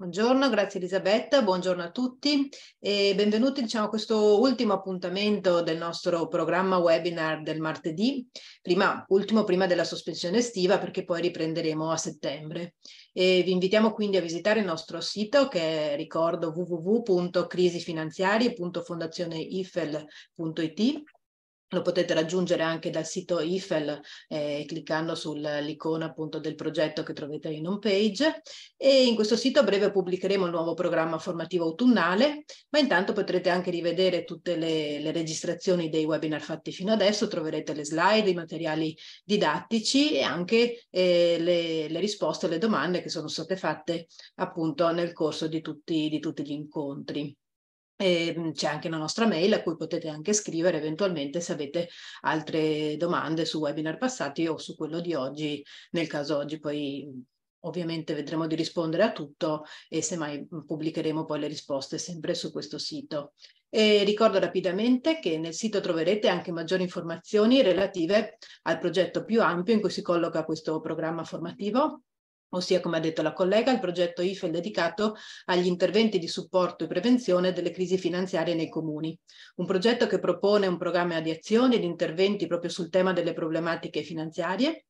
Buongiorno, grazie Elisabetta, buongiorno a tutti e benvenuti diciamo, a questo ultimo appuntamento del nostro programma webinar del martedì, prima, ultimo prima della sospensione estiva perché poi riprenderemo a settembre. E vi invitiamo quindi a visitare il nostro sito che è, ricordo www.crisifinanziarie.fondazioneifel.it lo potete raggiungere anche dal sito IFEL eh, cliccando sull'icona appunto del progetto che trovate in home page e in questo sito a breve pubblicheremo il nuovo programma formativo autunnale ma intanto potrete anche rivedere tutte le, le registrazioni dei webinar fatti fino adesso, troverete le slide, i materiali didattici e anche eh, le, le, risposte alle domande che sono state fatte appunto nel corso di tutti, di tutti gli incontri. E ehm, c'è anche la nostra mail a cui potete anche scrivere eventualmente se avete altre domande su webinar passati o su quello di oggi, nel caso oggi poi ovviamente vedremo di rispondere a tutto e semmai pubblicheremo poi le risposte sempre su questo sito. E ricordo rapidamente che nel sito troverete anche maggiori informazioni relative al progetto più ampio in cui si colloca questo programma formativo ossia come ha detto la collega, il progetto IFE è dedicato agli interventi di supporto e prevenzione delle crisi finanziarie nei comuni. Un progetto che propone un programma di azioni e di interventi proprio sul tema delle problematiche finanziarie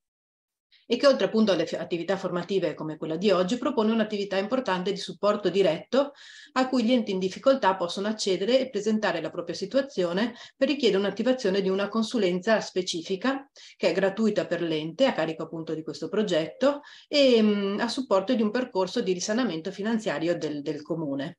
e che oltre appunto alle attività formative come quella di oggi propone un'attività importante di supporto diretto a cui gli enti in difficoltà possono accedere e presentare la propria situazione per richiedere un'attivazione di una consulenza specifica che è gratuita per l'ente a carico appunto di questo progetto e mh, mm, a supporto di un percorso di risanamento finanziario del, del comune.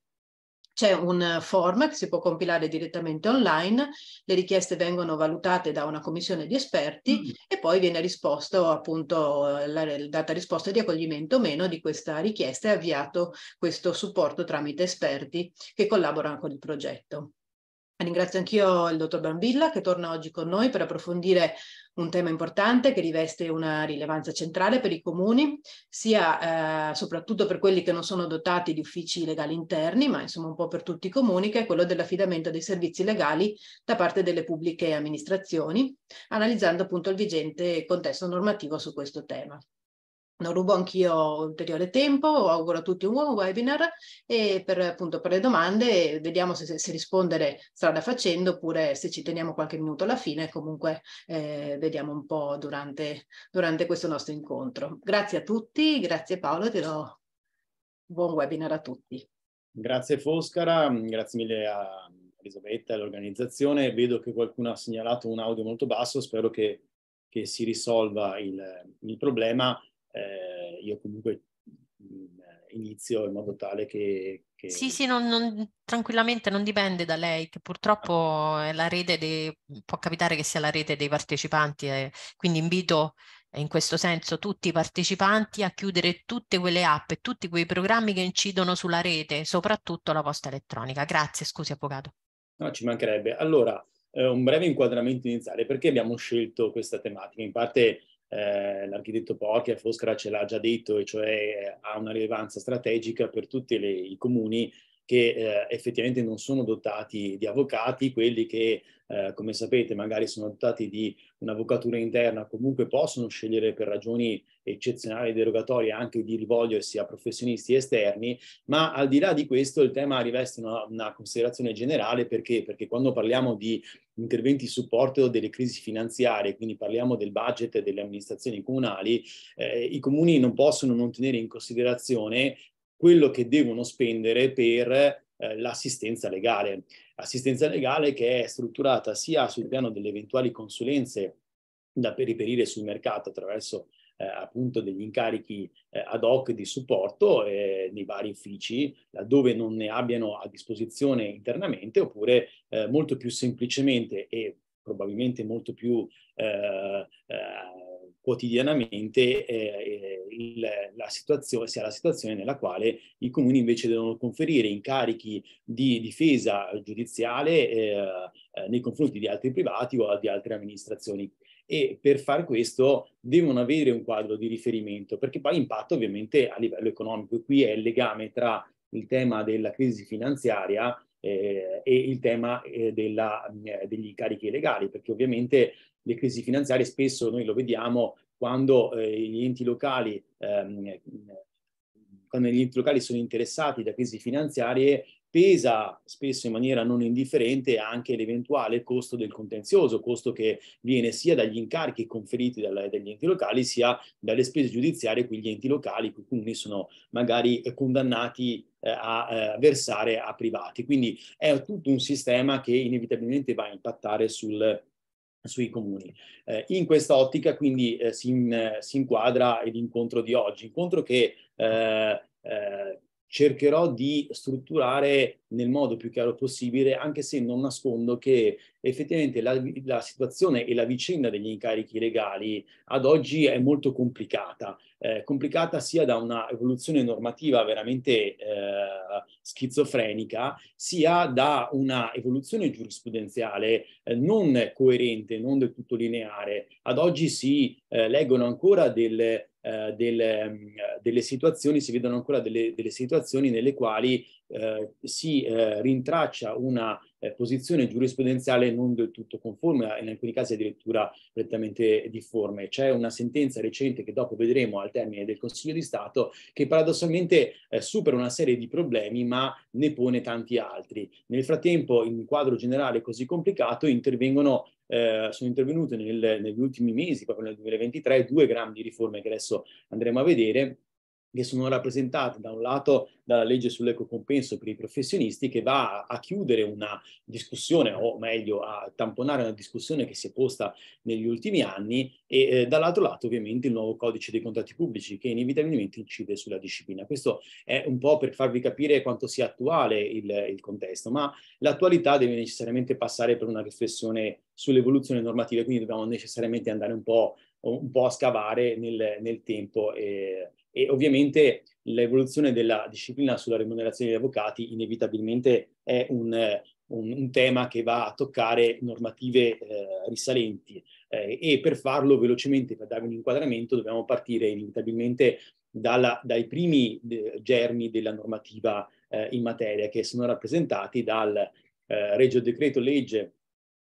C'è un eh, form che si può compilare direttamente online, le richieste vengono valutate da una commissione di esperti mm. e poi viene risposto appunto eh, la, la data risposta di accoglimento o meno di questa richiesta e avviato questo supporto tramite esperti che collaborano con il progetto. Ringrazio anch'io il dottor Brambilla che torna oggi con noi per approfondire un tema importante che riveste una rilevanza centrale per i comuni, sia eh, soprattutto per quelli che non sono dotati di uffici legali interni, ma insomma un po' per tutti i comuni, che è quello dell'affidamento dei servizi legali da parte delle pubbliche amministrazioni, analizzando appunto il vigente contesto normativo su questo tema non rubo anch'io ulteriore tempo, auguro a tutti un buon webinar e per, appunto, per le domande vediamo se, se, rispondere strada facendo oppure se ci teniamo qualche minuto alla fine, comunque eh, vediamo un po' durante, durante, questo nostro incontro. Grazie a tutti, grazie Paolo, ti do buon webinar a tutti. Grazie Foscara, grazie mille a Elisabetta e all'organizzazione. Vedo che qualcuno ha segnalato un audio molto basso, spero che, che si risolva il, il problema eh, io comunque mm, inizio in modo tale che... che... Sì, sì, non, non, tranquillamente non dipende da lei, che purtroppo è la rete dei, può capitare che sia la rete dei partecipanti, eh, quindi invito eh, in questo senso tutti i partecipanti a chiudere tutte quelle app e tutti quei programmi che incidono sulla rete, soprattutto la posta elettronica. Grazie, scusi Avvocato. No, ci mancherebbe. Allora, eh, un breve inquadramento iniziale, perché abbiamo scelto questa tematica? In parte eh, l'architetto Porchi Foscara ce l'ha già detto, e cioè eh, ha una rilevanza strategica per tutti le, i comuni che eh, effettivamente non sono dotati di avvocati, quelli che, eh, come sapete, magari sono dotati di un'avvocatura interna, comunque possono scegliere per ragioni eccezionali e derogatorie anche di rivolgersi a professionisti esterni, ma al di là di questo il tema riveste una, una considerazione generale perché? perché quando parliamo di interventi di supporto delle crisi finanziarie, quindi parliamo del budget delle amministrazioni comunali, eh, i comuni non possono non tenere in considerazione quello che devono spendere per eh, l'assistenza legale. Assistenza legale che è strutturata sia sul piano delle eventuali consulenze da periperire sul mercato attraverso eh, appunto degli incarichi eh, ad hoc di supporto eh, nei vari uffici, laddove non ne abbiano a disposizione internamente, oppure eh, molto più semplicemente e probabilmente molto più eh, eh, quotidianamente eh, eh il, la situazione, sia la situazione nella quale i comuni invece devono conferire incarichi di difesa giudiziale eh, eh, nei confronti di altri privati o di altre amministrazioni e per far questo devono avere un quadro di riferimento perché poi impatta ovviamente a livello economico. Qui è il legame tra il tema della crisi finanziaria eh, e il tema eh, della, eh, degli incarichi legali, perché ovviamente le crisi finanziarie spesso noi lo vediamo quando eh, gli enti locali ehm, quando gli enti locali sono interessati da crisi finanziarie pesa spesso in maniera non indifferente anche l'eventuale costo del contenzioso, costo che viene sia dagli incarichi conferiti dalle, dagli enti locali sia dalle spese giudiziarie, quindi gli enti locali, cui comuni sono magari eh, condannati eh, a eh, versare a privati. Quindi è tutto un sistema che inevitabilmente va a impattare sul, sui comuni. Eh, in questa ottica quindi eh, si, in, si, inquadra l'incontro di oggi, incontro che eh, cercherò di strutturare nel modo più chiaro possibile, anche se non nascondo che effettivamente la, la situazione e la vicenda degli incarichi legali ad oggi è molto complicata, eh, complicata sia da una evoluzione normativa veramente eh, schizofrenica, sia da una evoluzione giurisprudenziale eh, non coerente, non del tutto lineare. Ad oggi si eh, leggono ancora delle eh, delle, mm, delle, situazioni, si vedono ancora delle, delle situazioni nelle quali eh, si eh, rintraccia una eh, posizione giurisprudenziale non del tutto conforme, in alcuni casi addirittura prettamente difforme. C'è una sentenza recente che dopo vedremo al termine del Consiglio di Stato che paradossalmente eh, supera una serie di problemi ma ne pone tanti altri. Nel frattempo, in un quadro generale così complicato, intervengono eh, sono intervenute nel, negli ultimi mesi, proprio nel 2023, due grandi riforme che adesso andremo a vedere che sono rappresentate da un lato dalla legge sull'ecocompenso per i professionisti che va a chiudere una discussione o meglio a tamponare una discussione che si è posta negli ultimi anni e eh, dall'altro lato ovviamente il nuovo codice dei contratti pubblici che inevitabilmente incide sulla disciplina. Questo è un po' per farvi capire quanto sia attuale il, il contesto, ma l'attualità deve necessariamente passare per una riflessione sull'evoluzione normativa, quindi dobbiamo necessariamente andare un po', un po a scavare nel, nel tempo. E, e ovviamente l'evoluzione della disciplina sulla remunerazione degli avvocati inevitabilmente è un, un, un tema che va a toccare normative eh, risalenti eh, e per farlo velocemente, per dare un inquadramento, dobbiamo partire inevitabilmente dalla, dai primi de, germi della normativa eh, in materia che sono rappresentati dal eh, Regio Decreto Legge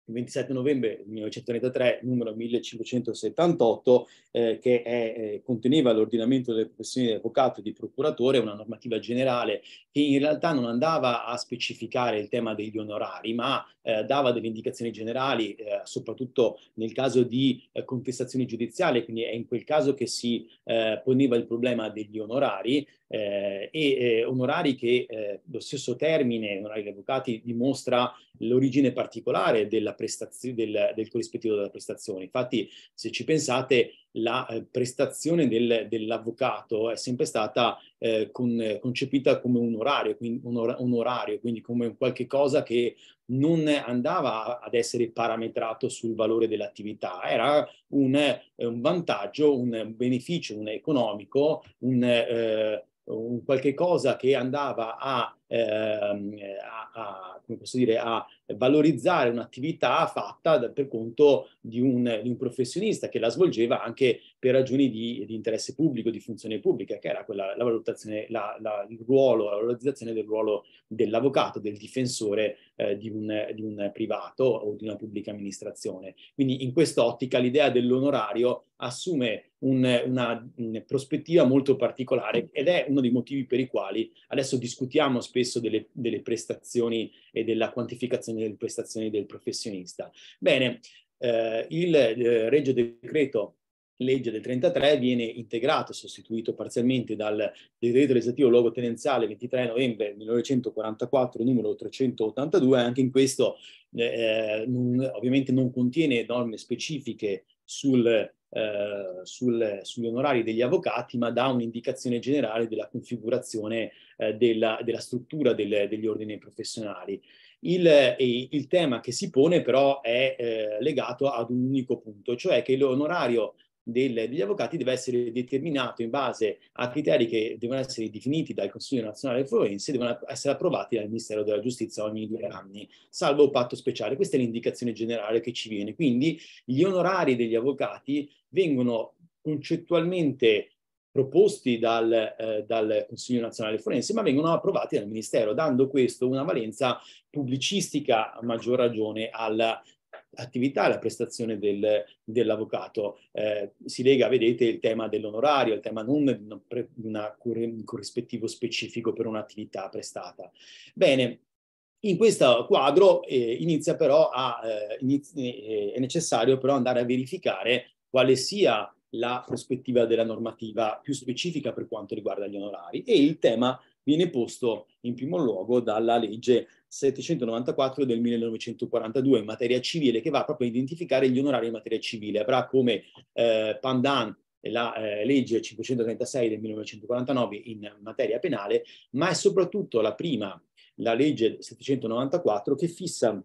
il 27 novembre 1933, numero 1578, eh, che è, eh, conteneva l'ordinamento delle professioni di avvocato e di procuratore, una normativa generale che in realtà non andava a specificare il tema degli onorari, ma eh, dava delle indicazioni generali, eh, soprattutto nel caso di eh, contestazioni giudiziali, quindi è in quel caso che si eh, poneva il problema degli onorari, eh, e eh, onorari che eh, lo stesso termine, onorari degli dimostra l'origine particolare del, del, corrispettivo della prestazione. Infatti, se ci pensate, la eh, prestazione del, dell'avvocato è sempre stata eh, con, concepita come un orario, quindi, un, or- un orario, quindi come un qualche cosa che non andava ad essere parametrato sul valore dell'attività, era un, eh, un vantaggio, un beneficio, un economico, un, eh, un qualche cosa che andava a ehm, a, a, come posso dire, a valorizzare un'attività fatta per conto di un, di un professionista che la svolgeva anche per ragioni di, di interesse pubblico, di funzione pubblica, che era quella, la valutazione, la, la, il ruolo, la valorizzazione del ruolo dell'avvocato, del difensore eh, di, un, di un privato o di una pubblica amministrazione. Quindi in quest'ottica l'idea dell'onorario assume un, una, una, prospettiva molto particolare ed è uno dei motivi per i quali adesso discutiamo spesso delle, delle prestazioni e della quantificazione delle prestazioni del professionista. Bene, eh, il eh, Regio Decreto legge del 33 viene integrato e sostituito parzialmente dal decreto legislativo tenenziale 23 novembre 1944 numero 382, anche in questo eh, eh, non, ovviamente non contiene norme specifiche sul, eh, sul, sugli onorari degli avvocati, ma dà un'indicazione generale della configurazione eh, della, della, struttura del, degli ordini professionali. Il, il, tema che si pone però è eh, legato ad un unico punto, cioè che l'onorario del, degli avvocati deve essere determinato in base a criteri che devono essere definiti dal Consiglio nazionale forense e devono essere approvati dal Ministero della Giustizia ogni due anni, salvo un patto speciale. Questa è l'indicazione generale che ci viene. Quindi gli onorari degli avvocati vengono concettualmente proposti dal, eh, dal, Consiglio nazionale forense, ma vengono approvati dal Ministero, dando questo una valenza pubblicistica a maggior ragione al, attività, la prestazione del, dell'avvocato. Eh, si lega, vedete, il tema dell'onorario, il tema non di un corrispettivo specifico per un'attività prestata. Bene, in questo quadro eh, inizia però a, eh, iniz- eh, è necessario però andare a verificare quale sia la prospettiva della normativa più specifica per quanto riguarda gli onorari e il tema viene posto in primo luogo dalla legge 794 del 1942 in materia civile che va proprio a identificare gli onorari in materia civile. Avrà come eh, pandan la eh, legge 536 del 1949 in materia penale, ma è soprattutto la prima, la legge 794, che fissa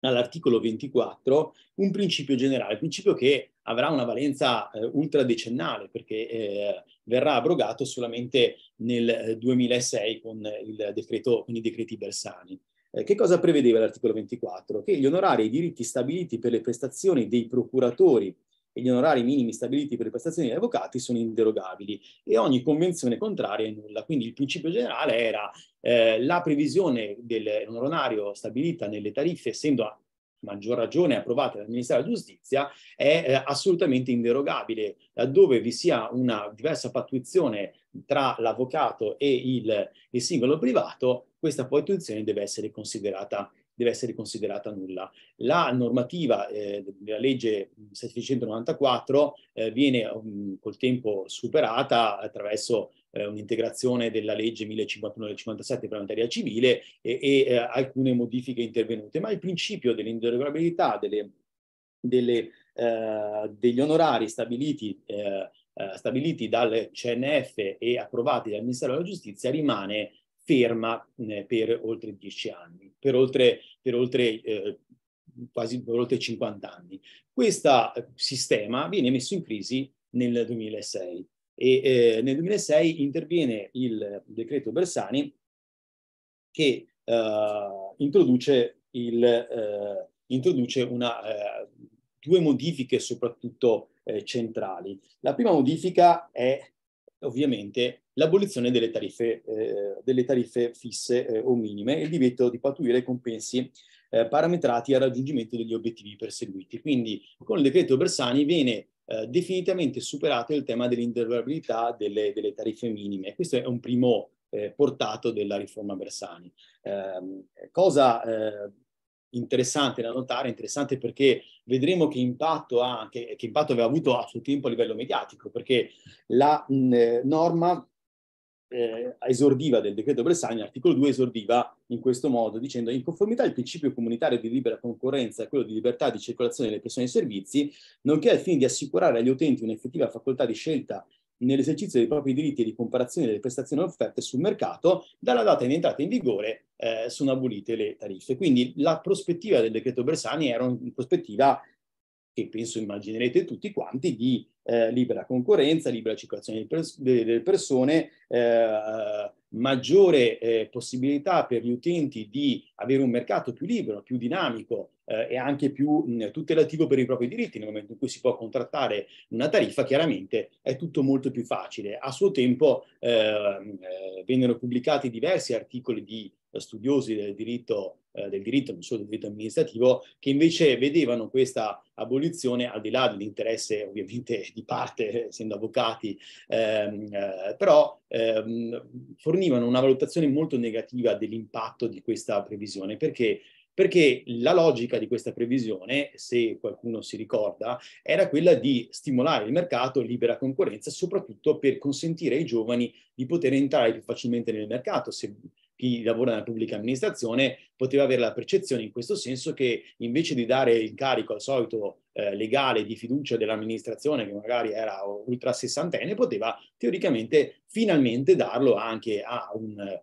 all'articolo 24 un principio generale, un principio che avrà una valenza eh, ultradecennale perché eh, verrà abrogato solamente nel 2006 eh, con, il decreto, con i decreti Bersani. Eh, che cosa prevedeva l'articolo 24? Che gli onorari e i diritti stabiliti per le prestazioni dei procuratori e gli onorari minimi stabiliti per le prestazioni degli avvocati sono inderogabili e ogni convenzione contraria è nulla. Quindi il principio generale era eh, la previsione dell'onorario stabilita nelle tariffe, essendo a maggior ragione approvata dal Ministero della Giustizia, è eh, assolutamente inderogabile. Laddove vi sia una diversa pattuizione tra l'avvocato e il, il singolo privato, questa poi attenzione deve essere considerata deve essere considerata nulla. La normativa eh, della legge 794 eh, viene um, col tempo superata attraverso eh, un'integrazione della legge 1051 del 57 per la materia civile e, e eh, alcune modifiche intervenute, ma il principio dell'inderogabilità delle, eh, degli onorari stabiliti eh, stabiliti dal CNF e approvati dal Ministero della Giustizia rimane ferma eh, per oltre dieci anni, per oltre, per oltre eh, quasi per oltre 50 anni. Questo eh, sistema viene messo in crisi nel 2006 e eh, nel 2006 interviene il decreto Bersani che eh, introduce, il, introduce una, due modifiche soprattutto centrali. La prima modifica è ovviamente l'abolizione delle tariffe, eh, delle tariffe fisse eh, o minime e il divieto di pattuire compensi eh, parametrati al raggiungimento degli obiettivi perseguiti. Quindi con il decreto Bersani viene eh, definitivamente superato il tema dell'indervabilità delle, delle, tariffe minime. Questo è un primo eh, portato della riforma Bersani. Ehm, cosa eh, interessante da notare, interessante perché vedremo che impatto, ha, che, che impatto aveva avuto a suo tempo a livello mediatico, perché la mh, mm, eh, norma eh, esordiva del decreto Bressani, l'articolo 2 esordiva in questo modo dicendo in conformità al principio comunitario di libera concorrenza e quello di libertà di circolazione delle persone e servizi, nonché al fine di assicurare agli utenti un'effettiva facoltà di scelta nell'esercizio dei propri diritti di comparazione delle prestazioni offerte sul mercato, dalla data di entrata in vigore eh, sono abolite le tariffe. Quindi la prospettiva del decreto Bersani era una prospettiva che penso immaginerete tutti quanti, di eh, libera concorrenza, libera circolazione delle, pers- persone, eh, maggiore eh, possibilità per gli utenti di avere un mercato più libero, più dinamico eh, e anche più mh, tutelativo per i propri diritti. Nel momento in cui si può contrattare una tariffa, chiaramente è tutto molto più facile. A suo tempo ehm, eh, vennero pubblicati diversi articoli di eh, studiosi del diritto, eh, del diritto, non solo del diritto amministrativo, che invece vedevano questa abolizione al di là dell'interesse ovviamente di parte, essendo avvocati, ehm, eh, però ehm, fornivano una valutazione molto negativa dell'impatto di questa previsione perché perché la logica di questa previsione, se qualcuno si ricorda, era quella di stimolare il mercato, libera concorrenza, soprattutto per consentire ai giovani di poter entrare più facilmente nel mercato. Se chi lavora nella pubblica amministrazione poteva avere la percezione in questo senso che invece di dare il carico al solito eh, legale di fiducia dell'amministrazione che magari era ultra sessantenne, poteva teoricamente finalmente darlo anche a un,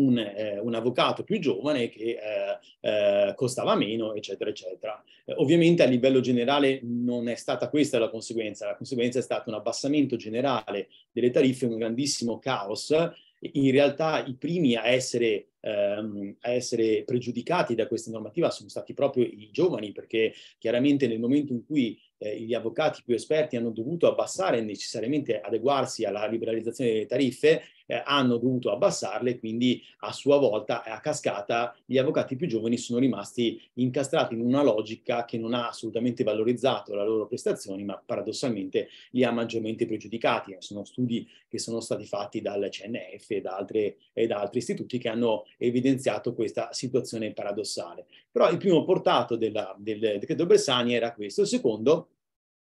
un, eh, un, avvocato più giovane che eh, eh, costava meno, eccetera, eccetera. Eh, ovviamente a livello generale non è stata questa la conseguenza, la conseguenza è stato un abbassamento generale delle tariffe, un grandissimo caos in realtà i primi a essere ehm, a essere pregiudicati da questa normativa sono stati proprio i giovani, perché chiaramente nel momento in cui eh, gli avvocati più esperti hanno dovuto abbassare, necessariamente adeguarsi alla liberalizzazione delle tariffe, eh, hanno dovuto abbassarle, quindi a sua volta, eh, a cascata, gli avvocati più giovani sono rimasti incastrati in una logica che non ha assolutamente valorizzato le loro prestazioni, ma paradossalmente li ha maggiormente pregiudicati. Sono studi che sono stati fatti dal CNF e da, altre, e da altri istituti che hanno evidenziato questa situazione paradossale. Però il primo portato della, del decreto Bersani era questo, il secondo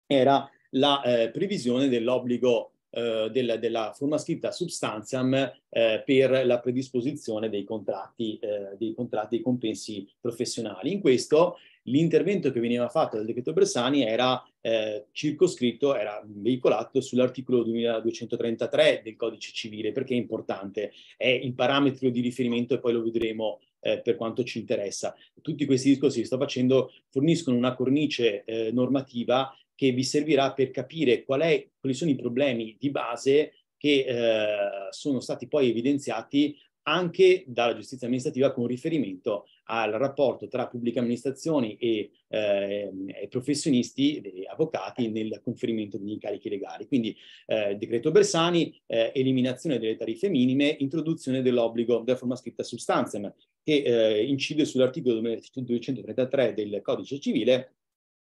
era la eh, previsione dell'obbligo eh, della, della, forma scritta substantiam eh, per la predisposizione dei contratti, eh, dei contratti di compensi professionali. In questo l'intervento che veniva fatto dal decreto Bersani era eh, circoscritto, era veicolato sull'articolo 2233 del codice civile, perché è importante, è il parametro di riferimento e poi lo vedremo eh, per quanto ci interessa. Tutti questi discorsi che sto facendo forniscono una cornice eh, normativa che vi servirà per capire qual è, quali sono i problemi di base che eh, sono stati poi evidenziati anche dalla giustizia amministrativa con riferimento al rapporto tra pubbliche amministrazioni e, eh, e professionisti, e avvocati, nel conferimento degli incarichi legali. Quindi eh, decreto Bersani, eh, eliminazione delle tariffe minime, introduzione dell'obbligo della forma scritta substantiam, che eh, incide sull'articolo 233 del codice civile,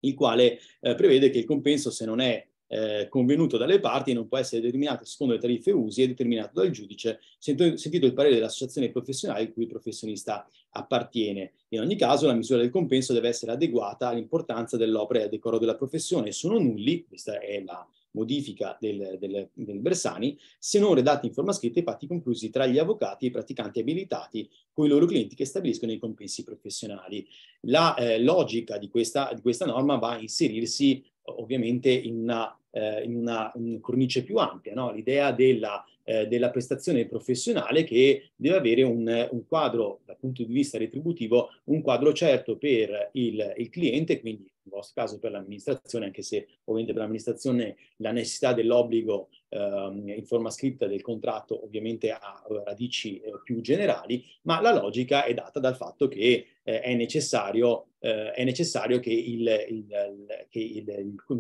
il quale eh, prevede che il compenso, se non è eh, convenuto dalle parti non può essere determinato secondo le tariffe usi e determinato dal giudice, sento, sentito il parere dell'associazione professionale cui il professionista appartiene. In ogni caso la misura del compenso deve essere adeguata all'importanza dell'opera e al decoro della professione. Sono nulli, questa è la modifica del, del, del Bersani, se non redatti in forma scritta i patti conclusi tra gli avvocati e i praticanti abilitati con i loro clienti che stabiliscono i compensi professionali. La eh, logica di questa, di questa norma va a inserirsi ovviamente in una eh, in, una, in una cornice più ampia, no? l'idea della, eh, della, prestazione professionale che deve avere un, un, quadro, dal punto di vista retributivo, un quadro certo per il, il cliente, quindi nel vostro caso per l'amministrazione, anche se ovviamente per l'amministrazione la necessità dell'obbligo ehm, in forma scritta del contratto ovviamente ha radici eh, più generali, ma la logica è data dal fatto che eh, è, necessario, eh, è, necessario, che, il, il, che il,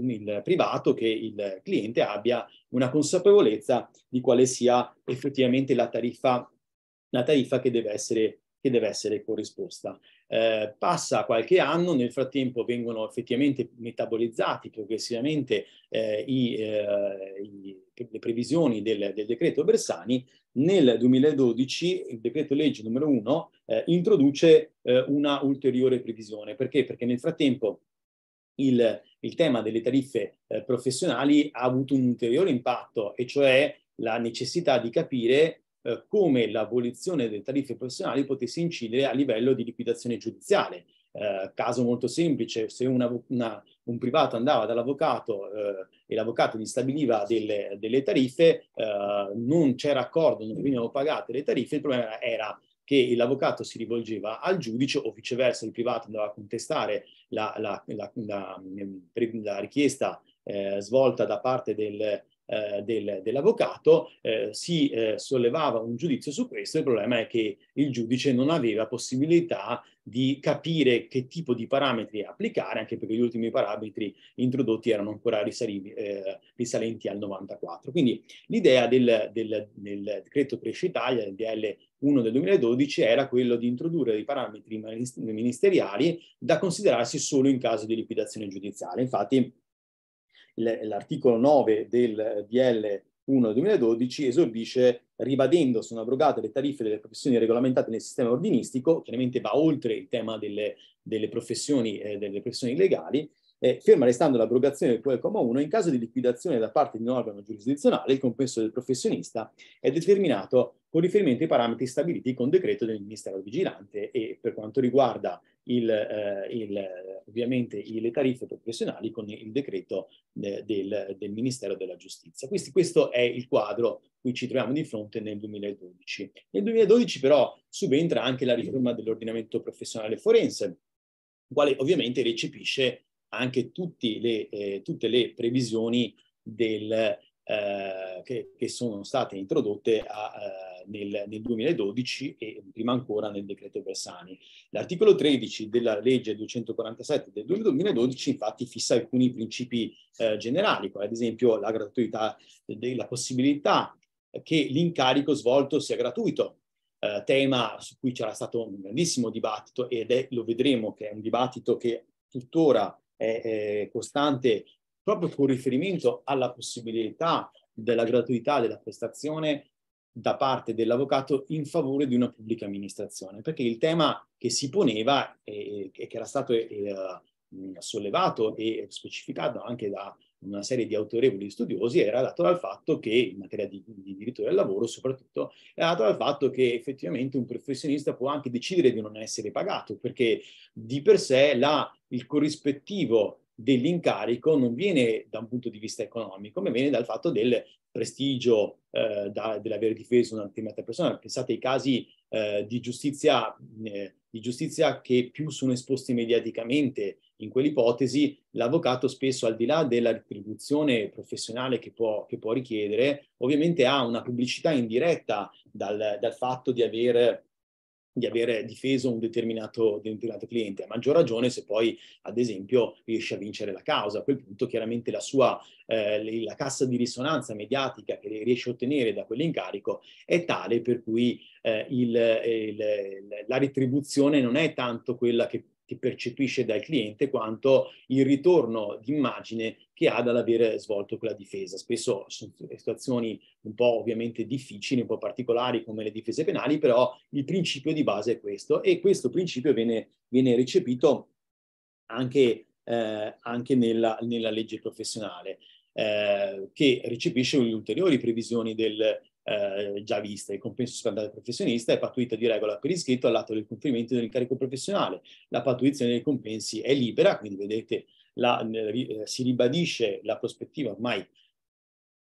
il, privato, che il cliente abbia una consapevolezza di quale sia effettivamente la tariffa, la tariffa che deve essere che deve essere corrisposta. Eh, passa qualche anno, nel frattempo vengono effettivamente metabolizzati progressivamente eh, i, eh, i, le previsioni del, del, decreto Bersani. Nel 2012 il decreto legge numero 1 eh, introduce eh, una ulteriore previsione. Perché? Perché nel frattempo il, il tema delle tariffe eh, professionali ha avuto un ulteriore impatto, e cioè la necessità di capire eh, come l'abolizione delle tariffe professionali potesse incidere a livello di liquidazione giudiziale. Eh, caso molto semplice, se una, una, un privato andava dall'avvocato eh, e l'avvocato gli stabiliva delle, delle tariffe, eh, non c'era accordo, non venivano pagate le tariffe, il problema era che l'avvocato si rivolgeva al giudice o viceversa il privato andava a contestare la, la, la, la richiesta eh, svolta da parte del, eh, del, dell'avvocato, eh, si eh, sollevava un giudizio su questo, il problema è che il giudice non aveva possibilità di capire che tipo di parametri applicare, anche perché gli ultimi parametri introdotti erano ancora risalivi, eh, risalenti al 94. Quindi l'idea del, del, del decreto Cresce Italia, del DL 1 del 2012 era quello di introdurre dei parametri ministeriali da considerarsi solo in caso di liquidazione giudiziaria. Infatti l'articolo 9 del DL 1 2012 esordisce ribadendo sono abrogate le tariffe delle professioni regolamentate nel sistema ordinistico, chiaramente va oltre il tema delle, delle, professioni, eh, delle professioni, legali, eh, ferma restando l'abrogazione del 2,1, in caso di liquidazione da parte di un organo giurisdizionale, il compenso del professionista è determinato con riferimento ai parametri stabiliti con decreto del Ministero vigilante e per quanto riguarda il, eh, il, ovviamente le tariffe professionali con il decreto eh, del, del, Ministero della Giustizia. Quindi questo è il quadro cui ci troviamo di fronte nel 2012. Nel 2012 però subentra anche la riforma dell'ordinamento professionale forense, quale ovviamente recepisce anche le, eh, tutte le previsioni del, eh, che, che, sono state introdotte a eh, nel, nel 2012 e prima ancora nel decreto Bersani. L'articolo 13 della legge 247 del 2012 infatti fissa alcuni principi eh, generali, come ad esempio la gratuità della possibilità che l'incarico svolto sia gratuito, eh, tema su cui c'era stato un grandissimo dibattito ed è, lo vedremo, che è un dibattito che tuttora è, è costante proprio con riferimento alla possibilità della gratuità della prestazione da parte dell'avvocato in favore di una pubblica amministrazione, perché il tema che si poneva e, eh, e eh, che era stato e, eh, sollevato e specificato anche da una serie di autorevoli studiosi era dato dal fatto che, in materia di, di diritto del lavoro soprattutto, era dato dal fatto che effettivamente un professionista può anche decidere di non essere pagato, perché di per sé la, il corrispettivo dell'incarico non viene da un punto di vista economico, ma viene dal fatto del prestigio eh, da, dell'aver difeso un'altra persona. Pensate ai casi eh, di, giustizia, eh, di, giustizia, che più sono esposti mediaticamente. In quell'ipotesi l'avvocato spesso, al di là della retribuzione professionale che può, che può richiedere, ovviamente ha una pubblicità indiretta dal, dal fatto di aver di avere difeso un determinato, un determinato, cliente, a maggior ragione se poi, ad esempio, riesce a vincere la causa. A quel punto, chiaramente, la sua eh, la cassa di risonanza mediatica che riesce a ottenere da quell'incarico è tale per cui eh, il, eh, il, la retribuzione non è tanto quella che che percepisce dal cliente quanto il ritorno d'immagine che ha dall'aver svolto quella difesa. Spesso sono situazioni un po' ovviamente difficili, un po' particolari come le difese penali, però il principio di base è questo e questo principio viene, viene recepito anche, eh, anche nella, nella legge professionale. Eh, che recepisce le ulteriori previsioni del, eh, già viste, il compenso scandale professionista è pattuita di regola per iscritto all'atto del conferimento dell'incarico professionale. La pattuizione dei compensi è libera, quindi vedete, la, eh, eh, si ribadisce la prospettiva ormai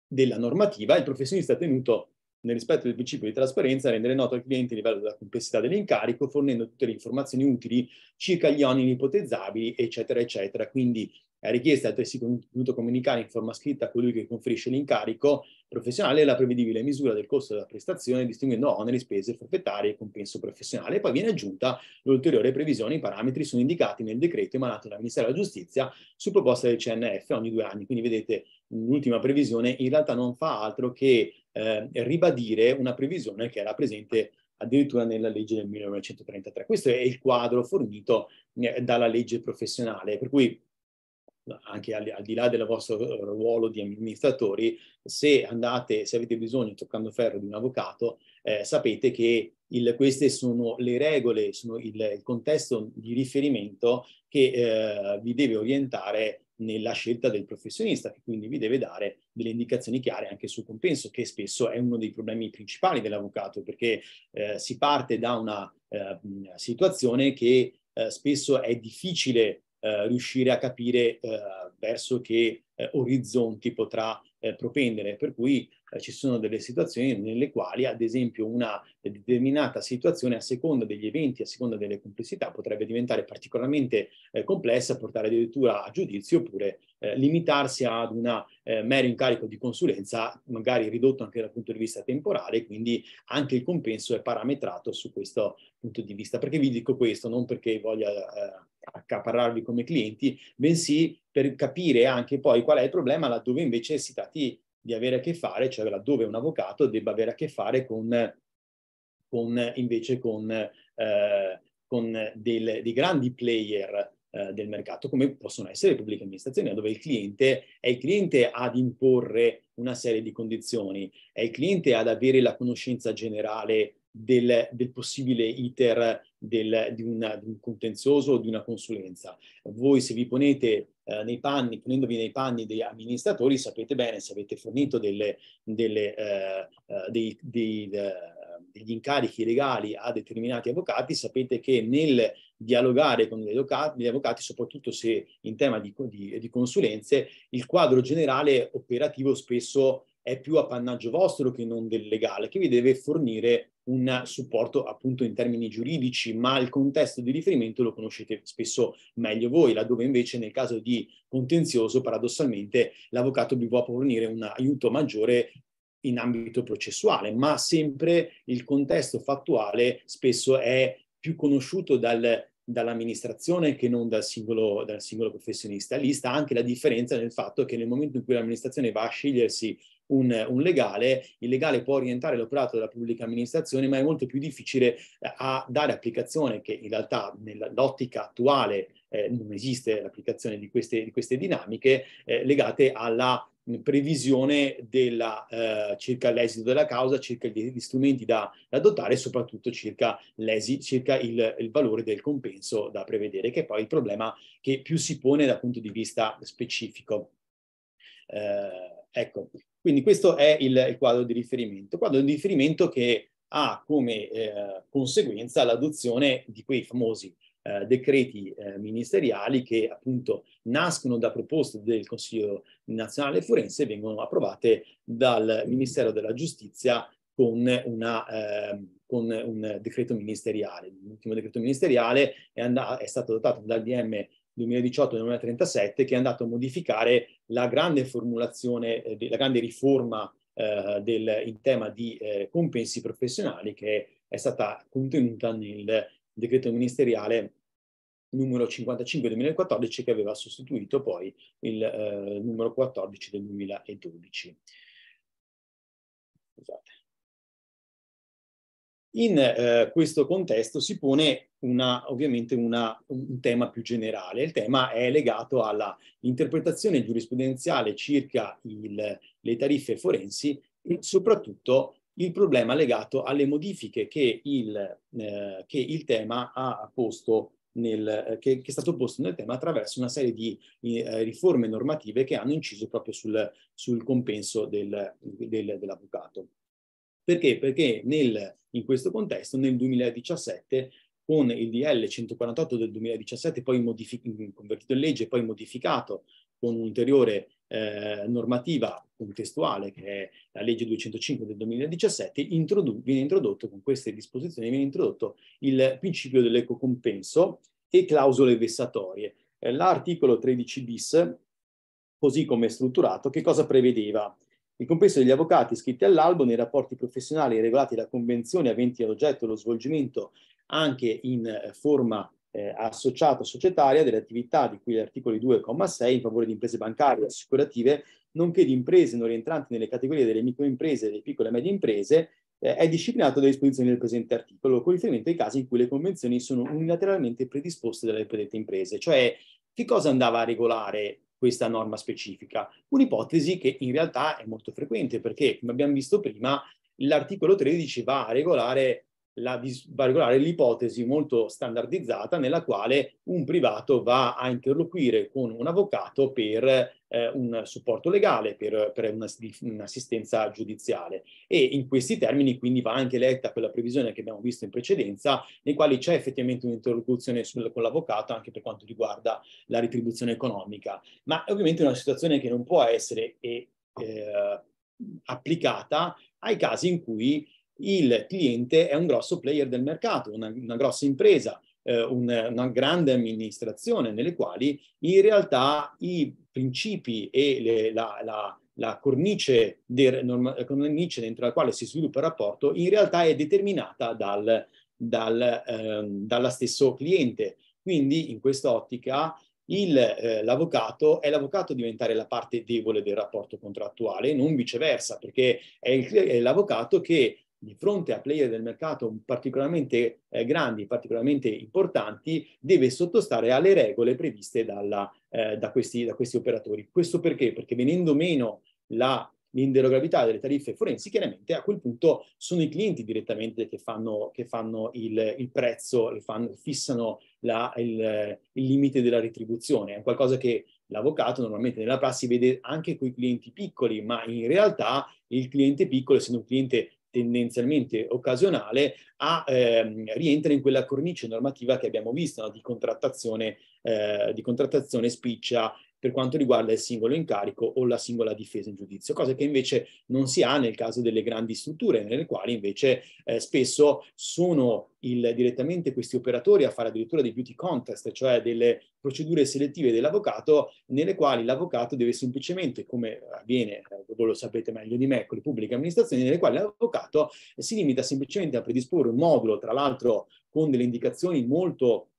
della normativa, il professionista è tenuto nel rispetto del principio di trasparenza, a rendere noto al cliente il livello della complessità dell'incarico, fornendo tutte le informazioni utili circa gli oneri ipotizzabili, eccetera, eccetera. Quindi la richiesta è altresì dovuto comunicare in forma scritta a colui che conferisce l'incarico professionale la prevedibile misura del costo della prestazione, distinguendo oneri, spese forfettarie e compenso professionale. Poi viene aggiunta l'ulteriore previsione, i parametri sono indicati nel decreto emanato dal Ministero della Giustizia su proposta del CNF ogni due anni. Quindi vedete l'ultima previsione in realtà non fa altro che eh, ribadire una previsione che era presente addirittura nella legge del 1933. Questo è il quadro fornito eh, dalla legge professionale, per cui anche al, al, di là del vostro eh, ruolo di amministratori, se andate, se avete bisogno, toccando ferro, di un avvocato, eh, sapete che il, queste sono le regole, sono il, il contesto di riferimento che eh, vi deve orientare nella scelta del professionista, che quindi vi deve dare delle indicazioni chiare anche sul compenso, che spesso è uno dei problemi principali dell'avvocato, perché eh, si parte da una eh, situazione che eh, spesso è difficile eh, riuscire a capire eh, verso che eh, orizzonti potrà eh, propendere. Per cui eh, ci sono delle situazioni nelle quali, ad esempio, una determinata situazione a seconda degli eventi, a seconda delle complessità, potrebbe diventare particolarmente complessa, portare addirittura a giudizio oppure limitarsi ad un mero incarico di consulenza, magari ridotto anche dal punto di vista temporale, quindi anche il compenso è parametrato su questo punto di vista. Perché vi dico questo? Non perché voglia accaparrarvi come clienti, bensì per capire anche poi qual è il problema laddove invece si tratti di avere a che fare, cioè laddove un avvocato debba avere a che fare con, con invece con, eh, con del, dei grandi player eh, del mercato, come possono essere le pubbliche amministrazioni, dove il cliente è il cliente ad imporre una serie di condizioni, è il cliente ad avere la conoscenza generale del, del possibile iter del, di, una, di, un contenzioso o di una consulenza. Voi se vi ponete eh, nei panni, ponendovi nei panni degli amministratori, sapete bene se avete fornito delle, delle, eh, eh dei, dei, eh, degli incarichi legali a determinati avvocati, sapete che nel dialogare con gli avvocati, gli avvocati soprattutto se in tema di, di, di consulenze, il quadro generale operativo spesso è più appannaggio vostro che non del legale, che vi deve fornire un supporto appunto in termini giuridici, ma il contesto di riferimento lo conoscete spesso meglio voi, laddove invece nel caso di contenzioso, paradossalmente, l'avvocato vi può fornire un aiuto maggiore in ambito processuale, ma sempre il contesto fattuale spesso è più conosciuto dal, dall'amministrazione che non dal singolo, dal singolo professionista. Lì sta anche la differenza nel fatto che nel momento in cui l'amministrazione va a scegliersi un, un, legale, il legale può orientare l'operato della pubblica amministrazione, ma è molto più difficile eh, a dare applicazione che in realtà nell'ottica attuale eh, non esiste l'applicazione di queste, di queste dinamiche eh, legate alla mm, previsione della, eh, circa l'esito della causa, circa gli, gli strumenti da, da, dotare e soprattutto circa, circa il, il, valore del compenso da prevedere, che è poi il problema che più si pone dal punto di vista specifico. Eh, ecco, quindi questo è il, il quadro di riferimento, quadro di riferimento che ha come eh, conseguenza l'adozione di quei famosi eh, decreti eh, ministeriali che appunto nascono da proposte del Consiglio nazionale forense e vengono approvate dal Ministero della Giustizia con, una, ehm, con un decreto ministeriale. L'ultimo decreto ministeriale è, è stato adottato dal DM 2018 2037 che è andato a modificare la grande formulazione, eh, la grande riforma eh, del, in tema di eh, compensi professionali che è stata contenuta nel decreto ministeriale numero 55 del 2014 che aveva sostituito poi il eh, numero 14 del 2012. In eh, questo contesto si pone una, ovviamente una, un tema più generale. Il tema è legato all'interpretazione giurisprudenziale circa il, le tariffe forensi e soprattutto il problema legato alle modifiche che il, eh, che il tema ha posto nel, che, che, è stato posto nel tema attraverso una serie di eh, riforme normative che hanno inciso proprio sul, sul compenso del, del, dell'avvocato. Perché? Perché nel, in questo contesto, nel 2017, con il DL 148 del 2017, poi modific- convertito in legge poi modificato con un'ulteriore eh, normativa contestuale, che è la legge 205 del 2017, introdu- viene introdotto, con queste disposizioni, viene introdotto il principio dell'ecocompenso e clausole vessatorie. Eh, l'articolo 13 bis, così come è strutturato, che cosa prevedeva? Il compenso degli avvocati iscritti all'albo nei rapporti professionali regolati da convenzioni aventi ad oggetto lo svolgimento anche in eh, forma eh, associata societaria delle attività di cui gli articoli 2,6 in favore di imprese bancarie e assicurative, nonché di imprese non rientranti nelle categorie delle microimprese e delle piccole e medie imprese, eh, è disciplinato dalle disposizioni del presente articolo con riferimento ai casi in cui le convenzioni sono unilateralmente predisposte dalle predette imprese, cioè che cosa andava a regolare questa norma specifica. Un'ipotesi che in realtà è molto frequente perché, come abbiamo visto prima, l'articolo 13 va a regolare la disvalgolare l'ipotesi molto standardizzata nella quale un privato va a interloquire con un avvocato per eh, un supporto legale, per, per un'assistenza giudiziale. E in questi termini quindi va anche letta quella previsione che abbiamo visto in precedenza, nei quali c'è effettivamente un'interlocuzione con l'avvocato anche per quanto riguarda la retribuzione economica. Ma è ovviamente una situazione che non può essere eh, eh, applicata ai casi in cui il cliente è un grosso player del mercato, una, una grossa impresa, eh, un, una grande amministrazione nelle quali in realtà i principi e le, la, la, la cornice, de, norma, cornice, dentro la quale si sviluppa il rapporto in realtà è determinata dal, dal, ehm, dalla stesso cliente. Quindi in questa ottica il, eh, l'avvocato è l'avvocato a diventare la parte debole del rapporto contrattuale, non viceversa, perché è, il, è l'avvocato che di fronte a player del mercato particolarmente eh, grandi, particolarmente importanti, deve sottostare alle regole previste dalla, eh, da, questi, da, questi, operatori. Questo perché? Perché venendo meno la, l'inderogabilità delle tariffe forensi, chiaramente a quel punto sono i clienti direttamente che fanno, che fanno il, il, prezzo, che fanno, fissano la, il, il limite della retribuzione. È qualcosa che l'avvocato normalmente nella prassi vede anche con i clienti piccoli, ma in realtà il cliente piccolo, essendo un cliente tendenzialmente occasionale a, ehm, rientra in quella cornice normativa che abbiamo visto no? di, contrattazione, eh, di contrattazione spiccia per quanto riguarda il singolo incarico o la singola difesa in giudizio, cosa che invece non si ha nel caso delle grandi strutture, nelle quali invece eh, spesso sono il, direttamente questi operatori a fare addirittura dei beauty contest, cioè delle procedure selettive dell'avvocato, nelle quali l'avvocato deve semplicemente, come avviene, eh, voi lo sapete meglio di me, con le pubbliche amministrazioni, nelle quali l'avvocato si limita semplicemente a predisporre un modulo, tra l'altro con delle indicazioni molto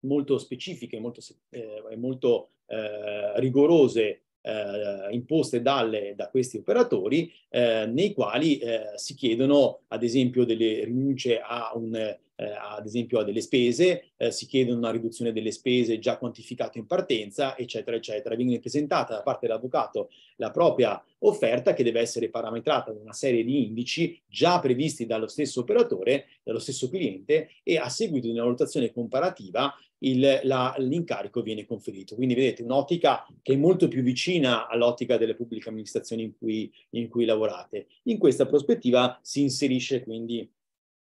molto specifiche molto, eh, molto eh, rigorose eh, imposte dalle, da questi operatori, eh, nei quali eh, si chiedono ad esempio delle rinunce a, un, eh, ad esempio a delle spese, si chiedono una riduzione delle spese già quantificate in partenza, eccetera, eccetera. Viene presentata da parte dell'avvocato la propria offerta che deve essere parametrata da una serie di indici già previsti dallo stesso operatore, dallo stesso cliente e a seguito di una valutazione comparativa il, la, l'incarico viene conferito. Quindi vedete un'ottica che è molto più vicina all'ottica delle pubbliche amministrazioni in cui, in cui lavorate. In questa prospettiva si inserisce quindi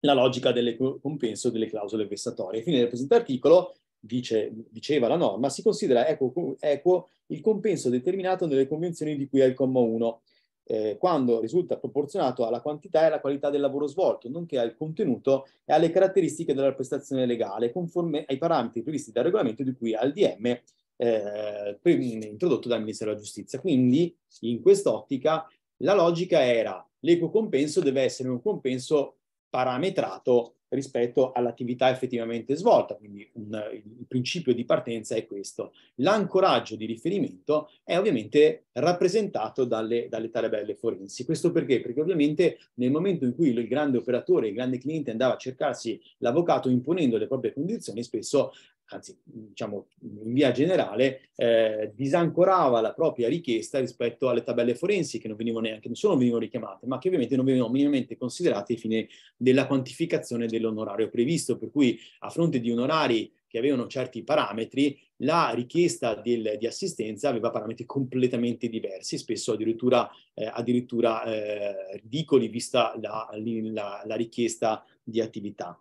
la logica del compenso delle clausole vessatorie. Fine del presente articolo, dice, diceva la norma, si considera equo, equo il compenso determinato nelle convenzioni di cui al comma 1 eh, quando risulta proporzionato alla quantità e alla qualità del lavoro svolto, nonché al contenuto e alle caratteristiche della prestazione legale, conforme ai parametri previsti dal regolamento di cui al DM eh, introdotto dal Ministero della Giustizia. Quindi, in quest'ottica, la logica era l'equo compenso deve essere un compenso parametrato rispetto all'attività effettivamente svolta, quindi un, il principio di partenza è questo. L'ancoraggio di riferimento è ovviamente rappresentato dalle, dalle, tabelle forensi. Questo perché? Perché ovviamente nel momento in cui il grande operatore, il grande cliente andava a cercarsi l'avvocato imponendo le proprie condizioni, spesso anzi diciamo in via generale, eh, disancorava la propria richiesta rispetto alle tabelle forensi che non venivano neanche, non solo non venivano richiamate, ma che ovviamente non venivano minimamente considerate ai fine della quantificazione dell'onorario previsto, per cui a fronte di onorari che avevano certi parametri, la richiesta del, di assistenza aveva parametri completamente diversi, spesso addirittura, eh, addirittura eh, ridicoli vista la, la, la richiesta di attività.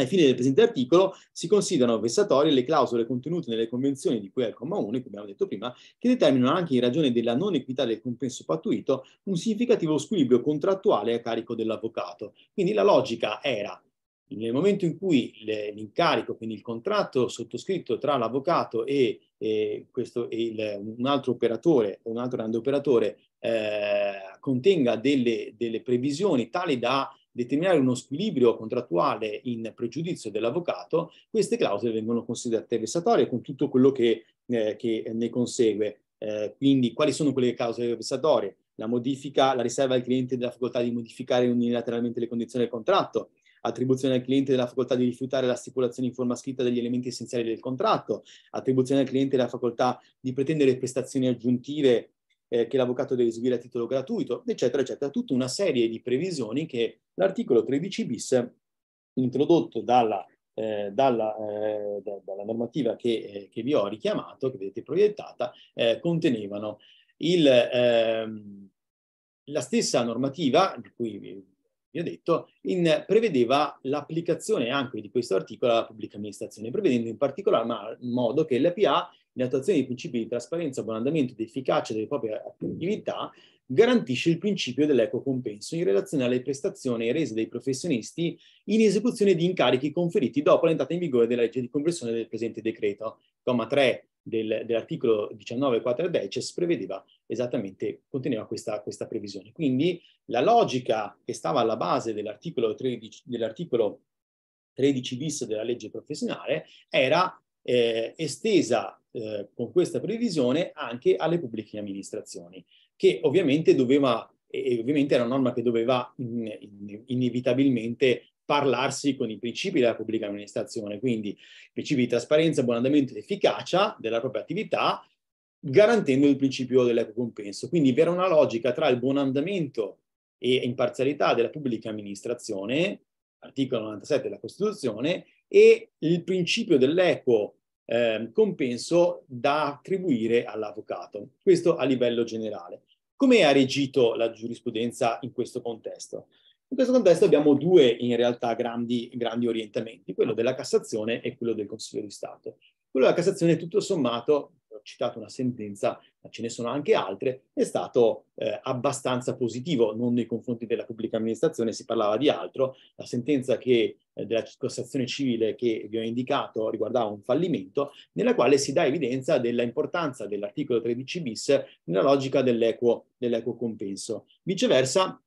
Ai fini del presente articolo si considerano vessatorie le clausole contenute nelle convenzioni di cui al comma 1, come abbiamo detto prima, che determinano anche in ragione della non equità del compenso pattuito un significativo squilibrio contrattuale a carico dell'avvocato. Quindi la logica era nel momento in cui l'incarico, quindi il contratto sottoscritto tra l'avvocato e, e, questo, e il, un altro operatore, un altro grande operatore, eh, contenga delle, delle previsioni tali da determinare uno squilibrio contrattuale in pregiudizio dell'avvocato, queste clausole vengono considerate vessatorie con tutto quello che, eh, che ne consegue. Eh, quindi quali sono quelle clausole vessatorie? La modifica, la riserva al cliente della facoltà di modificare unilateralmente le condizioni del contratto, attribuzione al cliente della facoltà di rifiutare la stipulazione in forma scritta degli elementi essenziali del contratto, attribuzione al cliente della facoltà di pretendere prestazioni aggiuntive eh, che l'avvocato deve eseguire a titolo gratuito, eccetera, eccetera. Tutta una serie di previsioni che l'articolo 13 bis, introdotto dalla, eh, dalla, eh, dalla normativa che, eh, che, vi ho richiamato, che vedete proiettata, eh, contenevano. Il, ehm, la stessa normativa, di cui vi, vi ho detto, in, prevedeva l'applicazione anche di questo articolo alla pubblica amministrazione, prevedendo in particolar modo che l'APA in attuazione dei principi di trasparenza, buon andamento ed efficacia delle proprie attività, garantisce il principio dell'eco compenso in relazione alle prestazioni rese dai professionisti in esecuzione di incarichi conferiti dopo l'entrata in vigore della legge di conversione del presente decreto. Comma 3 del, dell'articolo 19 Deces prevedeva esattamente, conteneva questa, questa, previsione. Quindi la logica che stava alla base dell'articolo 13, dell'articolo 13 bis della legge professionale era eh, estesa eh, con questa previsione anche alle pubbliche amministrazioni, che ovviamente doveva, e ovviamente era una norma che doveva in, in, inevitabilmente parlarsi con i principi della pubblica amministrazione, quindi principi di trasparenza, buon andamento ed efficacia della propria attività, garantendo il principio dell'equo compenso. Quindi vi era una logica tra il buon andamento e imparzialità della pubblica amministrazione, articolo 97 della Costituzione, e il principio dell'equo eh, compenso da attribuire all'avvocato. Questo a livello generale. Come ha regito la giurisprudenza in questo contesto? In questo contesto abbiamo due, in realtà, grandi, grandi orientamenti, quello della Cassazione e quello del Consiglio di Stato. Quello della Cassazione, tutto sommato, ho citato una sentenza, ma ce ne sono anche altre, è stato eh, abbastanza positivo, non nei confronti della pubblica amministrazione, si parlava di altro. La sentenza che, eh, della Cassazione civile che vi ho indicato riguardava un fallimento, nella quale si dà evidenza dell'importanza dell'articolo 13 bis nella logica dell'equo, dell'equo compenso. Viceversa,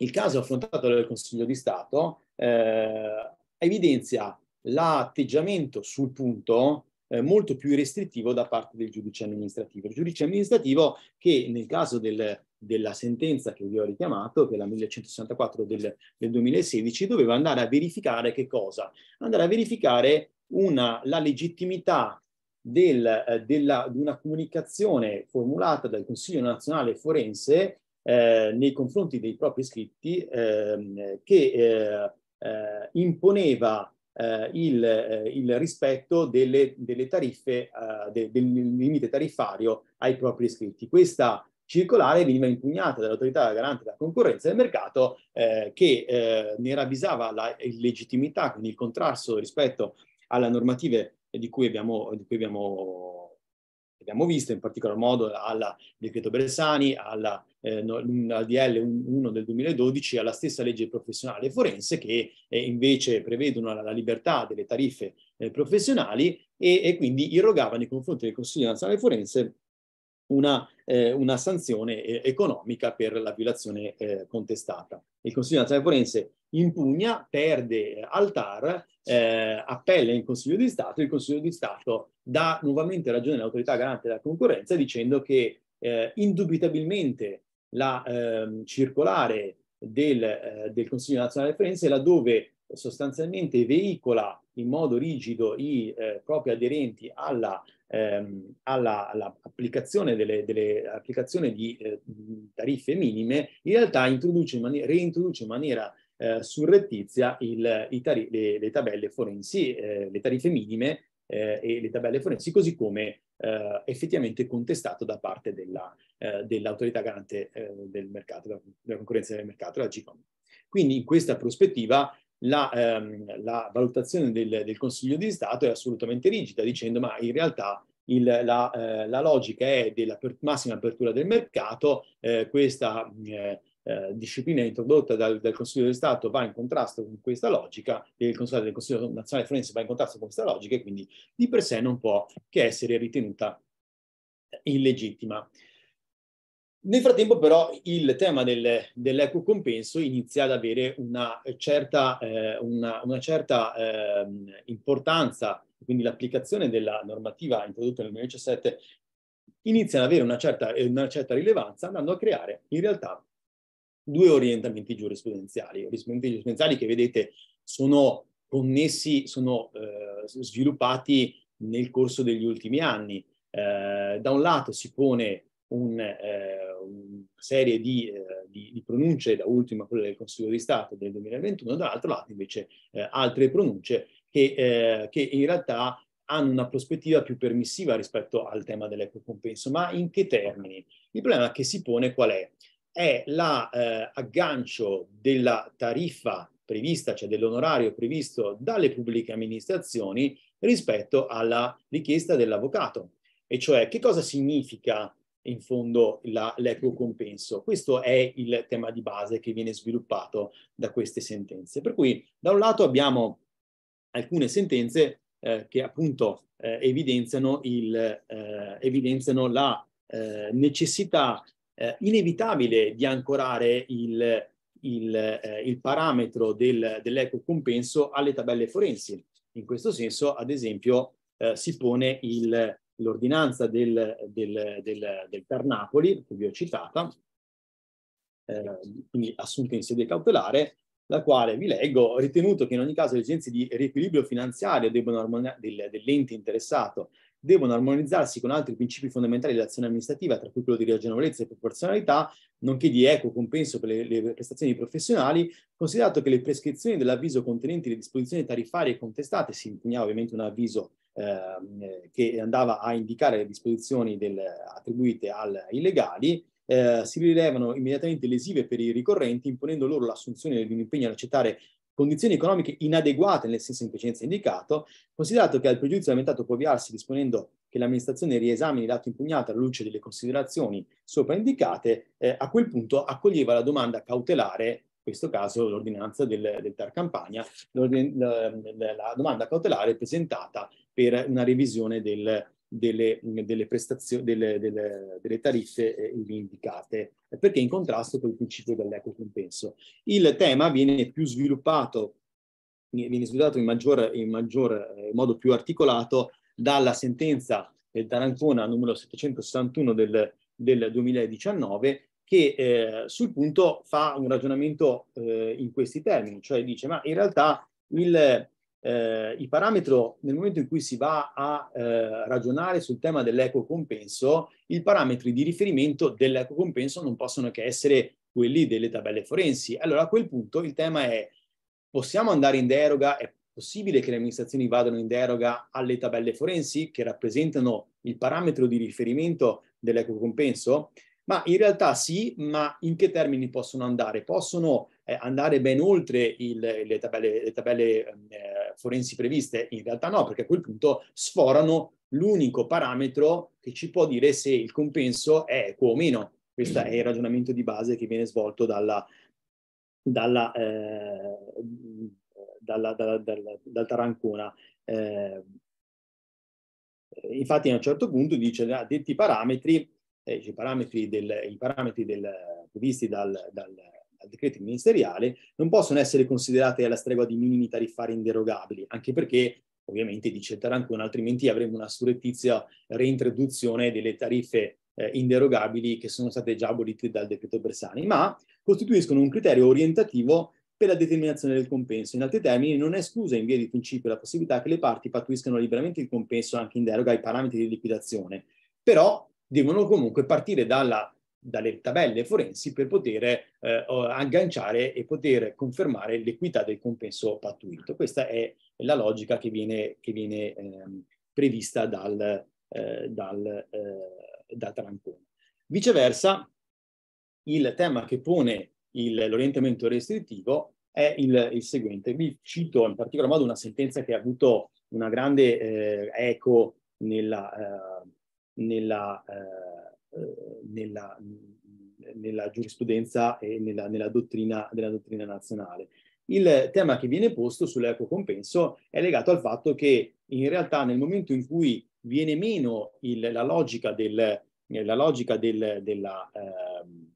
il caso affrontato dal Consiglio di Stato eh, evidenzia l'atteggiamento sul punto eh, molto più restrittivo da parte del giudice amministrativo. Il giudice amministrativo che nel caso del, della sentenza che vi ho richiamato, che è la 1164 del, del 2016, doveva andare a verificare che cosa? Andare a verificare una, la legittimità del, eh, della, di una comunicazione formulata dal Consiglio nazionale forense eh, nei confronti dei propri iscritti eh, che eh, eh imponeva eh, il, eh, il, rispetto delle, delle tariffe, eh, de, del limite tariffario ai propri iscritti. Questa circolare veniva impugnata dall'autorità garante della concorrenza del mercato eh, che eh, ne ravvisava la illegittimità, quindi il contrasto rispetto alle normative di cui abbiamo, di cui abbiamo abbiamo visto, in particolar modo alla decreto Bersani, alla, eh, no, al DL 1 del 2012, alla stessa legge professionale forense che eh, invece prevedono la, la, libertà delle tariffe eh, professionali e, e, quindi irrogava nei confronti del Consiglio nazionale forense una, eh, una sanzione eh, economica per la violazione eh, contestata. Il Consiglio nazionale forense impugna, perde al TAR eh, appella in Consiglio di Stato, il Consiglio di Stato dà nuovamente ragione all'autorità garante della concorrenza dicendo che eh, indubitabilmente la eh, circolare del, eh, del, Consiglio nazionale forense laddove sostanzialmente veicola in modo rigido i eh, propri aderenti alla ehm, all'applicazione delle, delle di eh, tariffe minime, in realtà introduce in maniera, reintroduce in maniera eh, surrettizia il, le, le, tabelle forensi, eh, le tariffe minime eh, e le tabelle forensi, così come eh, effettivamente contestato da parte della, eh, dell'autorità garante eh, del mercato, della, concorrenza del mercato, la GCOM. Quindi in questa prospettiva la, ehm, la valutazione del, del, Consiglio di Stato è assolutamente rigida, dicendo ma in realtà il, la, la, logica è della per, massima apertura del mercato, questa eh, disciplina introdotta dal, dal, Consiglio di Stato va in contrasto con questa logica, il Consiglio, del Consiglio nazionale forense va in contrasto con questa logica e quindi di per sé non può che essere ritenuta illegittima. Nel frattempo però il tema del, dell'equo compenso inizia ad avere una certa, eh, una, una certa eh, importanza, quindi l'applicazione della normativa introdotta nel 2017 inizia ad avere una certa, una certa rilevanza andando a creare in realtà due orientamenti giurisprudenziali. Orientamenti giurisprudenziali che vedete sono connessi, sono eh, sviluppati nel corso degli ultimi anni. Eh, da un lato si pone un, eh, una serie di, eh, di, di, pronunce, da ultima quella del Consiglio di Stato del 2021, dall'altro lato invece eh, altre pronunce che, eh, che in realtà hanno una prospettiva più permissiva rispetto al tema dell'equo compenso, ma in che termini? Il problema che si pone qual è? è l'aggancio eh, della tariffa prevista, cioè dell'onorario previsto dalle pubbliche amministrazioni rispetto alla richiesta dell'avvocato. E cioè che cosa significa in fondo l'equo compenso? Questo è il tema di base che viene sviluppato da queste sentenze. Per cui da un lato abbiamo alcune sentenze eh, che appunto eh, evidenziano, il, eh, evidenziano la eh, necessità eh, inevitabile di ancorare il, il, eh, il parametro del, dell'eco compenso alle tabelle forensi. In questo senso, ad esempio, eh, si pone il, l'ordinanza del, del, del, del Ternapoli, che vi ho citata, eh, quindi assunta in sede cautelare, la quale vi leggo, ritenuto che in ogni caso le esigenze di riequilibrio finanziario debbano armonia- del, dell'ente interessato devono armonizzarsi con altri principi fondamentali dell'azione amministrativa, tra cui quello di ragionevolezza e proporzionalità, nonché di equo compenso per le, le prestazioni professionali, considerato che le prescrizioni dell'avviso contenenti le disposizioni tariffarie contestate, si impugnava ovviamente un avviso ehm, eh, che andava a indicare le disposizioni del, attribuite al, ai legali, eh, si rilevano immediatamente lesive per i ricorrenti, imponendo loro l'assunzione di un impegno ad accettare condizioni economiche inadeguate nel senso in precedenza indicato, considerato che al pregiudizio aumentato può avviarsi disponendo che l'amministrazione riesamini l'atto impugnato alla luce delle considerazioni sopra indicate, eh, a quel punto accoglieva la domanda cautelare, in questo caso l'ordinanza del, del TAR Campania, la, la, domanda cautelare presentata per una revisione del, delle, delle, delle, delle tariffe eh, indicate, perché in contrasto con il principio dell'equo compenso. Il tema viene più sviluppato, eh, viene sviluppato in, maggior, in, maggior, in eh, modo più articolato dalla sentenza eh, d'Arancona numero 761 del, del 2019 che eh, sul punto fa un ragionamento eh, in questi termini, cioè dice ma in realtà il, eh, il parametro, nel momento in cui si va a eh, ragionare sul tema dell'eco compenso, i parametri di riferimento dell'eco compenso non possono che essere quelli delle tabelle forensi. Allora a quel punto il tema è, possiamo andare in deroga, è possibile che le amministrazioni vadano in deroga alle tabelle forensi che rappresentano il parametro di riferimento dell'eco compenso? Ma in realtà sì, ma in che termini possono andare? Possono eh, andare ben oltre il, le tabelle, le tabelle ehm, eh, forensi previste, in realtà no, perché a quel punto sforano l'unico parametro che ci può dire se il compenso è equo o meno. Questo è il ragionamento di base che viene svolto dalla, dalla, eh, dalla, dalla, dal Tarancona. Eh, infatti a un certo punto dice, da ah, detti parametri, eh, i parametri, del, i parametri del, previsti dal, dal decreti ministeriali non possono essere considerate alla stregua di minimi tariffari inderogabili, anche perché ovviamente dice Tarancone, altrimenti avremo una surrettizia reintroduzione delle tariffe eh, inderogabili che sono state già abolite dal decreto Bersani, ma costituiscono un criterio orientativo per la determinazione del compenso. In altri termini, non è esclusa in via di principio la possibilità che le parti pattuiscano liberamente il compenso anche in deroga ai parametri di liquidazione, però devono comunque partire dalla dalle tabelle forensi per poter eh, agganciare e poter confermare l'equità del compenso pattuito. Questa è la logica che viene, che viene ehm, prevista dal, eh, dal, eh, dal Trancone. Viceversa, il tema che pone l'orientamento restrittivo è il, il, seguente. Vi cito in particolar modo una sentenza che ha avuto una grande eh, eco nella, eh, nella eh, eh, nella, nella, giurisprudenza e nella, nella, dottrina, della dottrina nazionale. Il tema che viene posto sull'eco compenso è legato al fatto che in realtà nel momento in cui viene meno il, la logica del, la logica del, della, ehm,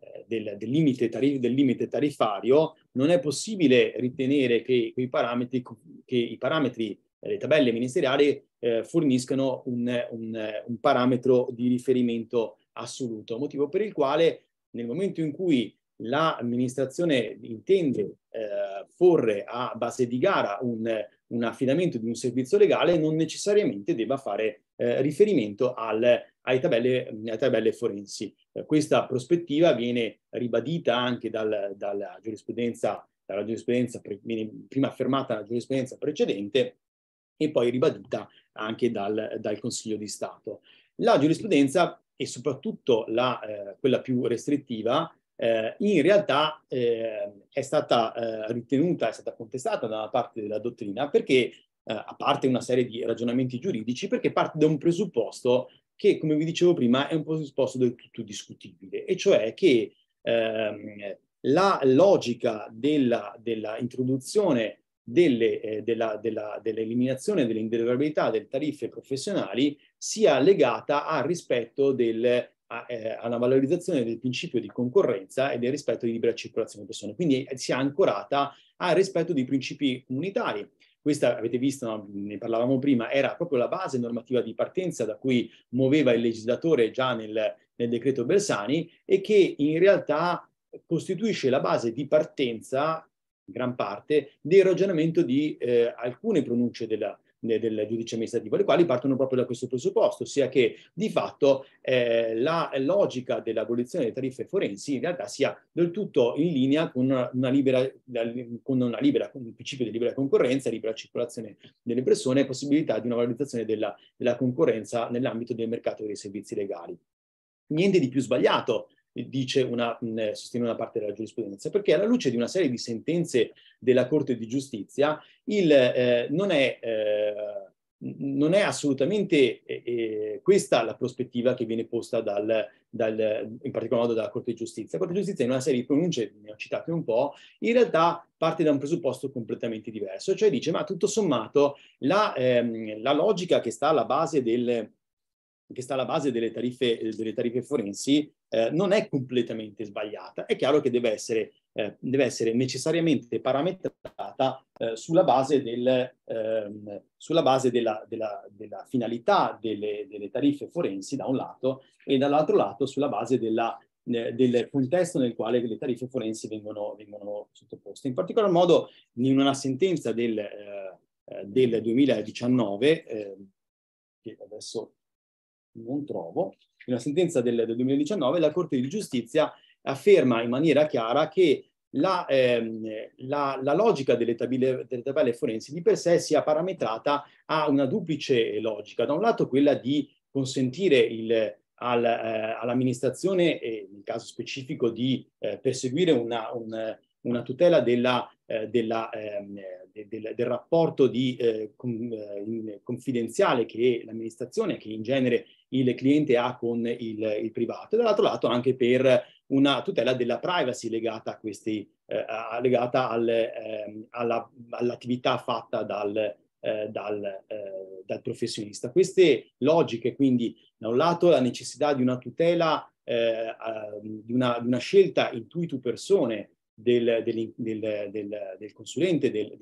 eh, del, del, limite tarif, del, limite tariffario, non è possibile ritenere che, quei parametri, che i parametri le tabelle ministeriali eh, forniscono un, un, un, parametro di riferimento assoluto, motivo per il quale nel momento in cui l'amministrazione intende eh, porre a base di gara un, un, affidamento di un servizio legale, non necessariamente debba fare eh, riferimento al, ai tabelle, alle tabelle forensi. Eh, questa prospettiva viene ribadita anche dal, dalla giurisprudenza dalla giurisprudenza, viene prima affermata la giurisprudenza precedente e poi ribadita anche dal, dal Consiglio di Stato. La giurisprudenza e soprattutto la, eh, quella più restrittiva eh, in realtà eh, è stata eh, ritenuta, è stata contestata da una parte della dottrina perché, eh, a parte una serie di ragionamenti giuridici, perché parte da un presupposto che, come vi dicevo prima, è un presupposto del tutto discutibile, e cioè che ehm, la logica della, della introduzione delle, eh, dell'eliminazione dell dell'inderogabilità delle tariffe professionali sia legata al rispetto del eh, a, una valorizzazione del principio di concorrenza e del rispetto di libera circolazione delle persone, quindi eh, sia ancorata al rispetto dei principi comunitari. Questa, avete visto, no? ne parlavamo prima, era proprio la base normativa di partenza da cui muoveva il legislatore già nel, nel decreto Bersani e che in realtà costituisce la base di partenza gran parte del ragionamento di eh, alcune pronunce della, del giudice amministrativo, le quali partono proprio da questo presupposto, ossia che di fatto eh, la logica dell'abolizione delle tariffe forensi in realtà sia del tutto in linea con una, una libera, con una libera, con il principio di libera concorrenza, libera circolazione delle persone e possibilità di una valorizzazione della, della concorrenza nell'ambito del mercato dei servizi legali. Niente di più sbagliato dice una, mm, eh, sostiene una parte della giurisprudenza, perché alla luce di una serie di sentenze della Corte di Giustizia il, eh, non, è, eh, non, è, assolutamente eh, eh, questa la prospettiva che viene posta dal, dal, in particolar modo dalla Corte di Giustizia. La Corte di Giustizia in una serie di pronunce, ne ho citate un po', in realtà parte da un presupposto completamente diverso, cioè dice ma tutto sommato la, ehm, la logica che sta alla base del che sta alla base delle tariffe, delle tariffe forensi, eh, non è completamente sbagliata. È chiaro che deve essere, eh, deve essere necessariamente parametrata eh, sulla base, del, ehm, sulla base della, della, della, finalità delle, delle tariffe forensi da un lato e dall'altro lato sulla base della eh, del contesto nel quale le tariffe forensi vengono, vengono, sottoposte. In particolar modo, in una sentenza del, eh, eh del 2019, eh, che adesso non trovo, in una sentenza del, del 2019 la Corte di Giustizia afferma in maniera chiara che la, ehm, la, la, logica delle tabelle, delle tabelle, forensi di per sé sia parametrata a una duplice logica. Da un lato quella di consentire il, al, eh, all'amministrazione, eh, nel caso specifico, di eh, perseguire una, un, una tutela della, eh, della ehm, del, del, rapporto di, eh, con, eh, in, confidenziale che l'amministrazione, che in genere il cliente ha con il, il privato, e dall'altro lato anche per una tutela della privacy legata, a questi, eh, legata al, eh, alla, all'attività fatta dal, eh, dal, eh, dal professionista. Queste logiche, quindi, da un lato la necessità di una tutela, eh, a, di, una, di una scelta in tu persone del, del, del, del consulente, del,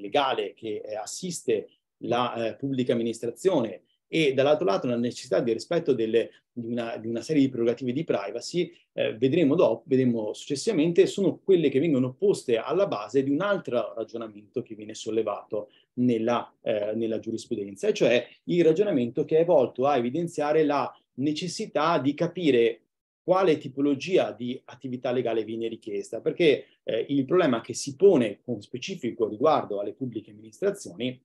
legale che eh, assiste la eh, pubblica amministrazione e dall'altro lato la necessità del rispetto delle, di, una, di, una, serie di prerogative di privacy, eh, vedremo dopo, vedremo successivamente, sono quelle che vengono poste alla base di un altro ragionamento che viene sollevato nella, eh, nella giurisprudenza, e cioè il ragionamento che è volto a evidenziare la necessità di capire quale tipologia di attività legale viene richiesta, perché eh, il problema che si pone con specifico riguardo alle pubbliche amministrazioni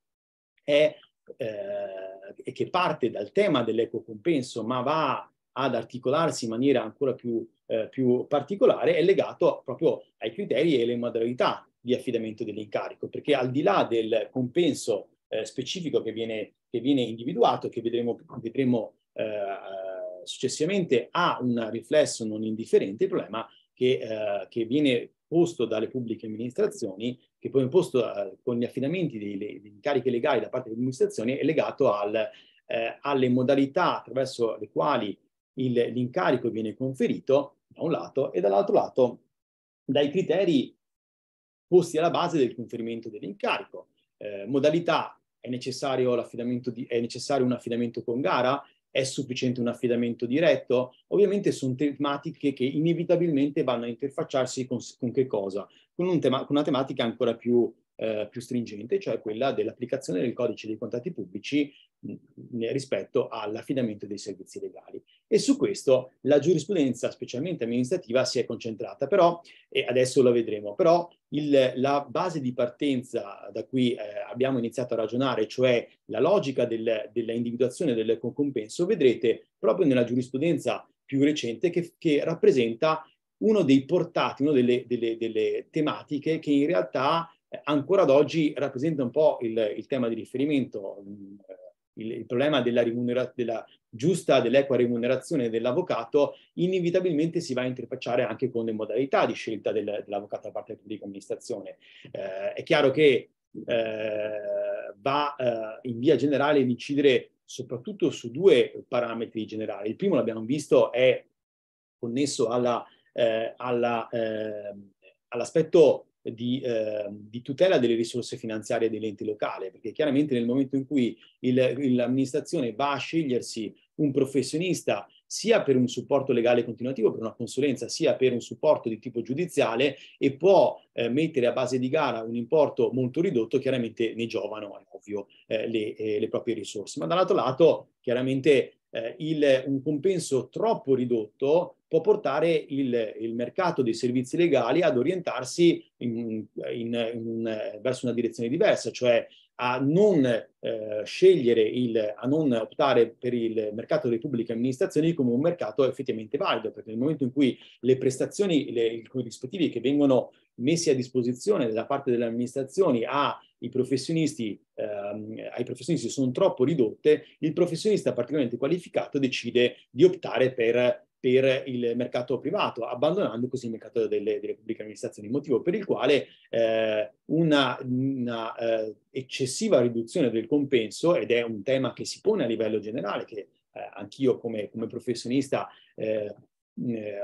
è eh, che parte dal tema dell'equo compenso, ma va ad articolarsi in maniera ancora più, eh, più particolare, è legato proprio ai criteri e alle modalità di affidamento dell'incarico, perché al di là del compenso eh, specifico che viene, che viene individuato, che vedremo, vedremo eh, successivamente ha un riflesso non indifferente il problema che, eh, che, viene posto dalle pubbliche amministrazioni, che poi è posto eh, con gli affidamenti delle cariche legali da parte delle amministrazioni, è legato al, eh, alle modalità attraverso le quali il, l'incarico viene conferito, da un lato, e dall'altro lato dai criteri posti alla base del conferimento dell'incarico. Eh, modalità è necessario, l'affidamento di, è necessario, un affidamento con gara? è sufficiente un affidamento diretto? Ovviamente sono tematiche che inevitabilmente vanno a interfacciarsi con, con che cosa? Con, un tema, con una tematica ancora più eh, più stringente, cioè quella dell'applicazione del codice dei contratti pubblici mh, rispetto all'affidamento dei servizi legali. E su questo la giurisprudenza, specialmente amministrativa, si è concentrata, però, e adesso lo vedremo, però il, la base di partenza da cui eh, abbiamo iniziato a ragionare, cioè la logica del, dell'individuazione del compenso, vedrete proprio nella giurisprudenza più recente che, che rappresenta uno dei portati, una delle, delle, delle tematiche che in realtà eh, ancora ad oggi rappresenta un po' il, il tema di riferimento, mm, eh, il, il problema della, rimunera- della giusta, dell'equa remunerazione dell'avvocato, inevitabilmente si va a interfacciare anche con le modalità di scelta del, dell'avvocato da parte della pubblica amministrazione. Eh, è chiaro che eh, va eh, in via generale ad incidere soprattutto su due parametri generali. Il primo, l'abbiamo visto, è connesso alla, eh, alla, ehm, all'aspetto di, eh, di, tutela delle risorse finanziarie dell'ente locale, perché chiaramente nel momento in cui il, l'amministrazione va a scegliersi un professionista sia per un supporto legale continuativo, per una consulenza, sia per un supporto di tipo giudiziale e può eh, mettere a base di gara un importo molto ridotto, chiaramente ne giovano, è ovvio, eh, le, eh, le proprie risorse. Ma dall'altro lato, chiaramente eh, il, un compenso troppo ridotto può portare il, il, mercato dei servizi legali ad orientarsi in, in, in, verso una direzione diversa, cioè a non eh, scegliere, il, a non optare per il mercato delle pubbliche amministrazioni come un mercato effettivamente valido, perché nel momento in cui le prestazioni, le, i corrispettivi che vengono messi a disposizione da parte delle amministrazioni ai professionisti, ehm, ai professionisti sono troppo ridotte, il professionista particolarmente qualificato decide di optare per per il mercato privato, abbandonando così il mercato delle, delle pubbliche amministrazioni, motivo per il quale eh, una, una eh, eccessiva riduzione del compenso, ed è un tema che si pone a livello generale, che eh, anch'io come, come professionista eh,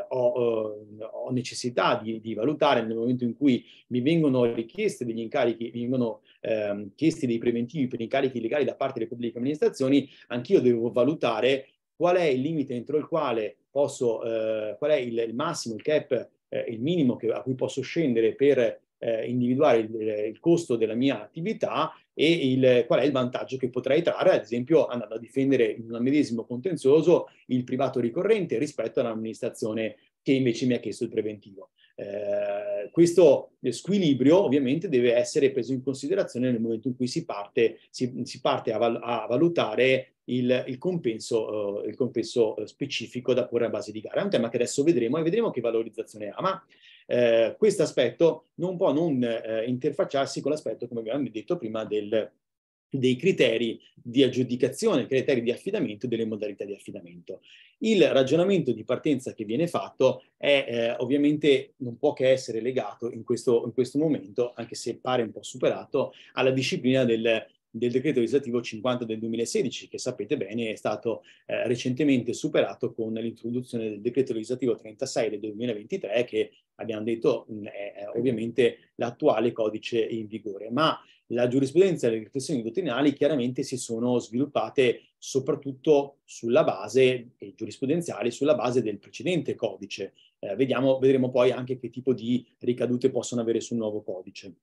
ho, ho, necessità di, di, valutare nel momento in cui mi vengono richieste degli incarichi, mi vengono ehm, chiesti dei preventivi per incarichi legali da parte delle pubbliche amministrazioni, anch'io devo valutare qual è il limite entro il quale posso, eh, qual è il, il, massimo, il cap, eh, il minimo che, a cui posso scendere per eh, individuare il, il, costo della mia attività e il, qual è il vantaggio che potrei trarre, ad esempio andando a difendere in un medesimo contenzioso il privato ricorrente rispetto all'amministrazione che invece mi ha chiesto il preventivo. Eh, questo squilibrio ovviamente deve essere preso in considerazione nel momento in cui si parte, si, si parte a, val, a, valutare il, il, compenso, eh, il, compenso, eh, specifico da porre a base di gara. È un tema che adesso vedremo e vedremo che valorizzazione ha, ma eh, questo aspetto non può non eh, interfacciarsi con l'aspetto, come abbiamo detto prima, del, dei criteri di aggiudicazione, criteri di affidamento e delle modalità di affidamento. Il ragionamento di partenza che viene fatto è eh, ovviamente non può che essere legato in questo, in questo, momento, anche se pare un po' superato, alla disciplina del, del decreto legislativo 50 del 2016, che sapete bene è stato eh, recentemente superato con l'introduzione del decreto legislativo 36 del 2023, che abbiamo detto mh, mm, è ovviamente l'attuale codice in vigore. Ma la giurisprudenza e le riflessioni dottrinali chiaramente si sono sviluppate soprattutto sulla base eh, giurisprudenziale, sulla base del precedente codice. Eh, vediamo, vedremo poi anche che tipo di ricadute possono avere sul nuovo codice.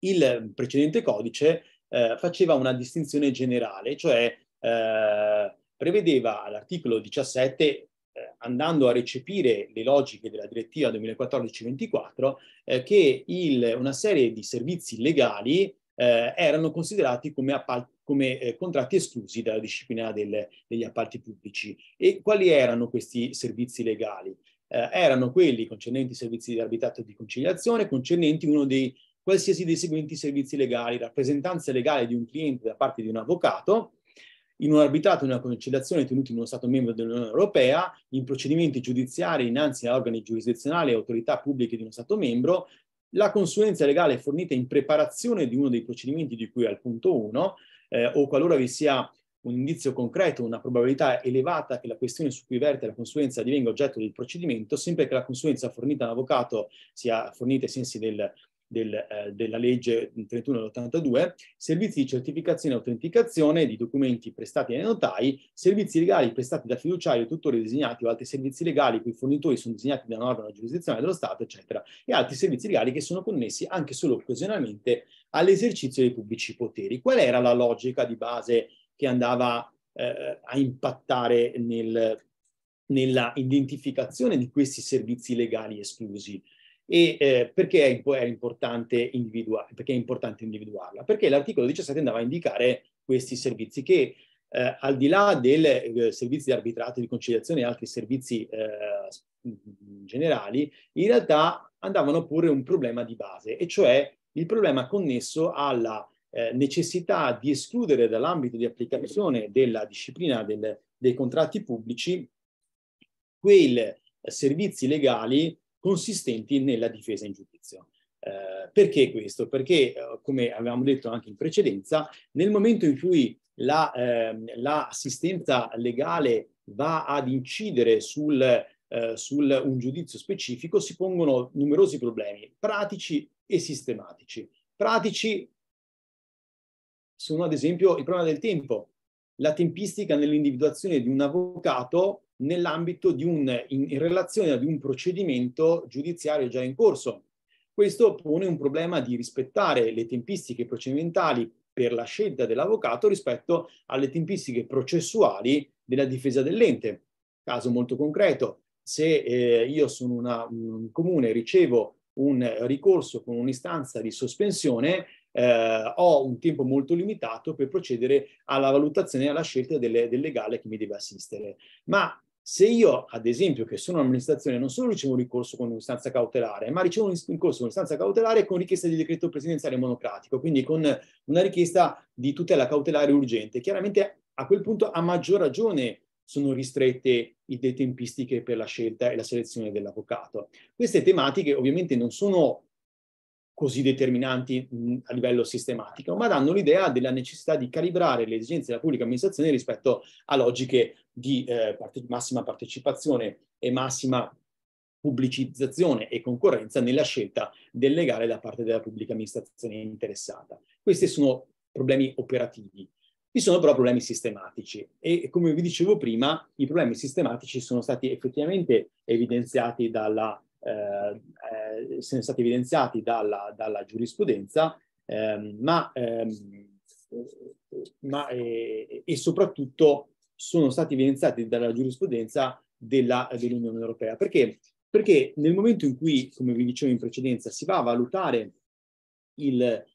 Il precedente codice eh, faceva una distinzione generale, cioè eh, prevedeva all'articolo 17 eh, andando a recepire le logiche della direttiva 2014-24, eh, che il, una serie di servizi legali eh, erano considerati come, appal- come eh, contratti esclusi dalla disciplina del, degli appalti pubblici. E quali erano questi servizi legali? erano quelli concernenti i servizi di arbitrato e di conciliazione, concernenti uno dei qualsiasi dei seguenti servizi legali, rappresentanza legale di un cliente da parte di un avvocato, in un arbitrato e una conciliazione tenuti in uno Stato membro dell'Unione Europea, in procedimenti giudiziari innanzi a organi giurisdizionali e autorità pubbliche di uno Stato membro, la consulenza legale fornita in preparazione di uno dei procedimenti di cui al punto 1, eh, o qualora vi sia un indizio concreto, una probabilità elevata che la questione su cui verte la consulenza divenga oggetto del procedimento, sempre che la consulenza fornita all'avvocato sia fornita ai sensi del del, eh, della legge 31 dell'82, servizi di certificazione e autenticazione di documenti prestati ai notai, servizi legali prestati da fiduciari o tutori designati o altri servizi legali cui i fornitori sono designati da un organo giurisdizionale dello Stato, eccetera, e altri servizi legali che sono connessi anche solo occasionalmente all'esercizio dei pubblici poteri. Qual era la logica di base che andava eh, a impattare nel, nella identificazione di questi servizi legali esclusi? E eh, perché è, è, importante perché è, importante individuarla? Perché l'articolo 17 andava a indicare questi servizi che eh, al di là dei eh, servizi di arbitrato, di conciliazione e altri servizi eh, generali, in realtà andavano a porre un problema di base, e cioè il problema connesso alla eh, necessità di escludere dall'ambito di applicazione della disciplina del, dei contratti pubblici quei eh, servizi legali consistenti nella difesa in giudizio. Eh, perché questo? Perché, eh, come avevamo detto anche in precedenza, nel momento in cui la, eh, l'assistenza legale va ad incidere sul, eh, sul un giudizio specifico, si pongono numerosi problemi pratici e sistematici. Pratici sono ad esempio il problema del tempo, la tempistica nell'individuazione di un avvocato nell'ambito di un, in, in relazione ad un procedimento giudiziario già in corso. Questo pone un problema di rispettare le tempistiche procedimentali per la scelta dell'avvocato rispetto alle tempistiche processuali della difesa dell'ente. Caso molto concreto, se eh, io sono una, un comune e ricevo un ricorso con un'istanza di sospensione, eh, ho un tempo molto limitato per procedere alla valutazione e alla scelta del legale che mi deve assistere. Ma se io, ad esempio, che sono un'amministrazione, non solo ricevo un ricorso con un'istanza cautelare, ma ricevo un ricorso con un'istanza cautelare con richiesta di decreto presidenziale monocratico, quindi con una richiesta di tutela cautelare urgente, chiaramente a quel punto a maggior ragione sono ristrette le tempistiche per la scelta e la selezione dell'avvocato. Queste tematiche ovviamente non sono così determinanti mh, mm, a livello sistematico, ma danno l'idea della necessità di calibrare le esigenze della pubblica amministrazione rispetto a logiche di eh, parte- massima partecipazione e massima pubblicizzazione e concorrenza nella scelta del legale da parte della pubblica amministrazione interessata. Questi sono problemi operativi. Vi sono però problemi sistematici e come vi dicevo prima, i problemi sistematici sono stati effettivamente evidenziati dalla eh, eh, sono stati evidenziati dalla, dalla giurisprudenza, ehm, ma, ehm, ma eh, e soprattutto sono stati evidenziati dalla giurisprudenza della, dell'Unione Europea. Perché? Perché nel momento in cui, come vi dicevo in precedenza, si va a valutare il, eh,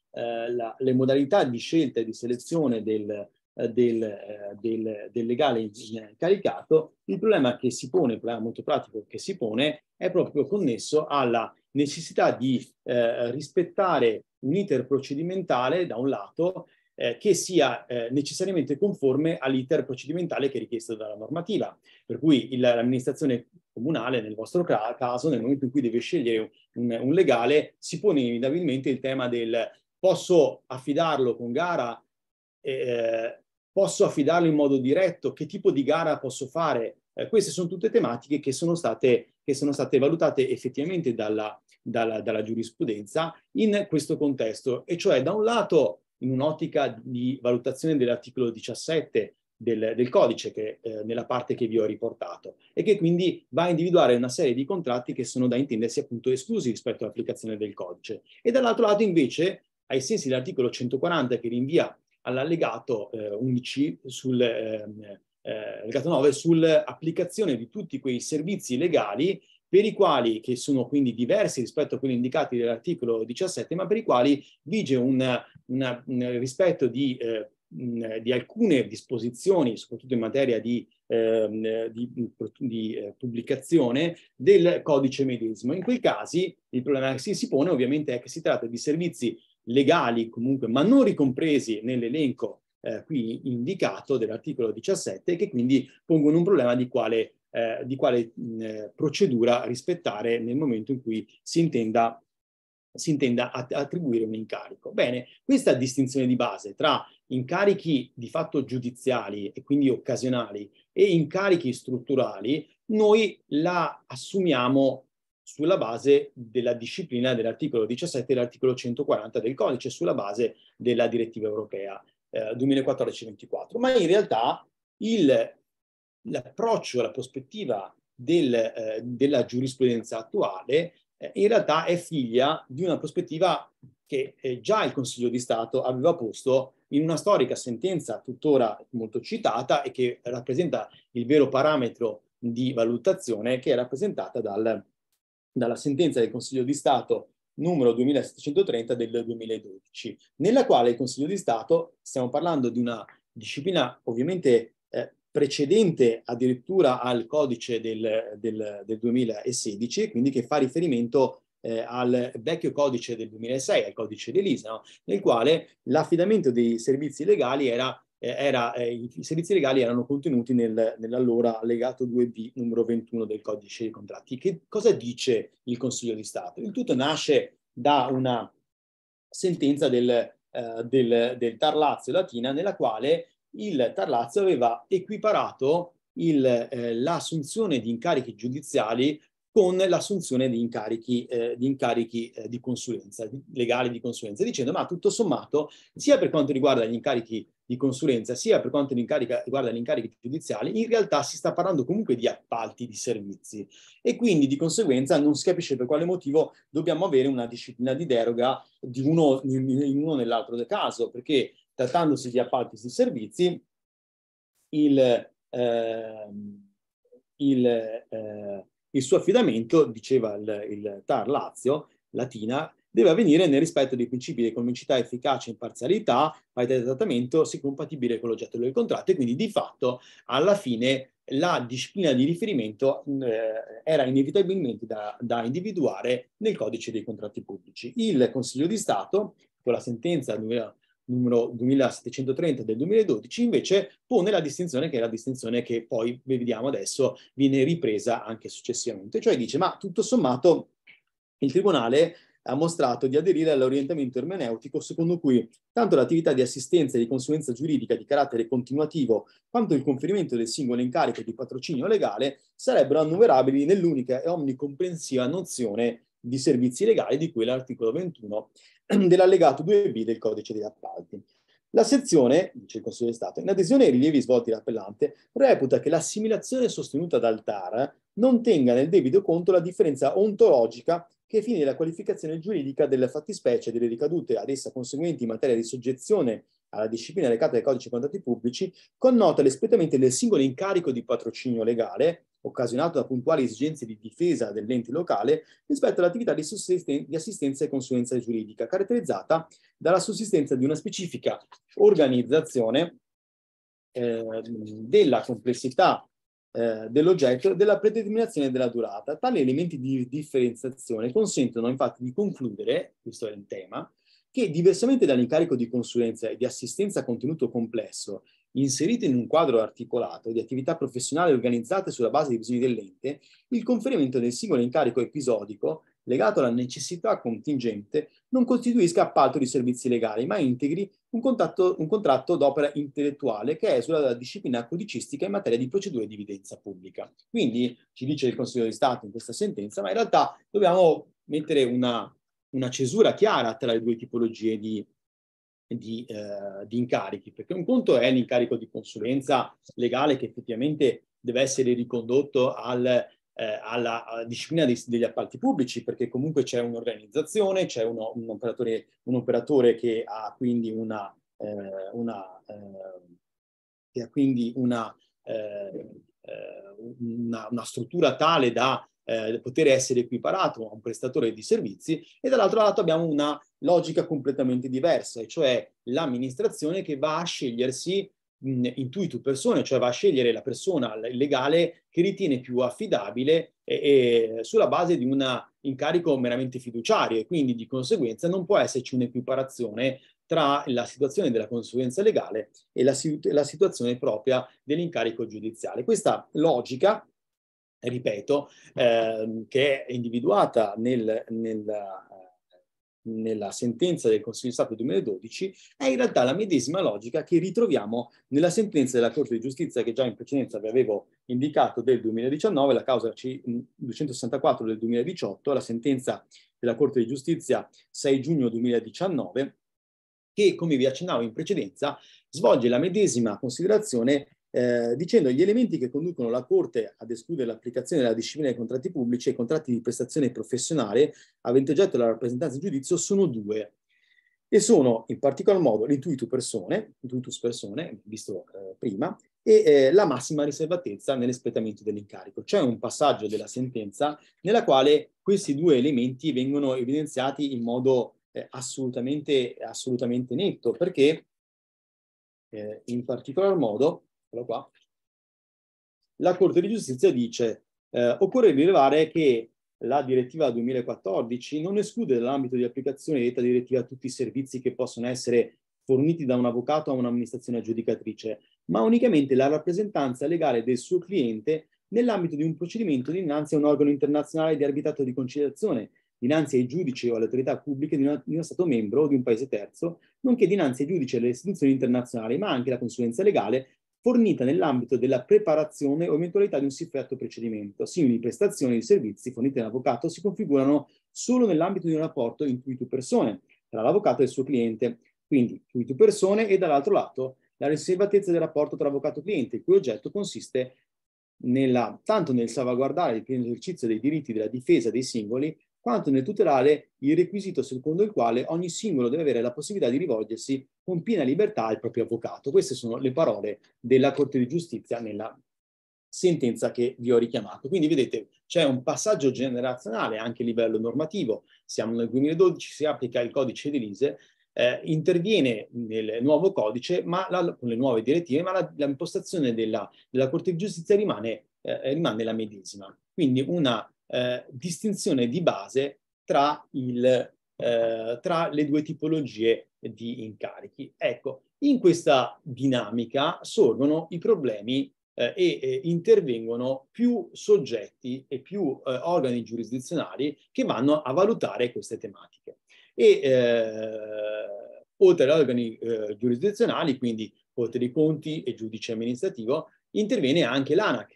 la, le modalità di scelta e di selezione del, eh, del, eh, del, del legale incaricato, il problema che si pone, il problema molto pratico che si pone è proprio connesso alla necessità di eh, rispettare un iter procedimentale da un lato eh, che sia eh, necessariamente conforme all'iter procedimentale che è richiesto dalla normativa. Per cui l'amministrazione comunale, nel vostro caso, nel momento in cui deve scegliere un, un legale, si pone inevitabilmente il tema del posso affidarlo con gara, eh, posso affidarlo in modo diretto, che tipo di gara posso fare. Eh, queste sono tutte tematiche che sono state che sono state valutate effettivamente dalla, dalla, dalla giurisprudenza in questo contesto, e cioè da un lato in un'ottica di valutazione dell'articolo 17 del, del, codice che, eh, nella parte che vi ho riportato e che quindi va a individuare una serie di contratti che sono da intendersi appunto esclusi rispetto all'applicazione del codice. E dall'altro lato invece, ai sensi dell'articolo 140 che rinvia all'allegato eh, 11 sul, eh, eh, legato 9 sull'applicazione di tutti quei servizi legali per i quali, che sono quindi diversi rispetto a quelli indicati nell'articolo 17, ma per i quali vige un, rispetto di, eh, di, alcune disposizioni, soprattutto in materia di, eh, di, di eh, pubblicazione, del codice medesimo. In quei casi il problema che si pone ovviamente è che si tratta di servizi legali comunque, ma non ricompresi nell'elenco eh, qui indicato dell'articolo 17 che quindi pongono un problema di quale, eh, di quale mh, eh, procedura rispettare nel momento in cui si intenda si intenda attribuire un incarico. Bene, questa distinzione di base tra incarichi di fatto giudiziali e quindi occasionali e incarichi strutturali, noi la assumiamo sulla base della disciplina dell'articolo 17 e dell'articolo 140 del codice, sulla base della direttiva europea. 2014 eh, 2024 ma in realtà il, l'approccio, la prospettiva del, eh, della giurisprudenza attuale eh, in realtà è figlia di una prospettiva che eh, già il Consiglio di Stato aveva posto in una storica sentenza tuttora molto citata e che rappresenta il vero parametro di valutazione che è rappresentata dal, dalla sentenza del Consiglio di Stato numero 2730 del 2012, nella quale il Consiglio di Stato, stiamo parlando di una disciplina ovviamente eh, precedente addirittura al codice del, del, del 2016, quindi che fa riferimento eh, al vecchio codice del 2006, al codice dell'ISA, no? nel quale l'affidamento dei servizi legali era eh, era, i, eh, i, servizi legali erano contenuti nel, nell'allora legato 2B numero 21 del codice dei contratti. Che cosa dice il Consiglio di Stato? Il tutto nasce da una sentenza del, Uh, del, del Tar Lazio Latina, nella quale il Tar Lazio aveva equiparato il, eh, l'assunzione di incarichi giudiziali con l'assunzione di incarichi, eh, di, incarichi eh, di consulenza, di, legali di consulenza, dicendo ma tutto sommato, sia per quanto riguarda gli incarichi di consulenza, sia per quanto riguarda gli incarichi giudiziali, in realtà si sta parlando comunque di appalti di servizi e quindi di conseguenza non si capisce per quale motivo dobbiamo avere una disciplina di deroga di uno, in uno nell'altro del caso, perché trattandosi di appalti di servizi, il, eh, il, eh, il suo affidamento, diceva il, il TAR Lazio, Latina, deve avvenire nel rispetto dei principi di economicità, efficacia, imparzialità, parità di trattamento, se compatibile con l'oggetto del contratto e quindi di fatto alla fine la disciplina di riferimento eh, era inevitabilmente da, da individuare nel codice dei contratti pubblici. Il Consiglio di Stato, con la sentenza 2000, numero 2730 del 2012, invece pone la distinzione che è la distinzione che poi vediamo adesso viene ripresa anche successivamente, cioè dice ma tutto sommato il Tribunale ha mostrato di aderire all'orientamento ermeneutico secondo cui tanto l'attività di assistenza e di consulenza giuridica di carattere continuativo quanto il conferimento del singolo incarico di patrocinio legale sarebbero annumerabili nell'unica e omnicomprensiva nozione di servizi legali di cui l'articolo 21 dell'allegato 2b del codice degli appalti. La sezione, dice il Consiglio di Stato, in adesione ai rilievi svolti dall'appellante, reputa che l'assimilazione sostenuta dal TAR non tenga nel debito conto la differenza ontologica che ai fini della qualificazione giuridica della fattispecie e delle ricadute ad essa conseguenti in materia di soggezione alla disciplina recata dai codici contatti pubblici, connota l'espletamento del singolo incarico di patrocinio legale, occasionato da puntuali esigenze di difesa dell'ente locale, rispetto all'attività di, sussisten- di assistenza e consulenza giuridica, caratterizzata dalla sussistenza di una specifica organizzazione eh, della complessità eh, dell'oggetto e della predeterminazione della durata. Tali elementi di differenziazione consentono infatti di concludere, questo è il tema, che diversamente dall'incarico di consulenza e di assistenza a contenuto complesso inserito in un quadro articolato di attività professionali organizzate sulla base dei bisogni dell'ente, il conferimento del singolo incarico episodico legato alla necessità contingente, non costituisca appalto di servizi legali, ma integri un, un contratto d'opera intellettuale che esula dalla disciplina codicistica in materia di procedure di evidenza pubblica. Quindi ci dice il Consiglio di Stato in questa sentenza, ma in realtà dobbiamo mettere una, una cesura chiara tra le due tipologie di di, eh, di, incarichi, perché un conto è l'incarico di consulenza legale che effettivamente deve essere ricondotto al eh, alla, disciplina dei, degli appalti pubblici, perché comunque c'è un'organizzazione, c'è uno, un, operatore, un, operatore, che ha quindi una, eh, una, eh, che ha quindi una, eh, eh, una, una struttura tale da eh, poter essere equiparato a un prestatore di servizi e dall'altro lato abbiamo una logica completamente diversa, e cioè l'amministrazione che va a scegliersi in tu tu persone, cioè va a scegliere la persona legale che ritiene più affidabile e, e sulla base di un incarico meramente fiduciario e quindi di conseguenza non può esserci un'equiparazione tra la situazione della consulenza legale e la, la situazione propria dell'incarico giudiziale. Questa logica ripeto, eh, che è individuata nel, nel nella sentenza del Consiglio di Stato 2012 è in realtà la medesima logica che ritroviamo nella sentenza della Corte di Giustizia che già in precedenza vi avevo indicato del 2019, la causa 264 del 2018, la sentenza della Corte di Giustizia 6 giugno 2019, che come vi accennavo in precedenza svolge la medesima considerazione eh, dicendo gli elementi che conducono la Corte ad escludere l'applicazione della disciplina dei contratti pubblici e contratti di prestazione professionale avente oggetto la rappresentanza in giudizio sono due e sono in particolar modo l'intuito persone, l'intuitus persone, visto eh, prima, e eh, la massima riservatezza nell'espletamento dell'incarico. C'è un passaggio della sentenza nella quale questi due elementi vengono evidenziati in modo eh, assolutamente, assolutamente netto, perché eh, in particolar modo eccolo qua, la Corte di Giustizia dice eh, occorre rilevare che la direttiva 2014 non esclude dall'ambito di applicazione di detta direttiva tutti i servizi che possono essere forniti da un avvocato a un'amministrazione aggiudicatrice, ma unicamente la rappresentanza legale del suo cliente nell'ambito di un procedimento dinanzi a un organo internazionale di arbitrato di conciliazione, dinanzi ai giudici o alle autorità pubbliche di, una, di uno Stato membro o di un Paese terzo, nonché dinanzi ai giudici e alle istituzioni internazionali, ma anche la consulenza legale fornita nell'ambito della preparazione o eventualità di un siffatto procedimento. Simili prestazioni e servizi forniti dall'avvocato si configurano solo nell'ambito di un rapporto in cui tu persone, tra l'avvocato e il suo cliente, quindi cui tu persone e dall'altro lato la riservatezza del rapporto tra avvocato e cliente, il cui oggetto consiste nella, tanto nel salvaguardare il pieno esercizio dei diritti della difesa dei singoli, quanto nel tutelare il requisito secondo il quale ogni singolo deve avere la possibilità di rivolgersi con piena libertà al proprio avvocato. Queste sono le parole della Corte di Giustizia nella sentenza che vi ho richiamato. Quindi vedete, c'è un passaggio generazionale anche a livello normativo. Siamo nel 2012, si applica il codice di Lise, eh, interviene nel nuovo codice, ma la, con le nuove direttive, ma l'impostazione della, della, Corte di Giustizia rimane, eh, rimane la medesima. Quindi una eh, distinzione di base tra, il, eh, tra le due tipologie di incarichi. Ecco, in questa dinamica sorgono i problemi eh, e eh, intervengono più soggetti e più eh, organi giurisdizionali che vanno a valutare queste tematiche. E eh, oltre agli organi eh, giurisdizionali, quindi Corte dei Conti e giudice amministrativo, interviene anche l'ANAC,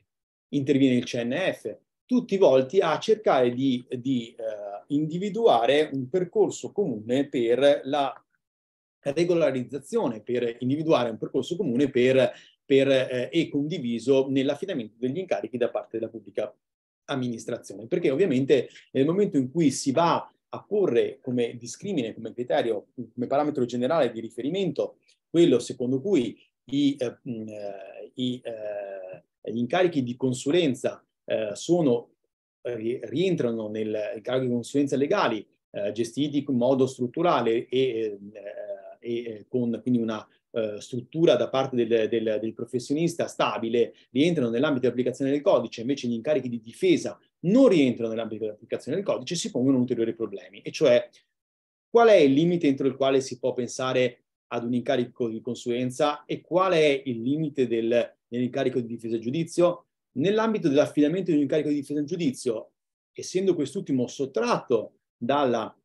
interviene il CNF, tutti volti a cercare di, di eh, individuare un percorso comune per la regolarizzazione, per individuare un percorso comune per, per, eh, e condiviso nell'affidamento degli incarichi da parte della pubblica amministrazione. Perché ovviamente nel momento in cui si va a porre come discrimine, come criterio, come parametro generale di riferimento, quello secondo cui i, eh, eh i, eh, gli incarichi di consulenza eh, sono, rientrano nel carico di consulenza legali eh, gestiti in modo strutturale e, eh, e eh, con quindi una struttura da parte del, del, del professionista stabile, rientrano nell'ambito di applicazione del codice, invece gli incarichi di difesa non rientrano nell'ambito di applicazione del codice, si pongono ulteriori problemi, e cioè qual è il limite entro il quale si può pensare ad un incarico di consulenza e qual è il limite del, dell'incarico di difesa e giudizio, Nell'ambito dell'affidamento di un incarico di difesa in giudizio, essendo quest'ultimo sottratto dalla,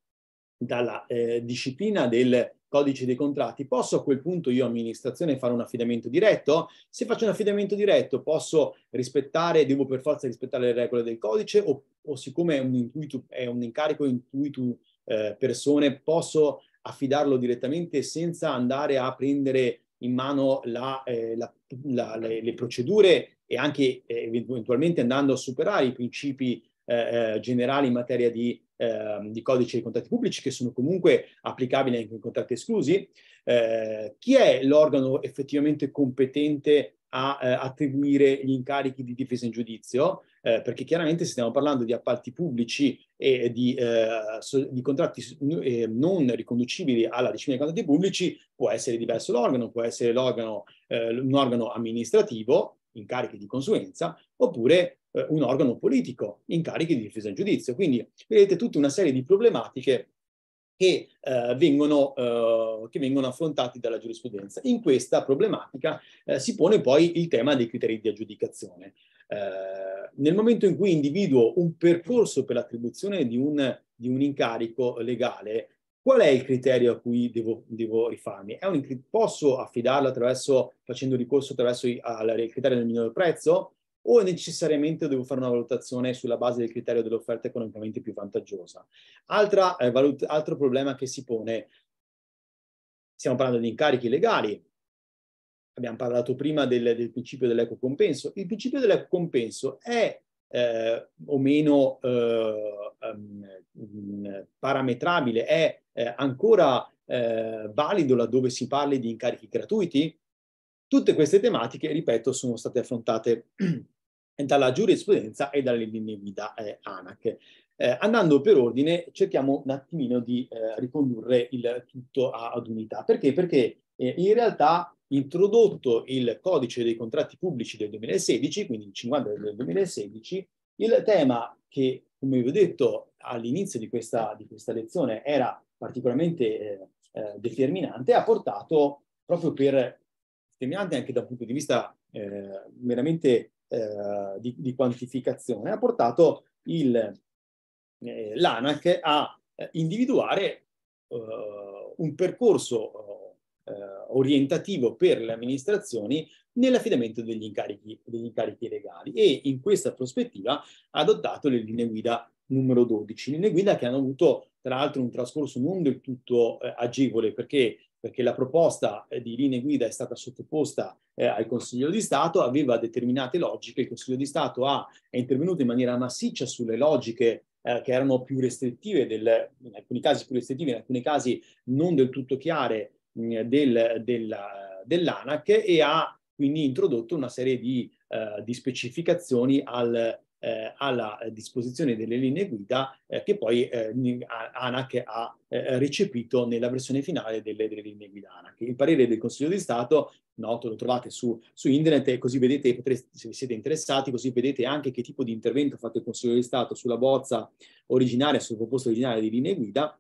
dalla eh, disciplina del codice dei contratti, posso a quel punto io amministrazione fare un affidamento diretto? Se faccio un affidamento diretto posso rispettare, devo per forza rispettare le regole del codice o, o siccome è un, intuito, è un, incarico intuito eh, persone posso affidarlo direttamente senza andare a prendere in mano la, eh, la, la, le, le, procedure e anche eh, eventualmente andando a superare i principi eh, eh generali in materia di, eh, di codice dei contratti pubblici che sono comunque applicabili anche in contratti esclusi, eh, chi è l'organo effettivamente competente a eh, attribuire gli incarichi di difesa in giudizio? perché chiaramente se stiamo parlando di appalti pubblici e di, so, di contratti non riconducibili alla disciplina dei contratti pubblici, può essere diverso l'organo, può essere l'organo, un organo amministrativo incarichi di consulenza, oppure eh, un organo politico, incarichi di difesa in giudizio. Quindi vedete tutta una serie di problematiche che, eh, vengono, eh, che vengono affrontati dalla giurisprudenza. In questa problematica eh, si pone poi il tema dei criteri di aggiudicazione. Eh, nel momento in cui individuo un percorso per l'attribuzione di di un incarico legale, Qual è il criterio a cui devo, devo rifarmi? Un, posso affidarlo attraverso, facendo ricorso attraverso al criterio del minore prezzo o necessariamente devo fare una valutazione sulla base del criterio dell'offerta economicamente più vantaggiosa? Altra, eh, valut- altro problema che si pone, stiamo parlando di incarichi legali, abbiamo parlato prima del, del principio dell'eco compenso. Il principio dell'eco compenso è eh, o meno eh, ehm, mm, parametrabile è eh, ancora eh, valido laddove si parli di incarichi gratuiti? Tutte queste tematiche, ripeto, sono state affrontate dalla giurisprudenza e dalle linee guida eh, ANAC. Eh, andando per ordine, cerchiamo un attimino di ricondurre il tutto a, ad unità. Perché? Perché in realtà introdotto il codice dei contratti pubblici del 2016, quindi il 50 del 2016, il tema che, come vi ho detto all'inizio di questa, di questa lezione, era particolarmente eh, eh, determinante, ha portato proprio per, determinante anche da un punto di vista eh, meramente eh, di, di, quantificazione, ha portato eh, l'ANAC a eh, individuare un percorso eh, orientativo per le amministrazioni nell'affidamento degli incarichi, degli incarichi legali e in questa prospettiva ha adottato le linee guida numero 12, linee guida che hanno avuto tra l'altro un trascorso non del tutto eh, agevole perché, perché, la proposta eh, di linee guida è stata sottoposta eh, al Consiglio di Stato, aveva determinate logiche, il Consiglio di Stato ha, è intervenuto in maniera massiccia sulle logiche eh, che erano più restrittive, del, in alcuni casi più restrittive, in alcuni casi non del tutto chiare eh, del, della, dell'ANAC e ha quindi introdotto una serie di, eh, di specificazioni al, eh, alla disposizione delle linee guida eh, che poi eh, ANAC ha eh, recepito nella versione finale delle, delle, linee guida ANAC. Il parere del Consiglio di Stato, noto, lo trovate su, su internet e così vedete, potreste, se siete interessati, così vedete anche che tipo di intervento ha fatto il Consiglio di Stato sulla bozza originaria, sul proposto originale di linee guida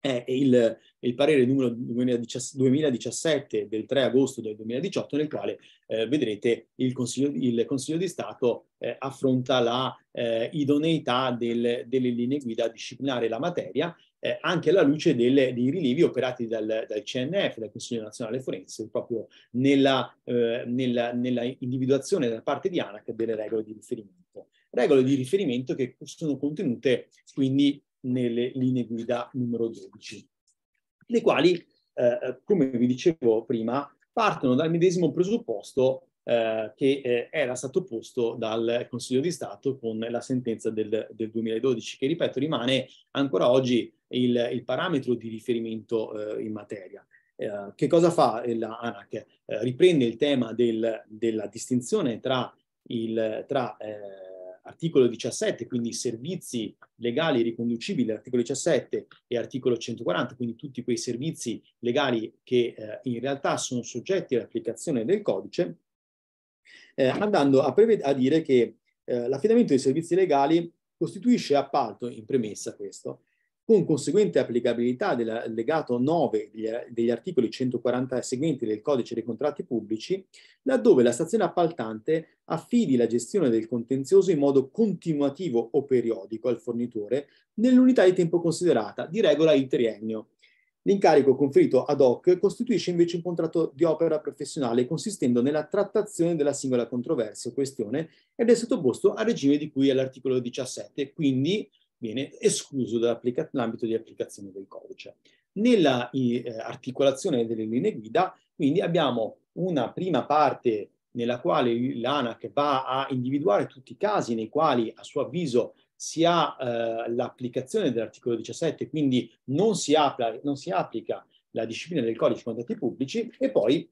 è il, il parere numero 2017 del 3 agosto del 2018 nel quale eh, vedrete il Consiglio, il Consiglio, di Stato eh, affronta la eh, idoneità del, delle linee guida a disciplinare la materia eh, anche alla luce delle, dei rilievi operati dal, dal, CNF, dal Consiglio Nazionale Forense, proprio nella, eh, nella, nella individuazione da parte di ANAC delle regole di riferimento. Regole di riferimento che sono contenute quindi nelle linee guida numero 12, le quali, eh, come vi dicevo prima, partono dal medesimo presupposto eh, che eh, era stato posto dal Consiglio di Stato con la sentenza del, del 2012, che ripeto rimane ancora oggi il, il parametro di riferimento eh, in materia. Eh, che cosa fa l'ANAC? Eh, riprende il tema del, della distinzione tra, il, tra articolo 17, quindi servizi legali riconducibili articolo 17 e articolo 140, quindi tutti quei servizi legali che eh, in realtà sono soggetti all'applicazione del codice, eh, andando a, a, dire che eh, l'affidamento dei servizi legali costituisce appalto, in premessa questo, con conseguente applicabilità del legato 9 degli articoli 140 e seguenti del codice dei contratti pubblici, laddove la stazione appaltante affidi la gestione del contenzioso in modo continuativo o periodico al fornitore nell'unità di tempo considerata, di regola il triennio. L'incarico conferito ad hoc costituisce invece un contratto di opera professionale consistendo nella trattazione della singola controversia o questione ed è sottoposto al regime di cui è l'articolo 17, quindi viene escluso dall'ambito di applicazione del codice. Nella eh, articolazione delle linee guida, quindi abbiamo una prima parte nella quale l'ANAC va a individuare tutti i casi nei quali a suo avviso si ha eh, l'applicazione dell'articolo 17, quindi non si, applica, non si, applica la disciplina del codice dei contratti pubblici e poi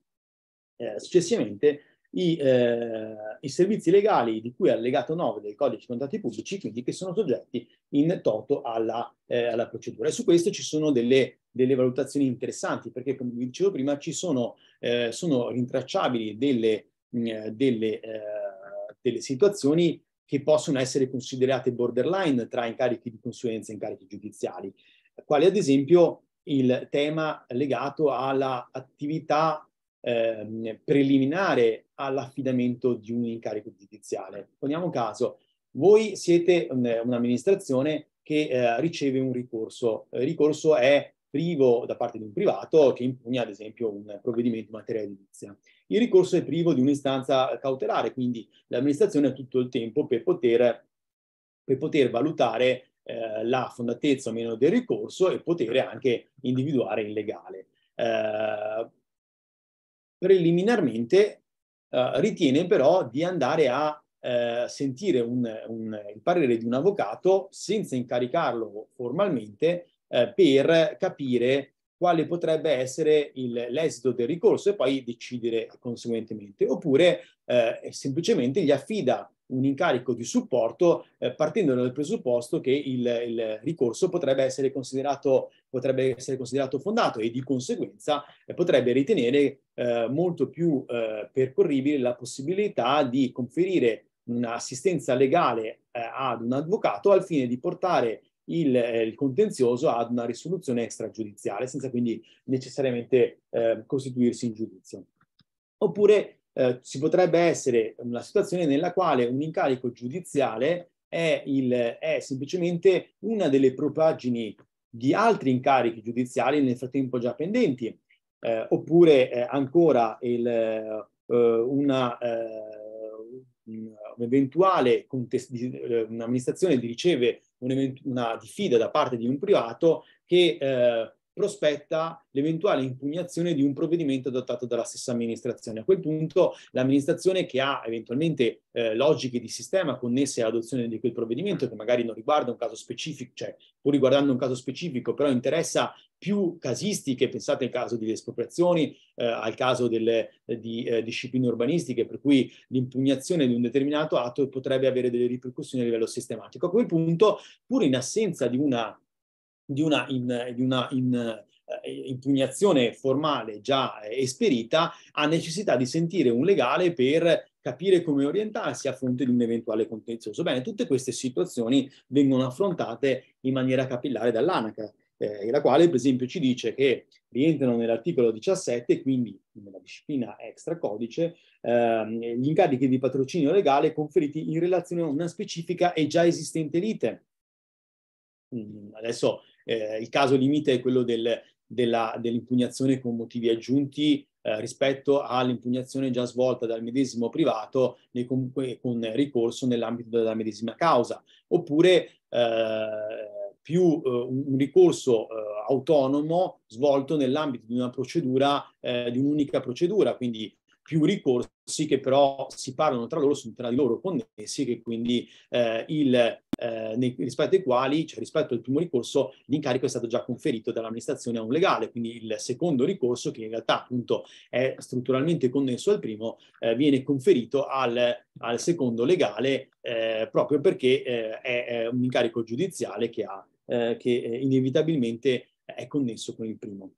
eh, successivamente i, eh, i, servizi legali di cui è allegato 9 del codice dei contatti pubblici, quindi che sono soggetti in toto alla, eh, alla procedura. E su questo ci sono delle, delle, valutazioni interessanti, perché come vi dicevo prima ci sono, eh, sono rintracciabili delle, mh, mm, delle, eh, delle, situazioni che possono essere considerate borderline tra incarichi di consulenza e incarichi giudiziari, quali ad esempio il tema legato all'attività eh, preliminare all'affidamento di un incarico giudiziale. Poniamo caso, voi siete un'amministrazione che eh, riceve un ricorso. Il ricorso è privo da parte di un privato che impugna ad esempio un provvedimento in materia edilizia. Il ricorso è privo di un'istanza cautelare, quindi l'amministrazione ha tutto il tempo per poter, per poter valutare eh, la fondatezza o meno del ricorso e poter anche individuare il legale. Eh, preliminarmente eh, ritiene però di andare a eh, sentire un, un, il parere di un avvocato senza incaricarlo formalmente eh, per capire quale potrebbe essere il, l'esito del ricorso e poi decidere conseguentemente. Oppure eh, semplicemente gli affida un incarico di supporto eh, partendo dal presupposto che il, il ricorso potrebbe essere, potrebbe essere, considerato, fondato e di conseguenza eh, potrebbe ritenere eh, molto più eh, percorribile la possibilità di conferire un'assistenza legale eh, ad un avvocato al fine di portare il, eh, il, contenzioso ad una risoluzione extragiudiziale senza quindi necessariamente costituirsi in giudizio. Oppure eh, ci potrebbe essere una situazione nella quale un incarico giudiziale è, il, è semplicemente una delle propaggini di altri incarichi giudiziali nel frattempo già pendenti, eh, oppure eh, ancora il, eh, una, eh, un'eventuale contest- eh, un'amministrazione riceve un event- una diffida da parte di un privato che eh, prospetta l'eventuale impugnazione di un provvedimento adottato dalla stessa amministrazione. A quel punto l'amministrazione che ha eventualmente eh, logiche di sistema connesse all'adozione di quel provvedimento, che magari non riguarda un caso specifico, cioè pur riguardando un caso specifico, però interessa più casistiche, pensate al caso delle espropriazioni, eh, al caso delle, di eh, discipline urbanistiche, per cui l'impugnazione di un determinato atto potrebbe avere delle ripercussioni a livello sistematico. A quel punto, pur in assenza di una di una, in, di una in, eh, impugnazione formale già eh, esperita, ha necessità di sentire un legale per capire come orientarsi a fronte di un eventuale contenzioso. Bene, tutte queste situazioni vengono affrontate in maniera capillare dall'ANACA, eh, la quale per esempio ci dice che rientrano nell'articolo 17, quindi nella disciplina extra codice, eh, gli incarichi di patrocinio legale conferiti in relazione a una specifica e già esistente lite. Mm, adesso eh, il caso limite è quello del, della, dell'impugnazione con motivi aggiunti eh, rispetto all'impugnazione già svolta dal medesimo privato nei, comunque, con ricorso nell'ambito della medesima causa, oppure eh, più eh, un ricorso eh, autonomo svolto nell'ambito di una procedura, di un'unica procedura, quindi più ricorsi che però si parlano tra loro, sono tra di loro connessi, che quindi eh, il eh, nei, rispetto ai quali, cioè rispetto al primo ricorso, l'incarico è stato già conferito dall'amministrazione a un legale, quindi il secondo ricorso, che in realtà appunto è strutturalmente connesso al primo, eh, viene conferito al, al secondo legale eh, proprio perché eh, è, è, un incarico giudiziale che, ha, eh, che eh, inevitabilmente è connesso con il primo.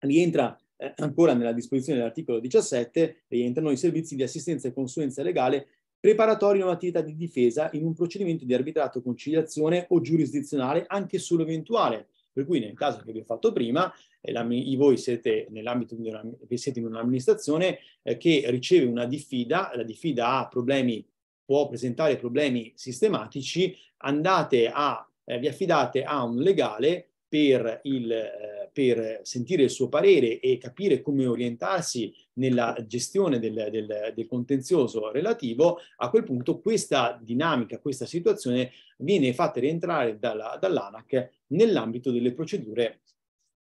Rientra ancora nella disposizione dell'articolo 17, rientrano i servizi di assistenza e consulenza legale preparatorio a un'attività di difesa in un procedimento di arbitrato, conciliazione o giurisdizionale, anche solo eventuale. Per cui nel caso che vi ho fatto prima, eh, voi siete nell'ambito di una, siete in un'amministrazione eh, che riceve una diffida, la diffida ha problemi, può presentare problemi sistematici, andate a, eh, vi affidate a un legale per, il, eh, per, sentire il suo parere e capire come orientarsi nella gestione del, del, del contenzioso relativo, a quel punto questa dinamica, questa situazione viene fatta rientrare dalla, dall'ANAC nell'ambito delle procedure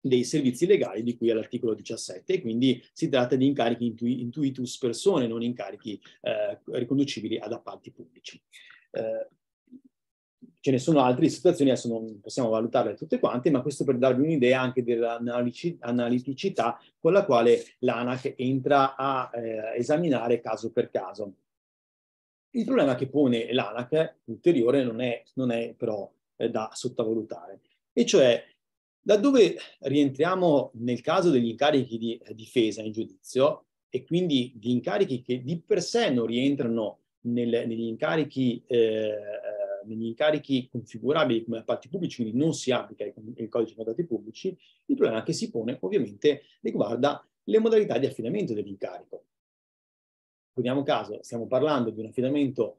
dei servizi legali di cui è l'articolo 17 e quindi si tratta di incarichi intui, intuitus persone, non incarichi eh, riconducibili ad appalti pubblici. Eh, ce ne sono altre situazioni, adesso non possiamo valutarle tutte quante, ma questo per darvi un'idea anche dell'analiticità con la quale l'ANAC entra a eh, esaminare caso per caso. Il problema che pone l'ANAC ulteriore non è, non è però eh, da sottovalutare, e cioè laddove rientriamo nel caso degli incarichi di eh, difesa in giudizio e quindi di incarichi che di per sé non rientrano nel, negli incarichi eh, negli incarichi configurabili come appalti pubblici, quindi non si applica il, il codice dei contratti pubblici, il problema che si pone ovviamente riguarda le modalità di affidamento dell'incarico. Prendiamo caso, stiamo parlando di un affidamento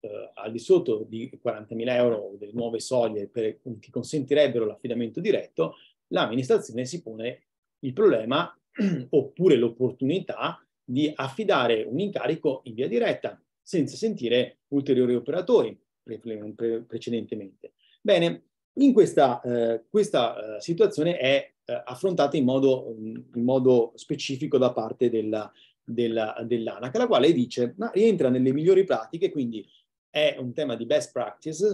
eh, al di sotto di 40.000 euro delle nuove soglie per, che consentirebbero l'affidamento diretto, l'amministrazione si pone il problema oppure l'opportunità di affidare un incarico in via diretta senza sentire ulteriori operatori, pre pre precedentemente. Bene, in questa, eh, questa eh, situazione è eh, affrontata in modo, mm, in modo, specifico da parte dell'ANAC, della, dell la quale dice ma rientra nelle migliori pratiche, quindi è un tema di best practice,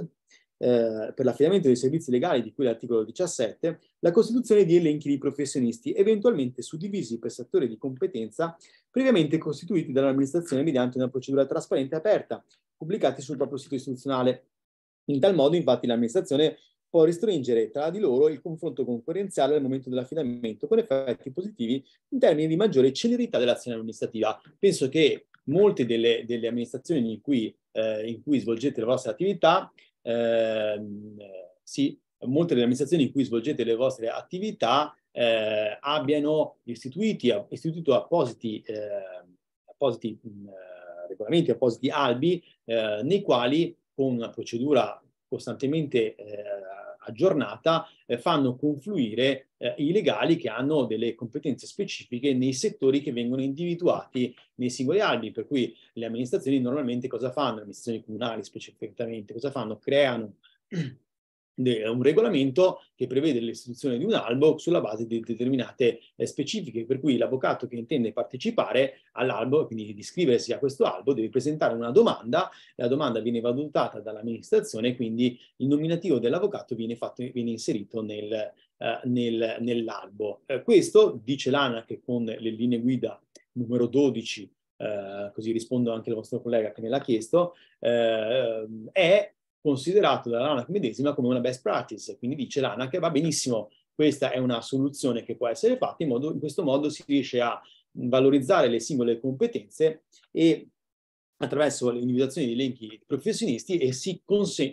eh, per l'affidamento dei servizi legali di cui l'articolo 17, la costituzione di elenchi di professionisti, eventualmente suddivisi per settore di competenza previamente costituiti dall'amministrazione mediante una procedura trasparente e aperta, pubblicati sul proprio sito istituzionale. In tal modo, infatti, l'amministrazione può restringere tra di loro il confronto concorrenziale al momento dell'affidamento con effetti positivi in termini di maggiore celerità dell'azione amministrativa. Penso che molte delle, delle amministrazioni in cui, eh, in cui, svolgete le vostre attività, eh, sì, molte delle amministrazioni in cui svolgete le vostre attività eh, abbiano istituito appositi, eh, appositi mh, eh, regolamenti, appositi albi eh, nei quali con una procedura costantemente eh, aggiornata eh, fanno confluire i legali che hanno delle competenze specifiche nei settori che vengono individuati nei singoli albi, per cui le amministrazioni normalmente cosa fanno? Le amministrazioni comunali specificamente cosa fanno? Creano un regolamento che prevede l'istituzione di un albo sulla base di determinate eh, specifiche, per cui l'avvocato che intende partecipare all'albo, quindi di iscriversi a questo albo, deve presentare una domanda, la domanda viene valutata dall'amministrazione, quindi il nominativo dell'avvocato viene, fatto, viene inserito nel, uh, nel, nell'albo. Uh, questo dice l'ANAC con le linee guida numero 12 Uh, così rispondo anche al vostro collega che me l'ha chiesto, uh, è considerato dall'ANAC medesima come una best practice, quindi dice l'ANAC va benissimo, questa è una soluzione che può essere fatta, in, modo, in questo modo si riesce a valorizzare le singole competenze e attraverso l'individuazione di elenchi professionisti e si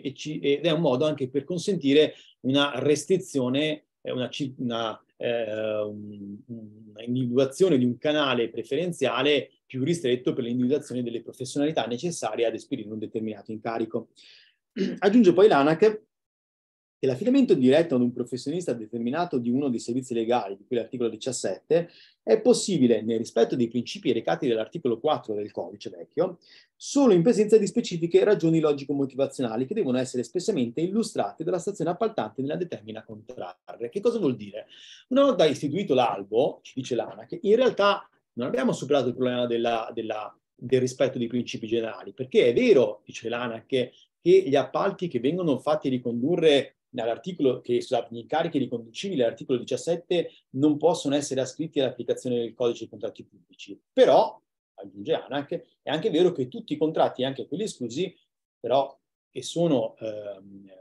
e ci- ed è un modo anche per consentire una restrizione, eh, una, una, eh, una individuazione di un canale preferenziale più ristretto per l'individuazione delle professionalità necessarie ad esperire un determinato incarico. Aggiunge poi l'ANAC che l'affidamento diretto ad un professionista determinato di uno dei servizi legali, di cui l'articolo 17, è possibile, nel rispetto dei principi recati dall'articolo 4 del codice vecchio, solo in presenza di specifiche ragioni logico-motivazionali che devono essere espressamente illustrate dalla stazione appaltante nella determina contrarre. Che cosa vuol dire? Una volta istituito l'albo, ci dice l'ANAC, in realtà non abbiamo superato il problema della, della del rispetto dei principi generali, perché è vero, dice l'ANAC, che che gli appalti che vengono fatti ricondurre nell'articolo, che scusate, gli incarichi riconducibili all'articolo 17 non possono essere ascritti all'applicazione del codice dei contratti pubblici. Però, aggiunge ANAC, è anche vero che tutti i contratti, anche quelli esclusi, però che sono eh,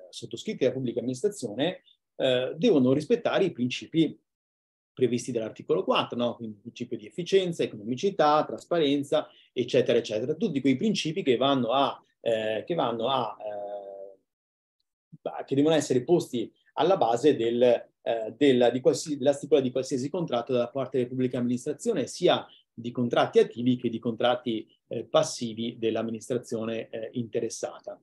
sottoscritti dalla pubblica amministrazione, eh, devono rispettare i principi previsti dall'articolo 4, no? quindi il principio di efficienza, economicità, trasparenza, eccetera, eccetera. Tutti quei principi che vanno a eh, che vanno a, eh, che devono essere posti alla base del, eh, della, di della stipula di qualsiasi contratto da parte della pubblica amministrazione, sia di contratti attivi che di contratti eh, passivi dell'amministrazione eh, interessata.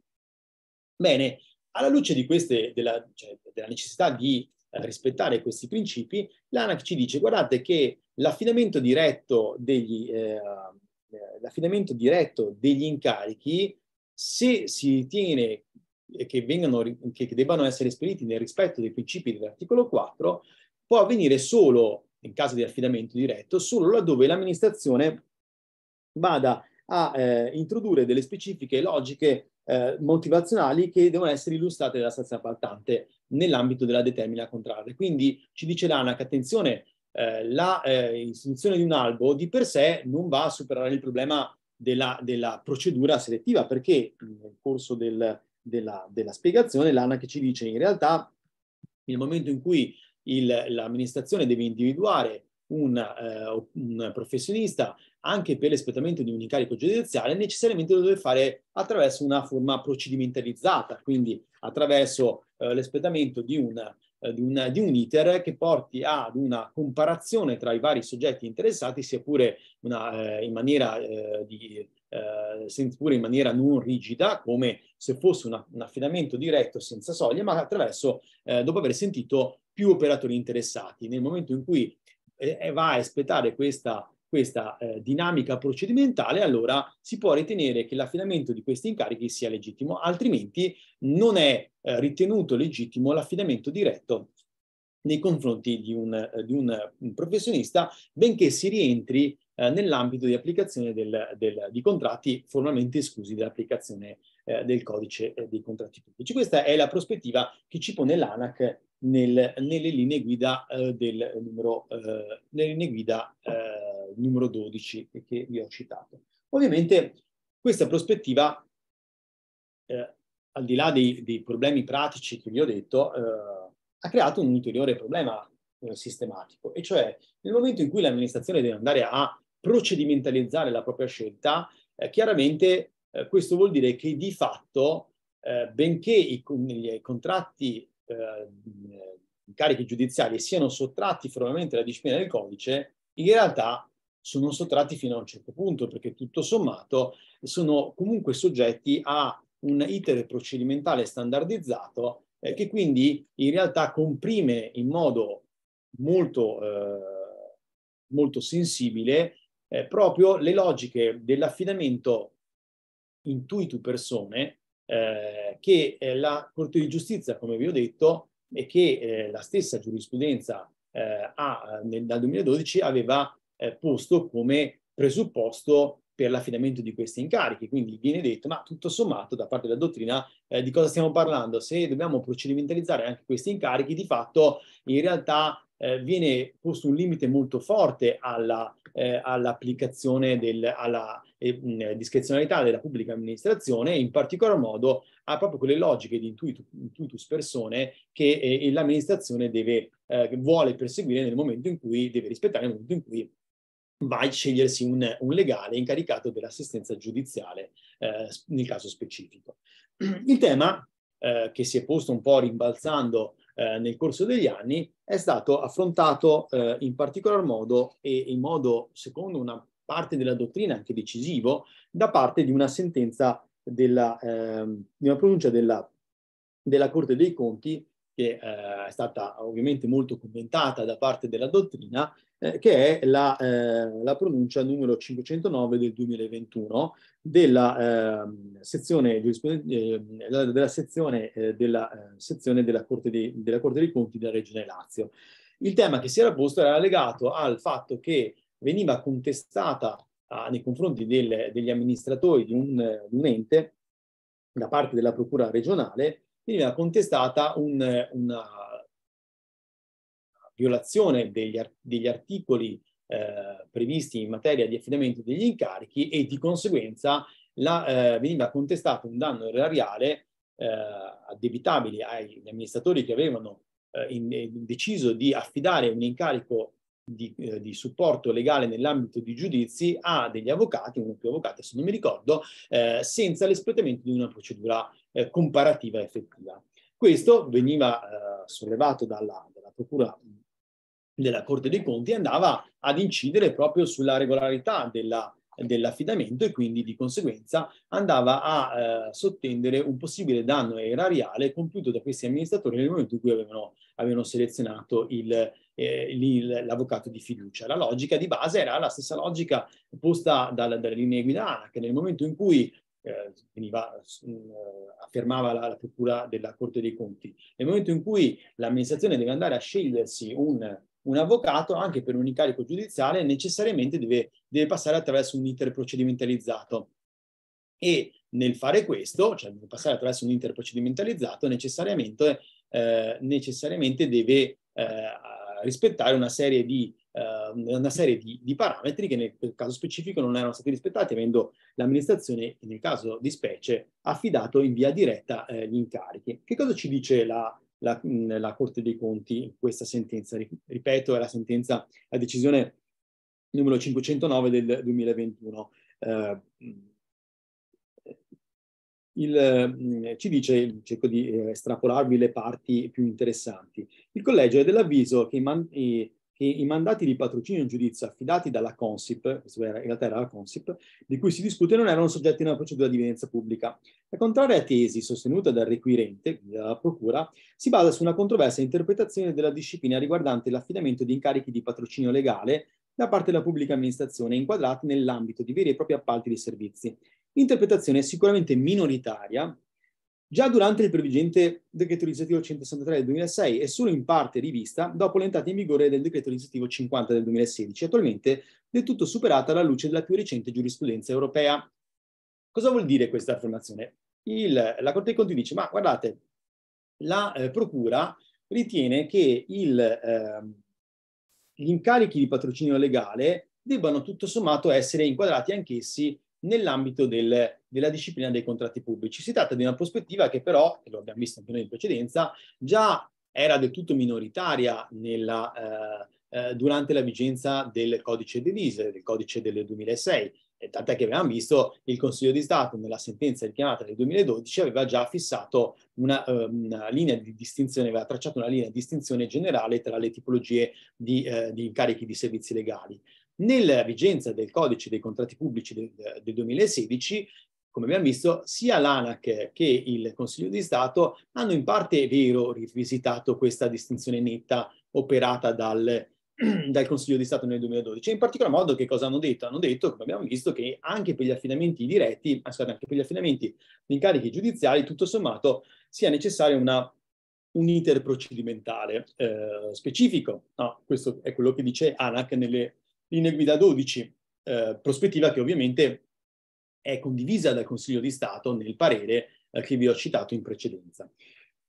Bene, alla luce di queste, della, cioè, della necessità di eh, rispettare questi principi, l'ANAC ci dice guardate che l'affidamento diretto degli, eh, l'affidamento diretto degli incarichi se si ritiene che, vengano, che, debbano essere esperiti nel rispetto dei principi dell'articolo 4, può avvenire solo, in caso di affidamento diretto, solo laddove l'amministrazione vada a eh, introdurre delle specifiche logiche eh, motivazionali che devono essere illustrate dalla stazione appaltante nell'ambito della determina contrarre. Quindi ci dice l'ANAC, attenzione, eh, la eh, di un albo di per sé non va a superare il problema della, della procedura selettiva, perché nel corso del, della, della spiegazione l'ANAC ci dice in realtà nel momento in cui il, l'amministrazione deve individuare un, eh, un, professionista anche per l'espletamento di un incarico giudiziale, necessariamente lo deve fare attraverso una forma procedimentalizzata, quindi attraverso eh, l'espletamento di un eh, di, un, di, un, iter che porti ad una comparazione tra i vari soggetti interessati, sia pure una, eh, in maniera eh, di eh, pure in maniera non rigida, come se fosse una, un affidamento diretto senza soglie, ma attraverso, eh, dopo aver sentito più operatori interessati. Nel momento in cui eh, va a espletare questa questa eh, dinamica procedimentale, allora si può ritenere che l'affidamento di questi incarichi sia legittimo, altrimenti non è eh, ritenuto legittimo l'affidamento diretto nei confronti di un, eh, di un, un professionista, benché si rientri eh, nell'ambito di applicazione del, del, di contratti formalmente esclusi dall'applicazione eh, del codice eh, dei contratti pubblici. Questa è la prospettiva che ci pone l'ANAC nel, nelle linee guida eh, del numero, eh, linee guida, eh, numero 12 che vi ho citato. Ovviamente questa prospettiva, eh, al di là dei, dei, problemi pratici che vi ho detto, eh, ha creato un ulteriore problema eh, sistematico, e cioè nel momento in cui l'amministrazione deve andare a procedimentalizzare la propria scelta, chiaramente questo vuol dire che di fatto, benché i, i contratti eh, eh, incarichi giudiziari siano sottratti formalmente alla disciplina del codice, in realtà sono sottratti fino a un certo punto, perché tutto sommato sono comunque soggetti a un iter procedimentale standardizzato eh, che quindi in realtà comprime in modo molto, eh, molto sensibile eh, proprio le logiche dell'affidamento in persone eh, che eh, la Corte di Giustizia, come vi ho detto, e che eh, la stessa giurisprudenza eh, ha, nel, dal 2012 aveva posto come presupposto per l'affidamento di questi incarichi. Quindi viene detto, ma tutto sommato, da parte della dottrina, eh, di cosa stiamo parlando? Se dobbiamo procedimentalizzare anche questi incarichi, di fatto in realtà eh, viene posto un limite molto forte alla, eh, all'applicazione del, alla eh, discrezionalità della pubblica amministrazione, in particolar modo a proprio quelle logiche di intuitus, intuitus persone che eh, l'amministrazione deve, eh, vuole perseguire nel momento in cui deve rispettare, nel momento in cui va a scegliersi un, un legale incaricato dell'assistenza giudiziale eh, nel caso specifico. Il tema che si è posto un po' rimbalzando eh, nel corso degli anni, è stato affrontato eh, in particolar modo e in modo, secondo una parte della dottrina anche decisivo, da parte di una sentenza della, ehm, di una pronuncia della, della Corte dei Conti che eh, è stata ovviamente molto commentata da parte della dottrina eh, che è la, eh, la, pronuncia numero 509 del 2021 ehm, ehm, della sezione, eh, della, sezione, eh, della sezione della Corte, dei, della Corte dei Conti della Regione Lazio. Il tema che si era posto era legato al fatto che veniva contestata ah, nei confronti del, degli amministratori di un, di un, ente da parte della Procura regionale, veniva contestata un, una, violazione degli, art- degli articoli eh, previsti in materia di affidamento degli incarichi e di conseguenza la, eh, veniva contestato un danno erariale eh, addebitabile agli amministratori che avevano eh, in, eh, deciso di affidare un incarico di, eh, di, supporto legale nell'ambito di giudizi a degli avvocati, uno o più avvocati, se non mi ricordo, eh, senza l'espletamento di una procedura eh, comparativa effettiva. Questo veniva eh, sollevato dalla, dalla Procura della Corte dei Conti andava ad incidere proprio sulla regolarità della, dell'affidamento e quindi di conseguenza andava a eh, sottendere un possibile danno erariale compiuto da questi amministratori nel momento in cui avevano, avevano selezionato il, eh, il, l'avvocato di fiducia. La logica di base era la stessa logica posta dal, dalle linee guida che nel momento in cui eh, veniva, mh, mm, affermava la, la procura della Corte dei Conti, nel momento in cui l'amministrazione deve andare a scegliersi un un avvocato anche per un incarico giudiziale necessariamente deve, deve passare attraverso un iter procedimentalizzato e nel fare questo, cioè nel passare attraverso un iter procedimentalizzato, necessariamente, eh, necessariamente deve eh, rispettare una serie di eh, una serie di, di, parametri che nel caso specifico non erano stati rispettati, avendo l'amministrazione, nel caso di specie, affidato in via diretta eh, gli incarichi. Che cosa ci dice la, la, la Corte dei Conti in questa sentenza. Ripeto, è la sentenza, la decisione numero 509 del 2021. Eh, il, mm, ci dice, cerco di eh, estrapolarvi le parti più interessanti. Il collegio è dell'avviso che i, man, i, e i mandati di patrocinio in giudizio affidati dalla Consip, in realtà era la Consip, di cui si discute non erano soggetti a una procedura di evidenza pubblica. La contraria tesi sostenuta dal requirente, quindi dalla Procura, si basa su una controversa interpretazione della disciplina riguardante l'affidamento di incarichi di patrocinio legale da parte della pubblica amministrazione inquadrati nell'ambito di veri e propri appalti di servizi. Interpretazione sicuramente minoritaria Già durante il previgente decreto legislativo 163 del 2006 e solo in parte rivista dopo l'entrata in vigore del decreto legislativo 50 del 2016, attualmente del tutto superata alla luce della più recente giurisprudenza europea. Cosa vuol dire questa affermazione? Il, la Corte dei Conti dice, ma guardate, la eh, Procura ritiene che il, eh, gli incarichi di patrocinio legale debbano tutto sommato essere inquadrati anch'essi nell'ambito del, della disciplina dei contratti pubblici. Si tratta di una prospettiva che però, e lo abbiamo visto anche noi in precedenza, già era del tutto minoritaria nella, eh, eh, durante la vigenza del codice edilise, del codice del 2006, e tant'è che abbiamo visto il Consiglio di Stato nella sentenza richiamata del 2012 aveva già fissato una, ehm, una, linea di distinzione, aveva tracciato una linea di distinzione generale tra le tipologie di, eh, di incarichi di servizi legali. Nella vigenza del codice dei contratti pubblici del, del 2016, come abbiamo visto, sia l'ANAC che il Consiglio di Stato hanno in parte, è vero, rivisitato questa distinzione netta operata dal, dal Consiglio di Stato nel 2012. E in particolar modo che cosa hanno detto? Hanno detto, come abbiamo visto, che anche per gli affidamenti diretti, ah, anche per gli affidamenti di incarichi giudiziari, tutto sommato sia necessario una, un iter procedimentale eh, specifico. No, questo è quello che dice ANAC nelle linee guida 12, eh, prospettiva che ovviamente è condivisa dal Consiglio di Stato nel parere eh, che vi ho citato in precedenza.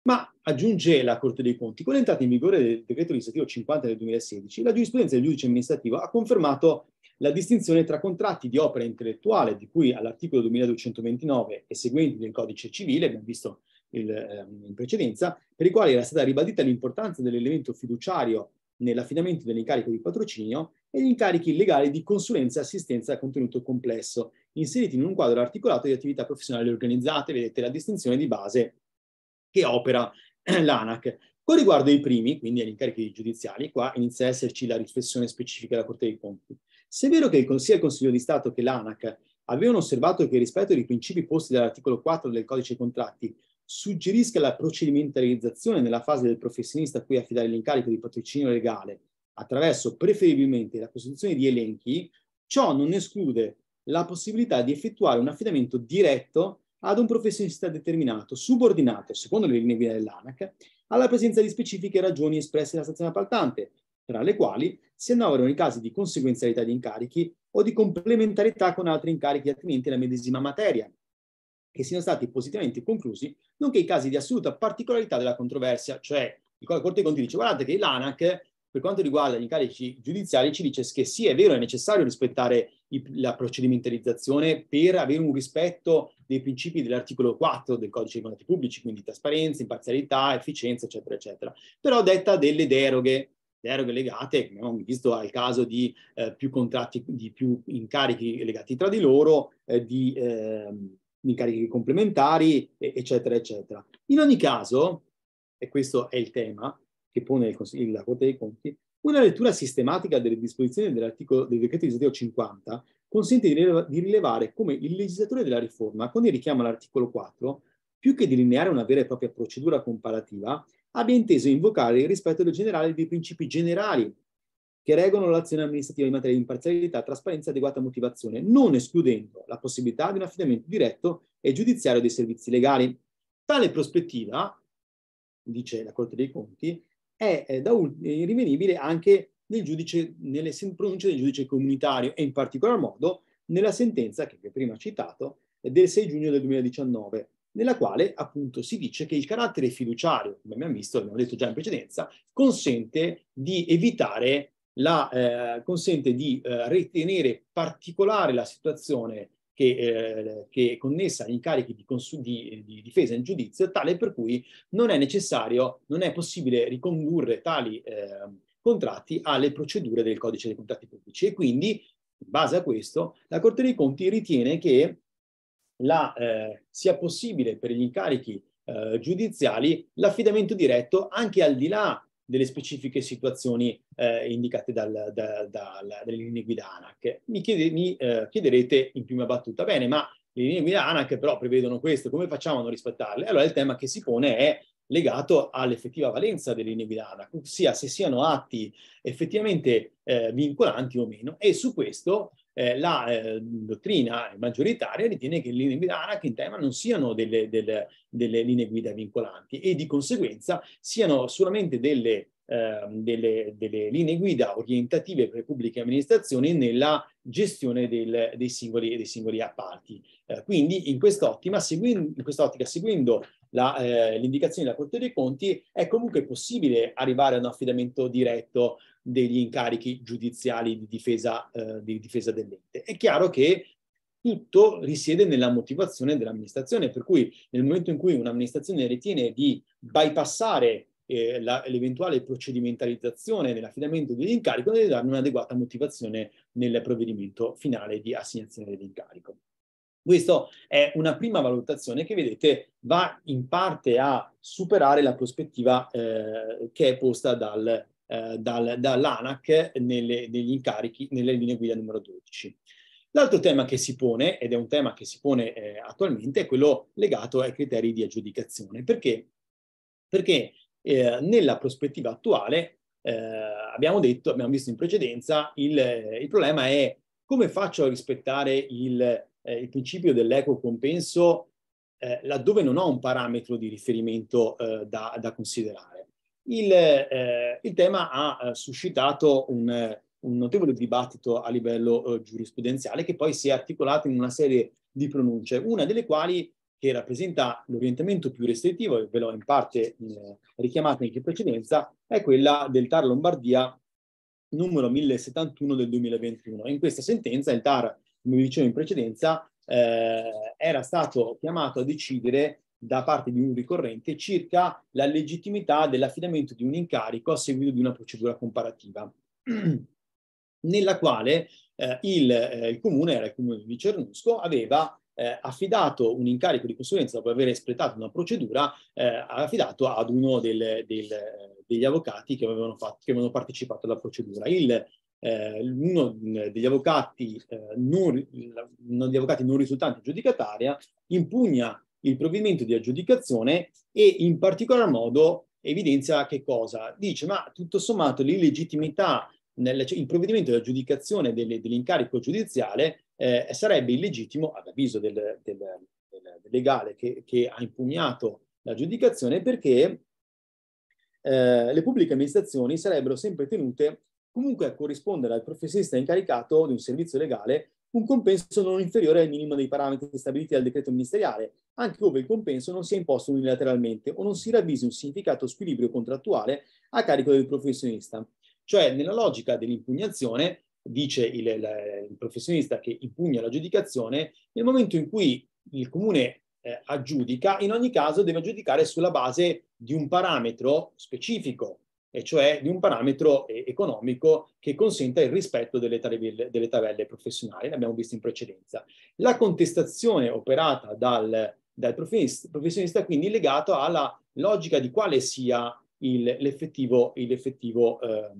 Ma aggiunge la Corte dei Conti, con l'entrata in vigore del decreto legislativo 50 del 2016, la giurisprudenza del giudice amministrativo ha confermato la distinzione tra contratti di opera intellettuale, di cui all'articolo 2229 e seguenti del Codice Civile, abbiamo visto il, ehm, in precedenza, per i quali era stata ribadita l'importanza dell'elemento fiduciario nell'affidamento dell'incarico di patrocinio e gli incarichi legali di consulenza e assistenza a contenuto complesso, inseriti in un quadro articolato di attività professionali organizzate, vedete la distinzione di base che opera l'ANAC. Con riguardo ai primi, quindi agli incarichi giudiziali, qua inizia a esserci la riflessione specifica della Corte dei Conti. Se è vero che sia il Consiglio di Stato che l'ANAC avevano osservato che rispetto ai principi posti dall'articolo 4 del Codice dei Contratti suggerisca la procedimentalizzazione nella fase del professionista a cui affidare l'incarico di patrocinio legale attraverso preferibilmente la costituzione di elenchi, ciò non esclude la possibilità di effettuare un affidamento diretto ad un professionista determinato, subordinato, secondo le linee guida dell'ANAC, alla presenza di specifiche ragioni espresse dalla stazione appaltante, tra le quali si annoverano i casi di conseguenzialità di incarichi o di complementarietà con altri incarichi attinenti alla medesima materia, che siano stati positivamente conclusi, nonché i casi di assoluta particolarità della controversia, cioè il Corte dei Conti dice guardate che l'ANAC per quanto riguarda gli incarichi giudiziari ci dice che sì, è vero, è necessario rispettare i, la procedimentalizzazione per avere un rispetto dei principi dell'articolo 4 del codice dei contratti pubblici, quindi trasparenza, imparzialità, efficienza, eccetera, eccetera. Però detta delle deroghe, deroghe legate, come abbiamo visto al caso di eh, più contratti, di più incarichi legati tra di loro, eh, di eh, incarichi complementari, eccetera, eccetera. In ogni caso, e questo è il tema, che pone il, Consig- la Corte dei Conti, una lettura sistematica delle disposizioni dell'articolo del decreto legislativo 50 consente di, rileva- di rilevare come il legislatore della riforma, con il richiamo all'articolo 4, più che delineare una vera e propria procedura comparativa, abbia inteso invocare il rispetto del generale dei principi generali che regolano l'azione amministrativa in materia di imparzialità, trasparenza, e adeguata motivazione, non escludendo la possibilità di un affidamento diretto e giudiziario dei servizi legali. Tale prospettiva, dice la Corte dei Conti, è, da ult- è rinvenibile anche nel giudice, nelle sen- pronunce del giudice comunitario e in particolar modo nella sentenza che vi ho prima citato del 6 giugno del 2019, nella quale appunto si dice che il carattere fiduciario, come abbiamo visto, abbiamo detto già in precedenza, consente di evitare la, eh, consente di eh, ritenere particolare la situazione che, eh, che è connessa agli incarichi di, consu- di, di difesa in giudizio, tale per cui non è necessario, non è possibile ricondurre tali eh, contratti alle procedure del codice dei contratti pubblici e quindi, in base a questo, la Corte dei Conti ritiene che la, eh, sia possibile per gli incarichi eh, giudiziali l'affidamento diretto anche al di là delle specifiche situazioni eh, indicate dal, da, da, dalle linee guida ANAC. Mi, chiede, mi eh, chiederete in prima battuta, bene, ma le linee guida ANAC però prevedono questo, come facciamo a non rispettarle? Allora il tema che si pone è legato all'effettiva valenza delle linee guida ANAC, ossia se siano atti effettivamente eh, vincolanti o meno. E su questo eh, la eh, dottrina maggioritaria ritiene che le linee guida ANAC in tema non siano delle, delle, delle linee guida vincolanti e di conseguenza siano solamente delle ehm, delle, delle, linee guida orientative per le pubbliche amministrazioni nella gestione del, dei, singoli, dei, singoli, appalti. Eh, quindi in quest'ottica, segui, quest seguendo l'indicazione eh, della Corte dei Conti, è comunque possibile arrivare a un affidamento diretto degli incarichi giudiziali di difesa, eh, di difesa dell'ente. È chiaro che tutto risiede nella motivazione dell'amministrazione, per cui nel momento in cui un'amministrazione ritiene di bypassare eh, la, l'eventuale procedimentalizzazione nell'affidamento dell'incarico, deve dare un'adeguata motivazione nel provvedimento finale di assegnazione dell'incarico. Questa è una prima valutazione che vedete va in parte a superare la prospettiva eh, che è posta dal, eh, dal, dall'ANAC nelle, negli incarichi nelle linee guida numero 12. L'altro tema che si pone, ed è un tema che si pone eh, attualmente, è quello legato ai criteri di aggiudicazione. Perché? Perché eh, nella prospettiva attuale, eh, abbiamo detto, abbiamo visto in precedenza, il, il problema è come faccio a rispettare il, eh, il principio dell'eco compenso eh, laddove non ho un parametro di riferimento da, da considerare il, eh, il tema ha eh, suscitato un, un, notevole dibattito a livello eh, giurisprudenziale che poi si è articolato in una serie di pronunce, una delle quali che rappresenta l'orientamento più restrittivo, e ve l'ho in parte eh, richiamata anche in precedenza, è quella del TAR Lombardia numero 1071 del 2021. In questa sentenza il TAR, come vi dicevo in precedenza, eh, era stato chiamato a decidere da parte di un ricorrente circa la legittimità dell'affidamento di un incarico a seguito di una procedura comparativa, nella quale eh, il, eh, il, comune, era il comune di Cernusco, aveva eh, affidato un incarico di consulenza dopo aver espletato una procedura, ha eh, affidato ad uno del, del, degli avvocati che avevano, fatto, che avevano, partecipato alla procedura. Il, eh, uno degli avvocati, eh, non, uno degli avvocati non risultanti giudicataria impugna il provvedimento di aggiudicazione e in particolar modo evidenzia che cosa? Dice, ma tutto sommato l'illegittimità, nel, cioè il provvedimento di aggiudicazione delle, dell'incarico giudiziale eh, sarebbe illegittimo ad avviso del, del, del, del legale che, che, ha impugnato l'aggiudicazione perché eh, le pubbliche amministrazioni sarebbero sempre tenute comunque a corrispondere al professionista incaricato di un servizio legale un compenso non inferiore al minimo dei parametri stabiliti dal decreto ministeriale, anche dove il compenso non sia imposto unilateralmente o non si ravvisi un significato squilibrio contrattuale a carico del professionista. Cioè, nella logica dell'impugnazione, dice il, il, professionista che impugna l'aggiudicazione, nel momento in cui il comune eh, aggiudica, in ogni caso deve aggiudicare sulla base di un parametro specifico, e cioè di un parametro eh, economico che consenta il rispetto delle tabelle, delle tabelle professionali, l'abbiamo visto in precedenza. La contestazione operata dal, dal professionista, professionista quindi legata alla logica di quale sia il, l'effettivo, l'effettivo eh,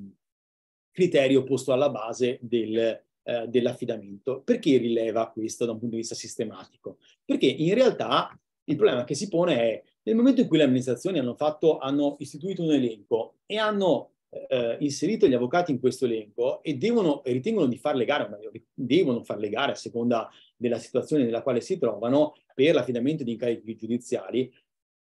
criterio posto alla base del, eh, dell'affidamento. Perché rileva questo da un punto di vista sistematico? Perché in realtà il problema che si pone è nel momento in cui le amministrazioni hanno, fatto, hanno istituito un elenco e hanno eh, inserito gli avvocati in questo elenco e devono, ritengono di far legare, o meglio, devono far legare a seconda della situazione nella quale si trovano per l'affidamento di incarichi giudiziari,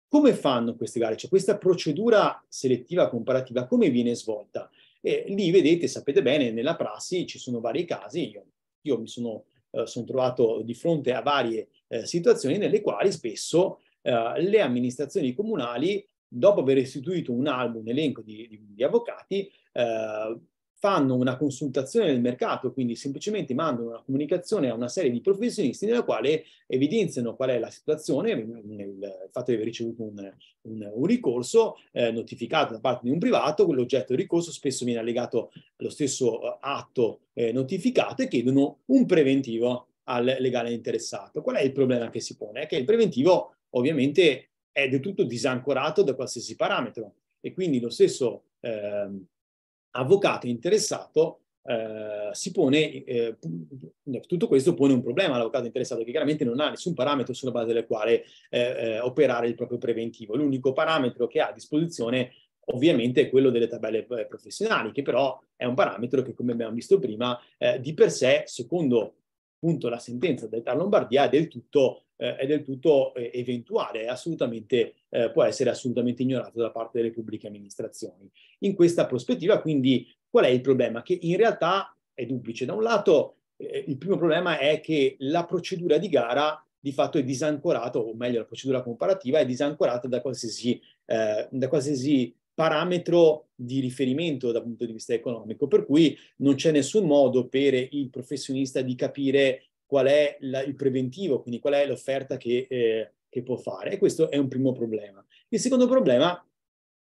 come fanno queste gare? Cioè questa procedura selettiva comparativa come viene svolta? E lì vedete, sapete bene, nella prassi ci sono vari casi, io, io mi sono, eh, sono, trovato di fronte a varie eh, situazioni nelle quali spesso eh, le amministrazioni comunali, dopo aver istituito un albo, un elenco di, di, di avvocati, eh, fanno una consultazione del mercato, quindi semplicemente mandano una comunicazione a una serie di professionisti nella quale evidenziano qual è la situazione, il fatto di aver ricevuto un, un, un ricorso eh, notificato da parte di un privato, quell'oggetto del ricorso spesso viene allegato allo stesso eh, atto eh, notificato e chiedono un preventivo al legale interessato. Qual è il problema che si pone? È che il preventivo ovviamente è del tutto disancorato da qualsiasi parametro e quindi lo stesso eh, avvocato interessato eh, si pone, eh, eh, tutto questo pone un problema all'avvocato interessato che chiaramente non ha nessun parametro sulla base del quale eh, eh, operare il proprio preventivo. L'unico parametro che ha a disposizione ovviamente è quello delle tabelle professionali, che però è un parametro che, come abbiamo visto prima, eh, di per sé, secondo appunto la sentenza dell'età Lombardia, è del tutto eh, è del tutto eh, eventuale, assolutamente, eh, può essere assolutamente ignorato da parte delle pubbliche amministrazioni. In questa prospettiva, quindi, qual è il problema? Che in realtà è duplice. Da un lato, eh, il primo problema è che la procedura di gara di fatto è disancorata, o meglio, la procedura comparativa è disancorata da qualsiasi, eh, da qualsiasi parametro di riferimento dal punto di vista economico, per cui non c'è nessun modo per il professionista di capire qual è la, il preventivo, quindi qual è l'offerta che, eh, che, può fare. E questo è un primo problema. Il secondo problema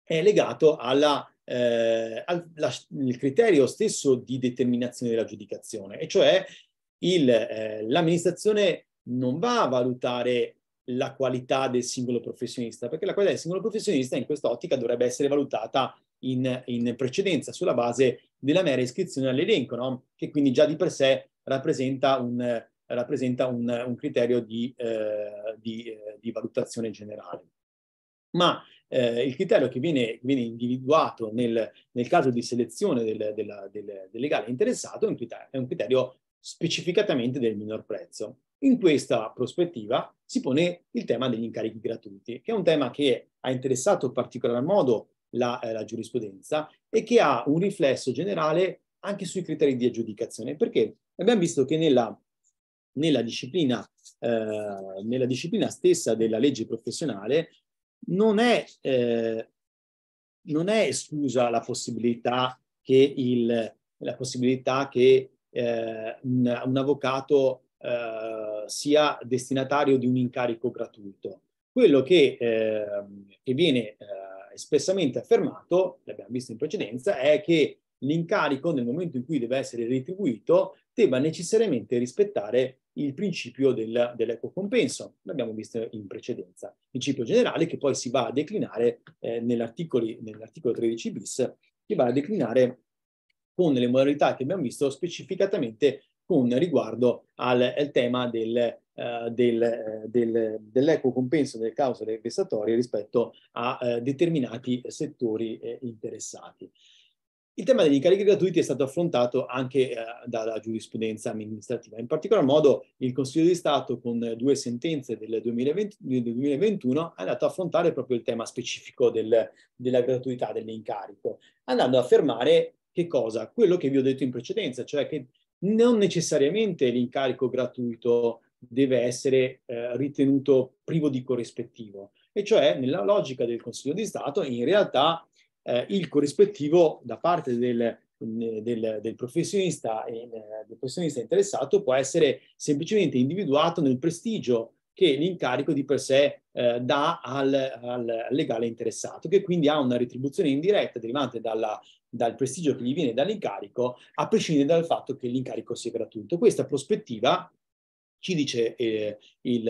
è legato alla, eh, al la, criterio stesso di determinazione dell'aggiudicazione, e cioè il, eh, l'amministrazione non va a valutare la qualità del singolo professionista, perché la qualità del singolo professionista in quest'ottica dovrebbe essere valutata in, in, precedenza sulla base della mera iscrizione all'elenco, no? che quindi già di per sé rappresenta un, rappresenta un, un criterio di, eh, di, eh, di, valutazione generale. Ma eh, il criterio che viene, viene individuato nel, nel, caso di selezione del, della, del, del legale interessato è un, criterio, è un criterio specificatamente del minor prezzo. In questa prospettiva si pone il tema degli incarichi gratuiti, che è un tema che ha interessato in particolar modo la, eh, la, giurisprudenza e che ha un riflesso generale anche sui criteri di aggiudicazione, perché abbiamo visto che nella nella disciplina, eh, nella disciplina stessa della legge professionale non è, eh, non è esclusa la possibilità che, il, la possibilità che eh, un, un, avvocato eh, sia destinatario di un incarico gratuito. Quello che, eh, che viene eh, espressamente affermato, l'abbiamo visto in precedenza, è che l'incarico nel momento in cui deve essere retribuito debba necessariamente rispettare il principio del, dell'equo compenso, l'abbiamo visto in precedenza, principio generale che poi si va a declinare eh, nell'articolo 13 bis, che va a declinare con le modalità che abbiamo visto specificatamente con riguardo al, al tema del, uh, del, eh, del, dell'equo compenso delle cause vessatorie rispetto a uh, determinati settori eh, interessati. Il tema degli incarichi gratuiti è stato affrontato anche eh, dalla giurisprudenza amministrativa, in particolar modo il Consiglio di Stato con due sentenze del, 2020, del 2021 è andato a affrontare proprio il tema specifico del, della gratuità dell'incarico, andando a affermare che cosa? Quello che vi ho detto in precedenza, cioè che non necessariamente l'incarico gratuito deve essere eh, ritenuto privo di corrispettivo, e cioè nella logica del Consiglio di Stato in realtà eh, il corrispettivo da parte del, del, del, professionista, eh, del professionista interessato può essere semplicemente individuato nel prestigio che l'incarico di per sé eh, dà al, al, legale interessato, che quindi ha una retribuzione indiretta derivante dalla, dal prestigio che gli viene dall'incarico, a prescindere dal fatto che l'incarico sia gratuito. Questa prospettiva ci dice eh, il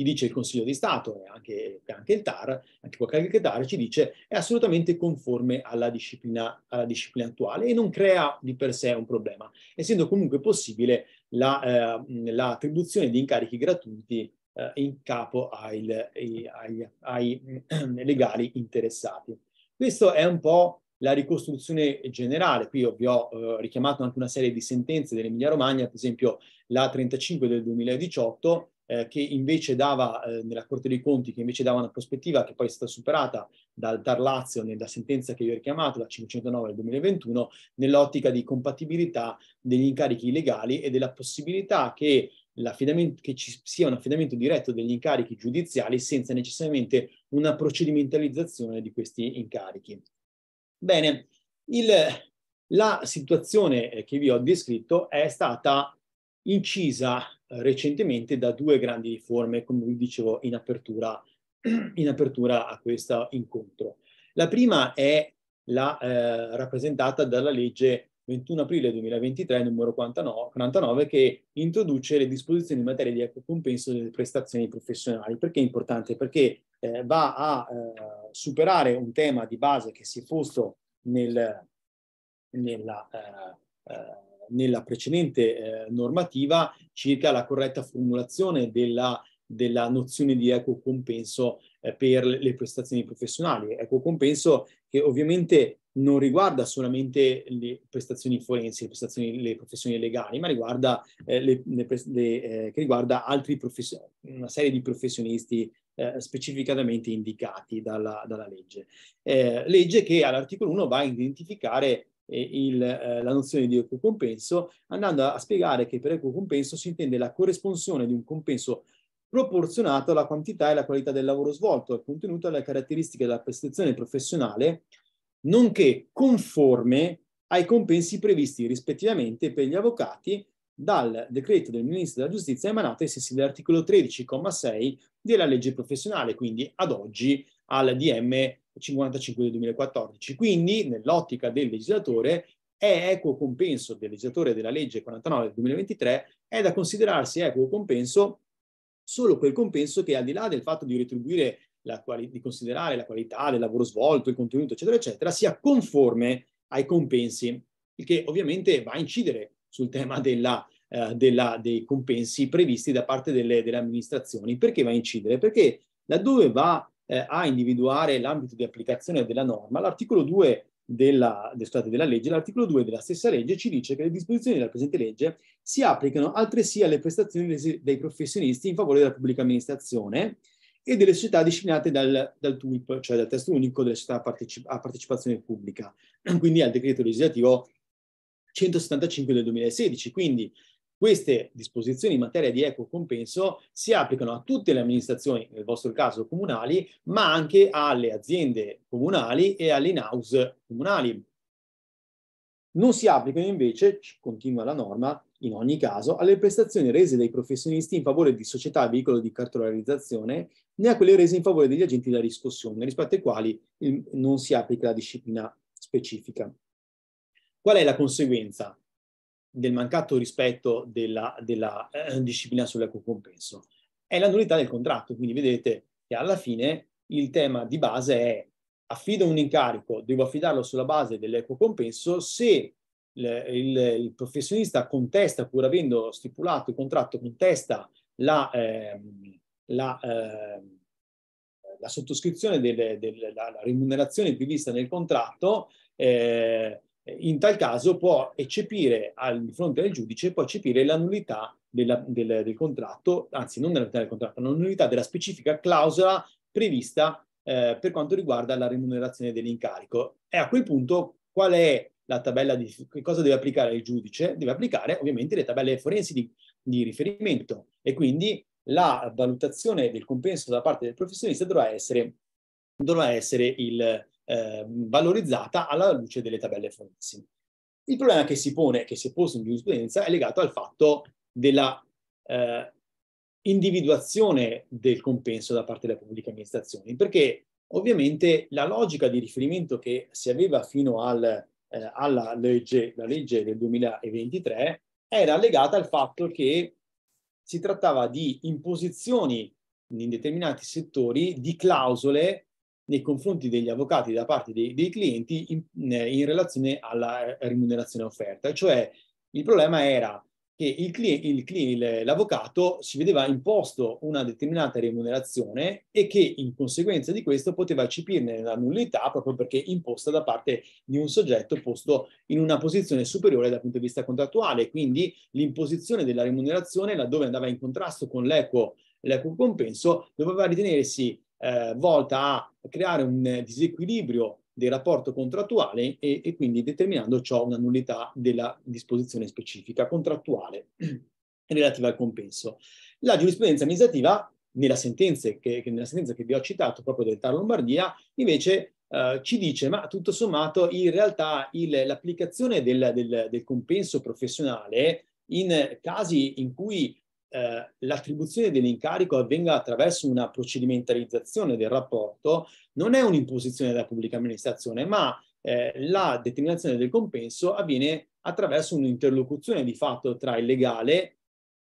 ti dice il Consiglio di Stato e anche, anche, il TAR, anche qualche TAR ci dice è assolutamente conforme alla disciplina, alla disciplina, attuale e non crea di per sé un problema, essendo comunque possibile l'attribuzione la, eh, di incarichi gratuiti eh, in capo ai, ai, ai ehm, legali interessati. Questo è un po' la ricostruzione generale. Qui vi ho eh, richiamato anche una serie di sentenze dell'Emilia Romagna, ad esempio la 35 del 2018, eh, che invece dava, eh, nella Corte dei Conti, che invece dava una prospettiva che poi è stata superata dal Tar Lazio nella sentenza che io ho richiamato, la 509 del 2021, nell'ottica di compatibilità degli incarichi legali e della possibilità che che ci sia un affidamento diretto degli incarichi giudiziali senza necessariamente una procedimentalizzazione di questi incarichi. Bene, il, la situazione eh, che vi ho descritto è stata incisa eh, recentemente da due grandi riforme, come vi dicevo in apertura, in apertura a questo incontro. La prima è la, eh, rappresentata dalla legge 21 aprile 2023 numero 49 che introduce le disposizioni in materia di equo compenso delle prestazioni professionali. Perché è importante? Perché eh, va a eh, superare un tema di base che si è posto nel, nella, eh, eh, nella precedente eh, normativa circa la corretta formulazione della, della nozione di equo compenso eh, per le prestazioni professionali. Equo compenso che ovviamente non riguarda solamente le prestazioni forensi, le, prestazioni, le professioni legali, ma riguarda, eh, le, le, eh, che riguarda altri profession- una serie di professionisti eh, specificatamente indicati dalla, dalla legge. legge che all'articolo 1 va a identificare il, eh, la nozione di equo compenso, andando a spiegare che per equo compenso si intende la corrispondenza di un compenso proporzionato alla quantità e alla qualità del lavoro svolto, al contenuto e alle caratteristiche della prestazione professionale, nonché conforme ai compensi previsti rispettivamente per gli avvocati dal decreto del Ministro della Giustizia emanato ai sensi dell'articolo 13,6 della legge professionale, quindi ad oggi al DM 55 del 2014. Quindi, nell'ottica del legislatore, è equo compenso del legislatore della legge 49 del 2023, è da considerarsi equo compenso solo quel compenso che al di là del fatto di retribuire la quali- di considerare la qualità del lavoro svolto, il contenuto, eccetera, eccetera, sia conforme ai compensi, il che ovviamente va a incidere sul tema della, eh, della, dei compensi previsti da parte delle, delle amministrazioni. Perché va a incidere? Perché laddove va eh, a individuare l'ambito di applicazione della norma, l'articolo 2 della, della legge, l'articolo 2 della stessa legge ci dice che le disposizioni della presente legge si applicano altresì alle prestazioni dei professionisti in favore della pubblica amministrazione e delle società disciplinate dal, dal TUIP, cioè dal testo unico delle società a, parteci a partecipazione pubblica, quindi al decreto legislativo 175 del 2016. Quindi queste disposizioni in materia di equo compenso si applicano a tutte le amministrazioni, nel vostro caso comunali, ma anche alle aziende comunali e alle in-house comunali. Non si applicano invece, continua la norma, in ogni caso, alle prestazioni rese dai professionisti in favore di società a veicolo di cartolarizzazione, né a quelle rese in favore degli agenti della riscossione, rispetto ai quali non si applica la disciplina specifica. Qual è la conseguenza? del mancato rispetto della, della eh, disciplina sull'equo compenso è la nullità del contratto. Quindi vedete che alla fine il tema di base è affido un incarico, devo affidarlo sulla base dell'equo compenso, se il, il, il, professionista contesta, pur avendo stipulato il contratto, contesta la, eh, la, eh, la sottoscrizione della remunerazione prevista nel contratto, eh, in tal caso può eccepire al, di fronte al giudice, può eccepire la nullità della, del, del, contratto, anzi non della nullità del contratto, la nullità della specifica clausola prevista eh, per quanto riguarda la remunerazione dell'incarico. E a quel punto qual è la tabella di che cosa deve applicare il giudice? Deve applicare ovviamente le tabelle forensi di, di riferimento e quindi la valutazione del compenso da parte del professionista dovrà essere, dovrà essere il, eh, valorizzata alla luce delle tabelle fornissime. Il problema che si pone, che si è posto in giurisprudenza, è legato al fatto della eh, individuazione del compenso da parte della pubblica amministrazione, perché ovviamente la logica di riferimento che si aveva fino al, eh, alla legge, legge, del 2023 era legata al fatto che si trattava di imposizioni in determinati settori di clausole nei confronti degli avvocati da parte dei, dei clienti in, in, relazione alla eh, remunerazione offerta. Cioè il problema era che il cli, il cli, l'avvocato si vedeva imposto una determinata remunerazione e che in conseguenza di questo poteva eccepirne la nullità proprio perché imposta da parte di un soggetto posto in una posizione superiore dal punto di vista contrattuale. Quindi l'imposizione della remunerazione laddove andava in contrasto con l'equo, l'equo compenso doveva ritenersi eh, volta a creare un disequilibrio del rapporto contrattuale e, e quindi determinando ciò una nullità della disposizione specifica contrattuale relativa al compenso. La giurisprudenza amministrativa nella sentenza, che, che nella sentenza che, vi ho citato, proprio del TAR Lombardia, invece eh, ci dice, ma tutto sommato, in realtà il, l'applicazione del, del, del, compenso professionale in casi in cui eh, l'attribuzione dell'incarico avvenga attraverso una procedimentalizzazione del rapporto non è un'imposizione della pubblica amministrazione, ma eh, la determinazione del compenso avviene attraverso un'interlocuzione di fatto tra il legale,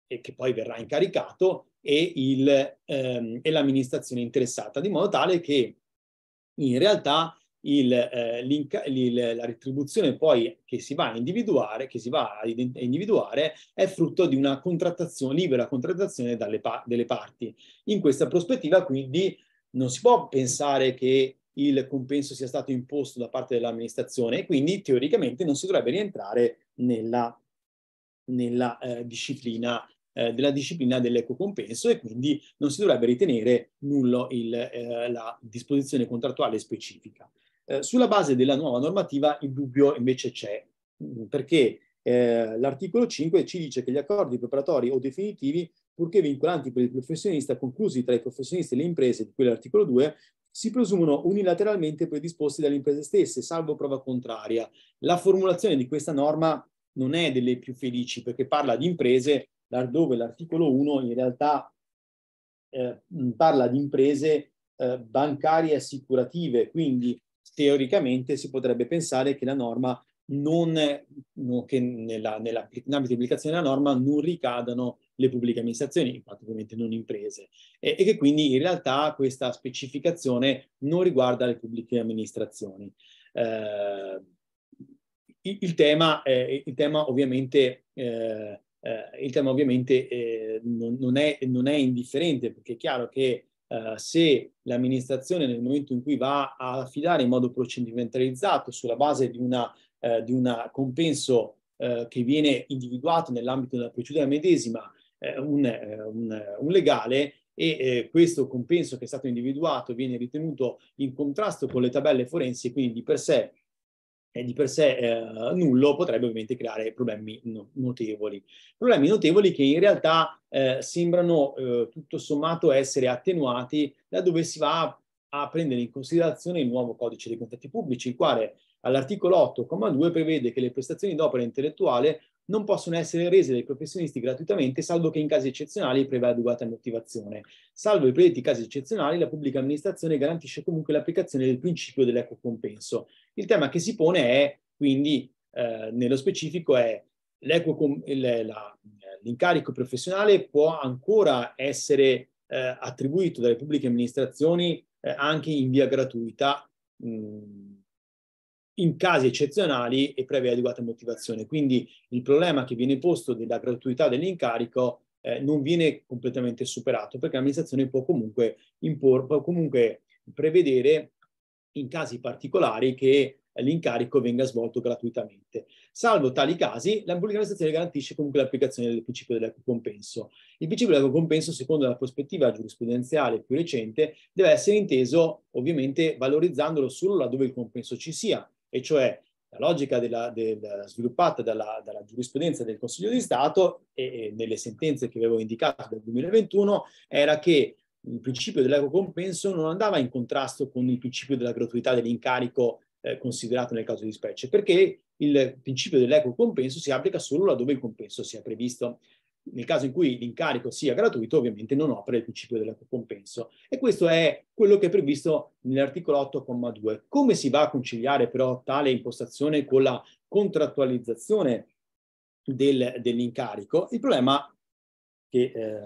e che poi verrà incaricato, e, il, ehm, e l'amministrazione interessata, di modo tale che in realtà il, eh, il, la retribuzione poi che si va a individuare, che si va a, individuare è frutto di una contrattazione, libera contrattazione dalle pa- delle parti. In questa prospettiva quindi non si può pensare che il compenso sia stato imposto da parte dell'amministrazione e quindi teoricamente non si dovrebbe rientrare nella, nella eh, disciplina eh, della disciplina dell'ecocompenso e quindi non si dovrebbe ritenere nullo il, eh, la disposizione contrattuale specifica. Eh, sulla base della nuova normativa il dubbio invece c'è, perché eh, l'articolo 5 ci dice che gli accordi preparatori o definitivi, purché vincolanti per il professionista, conclusi tra i professionisti e le imprese di cui l'articolo 2, si presumono unilateralmente predisposti dalle imprese stesse, salvo prova contraria. La formulazione di questa norma non è delle più felici, perché parla di imprese laddove l'articolo 1 in realtà eh, parla di imprese eh, bancarie e assicurative, quindi teoricamente si potrebbe pensare che la norma non, che nella, nella, nell'ambito di applicazione della norma non ricadano le pubbliche amministrazioni, in ovviamente non imprese, e, e, che quindi in realtà questa specificazione non riguarda le pubbliche amministrazioni. Eh, il, il, tema, eh, eh, il, tema, ovviamente, eh, il tema ovviamente non, non, è, non, è, indifferente, perché è chiaro che eh, se l'amministrazione nel momento in cui va a affidare in modo procedimentalizzato sulla base di un eh, compenso eh, che viene individuato nell'ambito della procedura medesima eh, un, eh, un, un, legale e eh, questo compenso che è stato individuato viene ritenuto in contrasto con le tabelle forensi e quindi di per sé è di per sé eh, nullo potrebbe ovviamente creare problemi notevoli. Problemi notevoli che in realtà eh, sembrano eh, tutto sommato essere attenuati da dove si va a prendere in considerazione il nuovo codice dei contatti pubblici, il quale all'articolo 8,2 prevede che le prestazioni d'opera intellettuale non possono essere rese dai professionisti gratuitamente, salvo che in casi eccezionali preveda adeguata motivazione. Salvo i predetti casi eccezionali, la pubblica amministrazione garantisce comunque l'applicazione del principio dell'equo compenso. Il tema che si pone è, quindi, eh, nello specifico è l'incarico professionale può ancora essere eh, attribuito dalle pubbliche amministrazioni eh, anche in via gratuita mh, in casi eccezionali e previa adeguata motivazione. Quindi il problema che viene posto della gratuità dell'incarico eh, non viene completamente superato perché l'amministrazione può comunque imporre, può comunque prevedere in casi particolari che l'incarico venga svolto gratuitamente. Salvo tali casi, la pubblica amministrazione garantisce comunque l'applicazione del principio del compenso. Il principio del compenso, secondo la prospettiva giurisprudenziale più recente, deve essere inteso ovviamente valorizzandolo solo laddove il compenso ci sia, e cioè la logica della, della, sviluppata dalla, dalla, giurisprudenza del Consiglio di Stato e, e, nelle sentenze che avevo indicato del 2021 era che il principio dell'equo compenso non andava in contrasto con il principio della gratuità dell'incarico eh, considerato nel caso di specie, perché il principio dell'equo compenso si applica solo laddove il compenso sia previsto nel caso in cui l'incarico sia gratuito, ovviamente non opera il principio del compenso. E questo è quello che è previsto nell'articolo 8,2. Come si va a conciliare però tale impostazione con la contrattualizzazione del, dell'incarico? Il problema che, eh,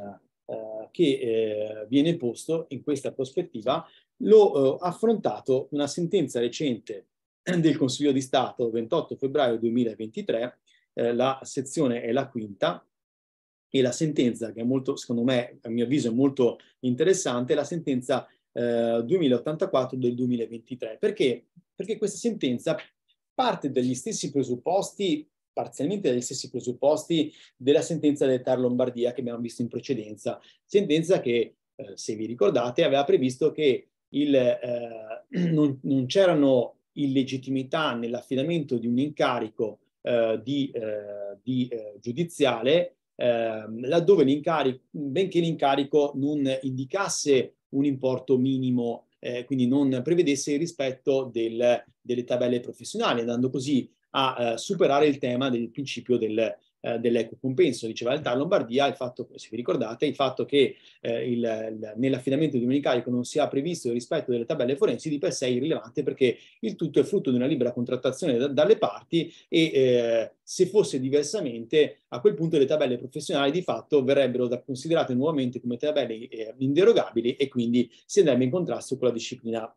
eh, che eh, viene posto in questa prospettiva l'ho eh, affrontato una sentenza recente del Consiglio di Stato 28 febbraio 2023, eh, la sezione è la quinta, e la sentenza, che è molto, secondo me, a mio avviso, è molto interessante, è la sentenza eh, 2084 del 2023. Perché? Perché questa sentenza parte dagli stessi presupposti, parzialmente dagli stessi presupposti della sentenza del TAR Lombardia che abbiamo visto in precedenza, sentenza che, eh, se vi ricordate, aveva previsto che il, eh, non, non c'erano illegittimità nell'affidamento di un incarico eh, di, eh, di eh, giudiziale ehm, laddove l'incarico, benché l'incarico non indicasse un importo minimo, eh, quindi non prevedesse il rispetto del, delle tabelle professionali, andando così a eh, superare il tema del principio del, eh, dell'equo compenso, diceva l'Alta Lombardia, il fatto, se vi ricordate, il fatto che eh, il, il, nell'affidamento incarico non sia previsto il rispetto delle tabelle forensi di per sé è irrilevante perché il tutto è frutto di una libera contrattazione da, dalle parti e eh, se fosse diversamente, a quel punto le tabelle professionali di fatto verrebbero da, considerate nuovamente come tabelle eh, inderogabili e quindi si andrebbe in contrasto con la disciplina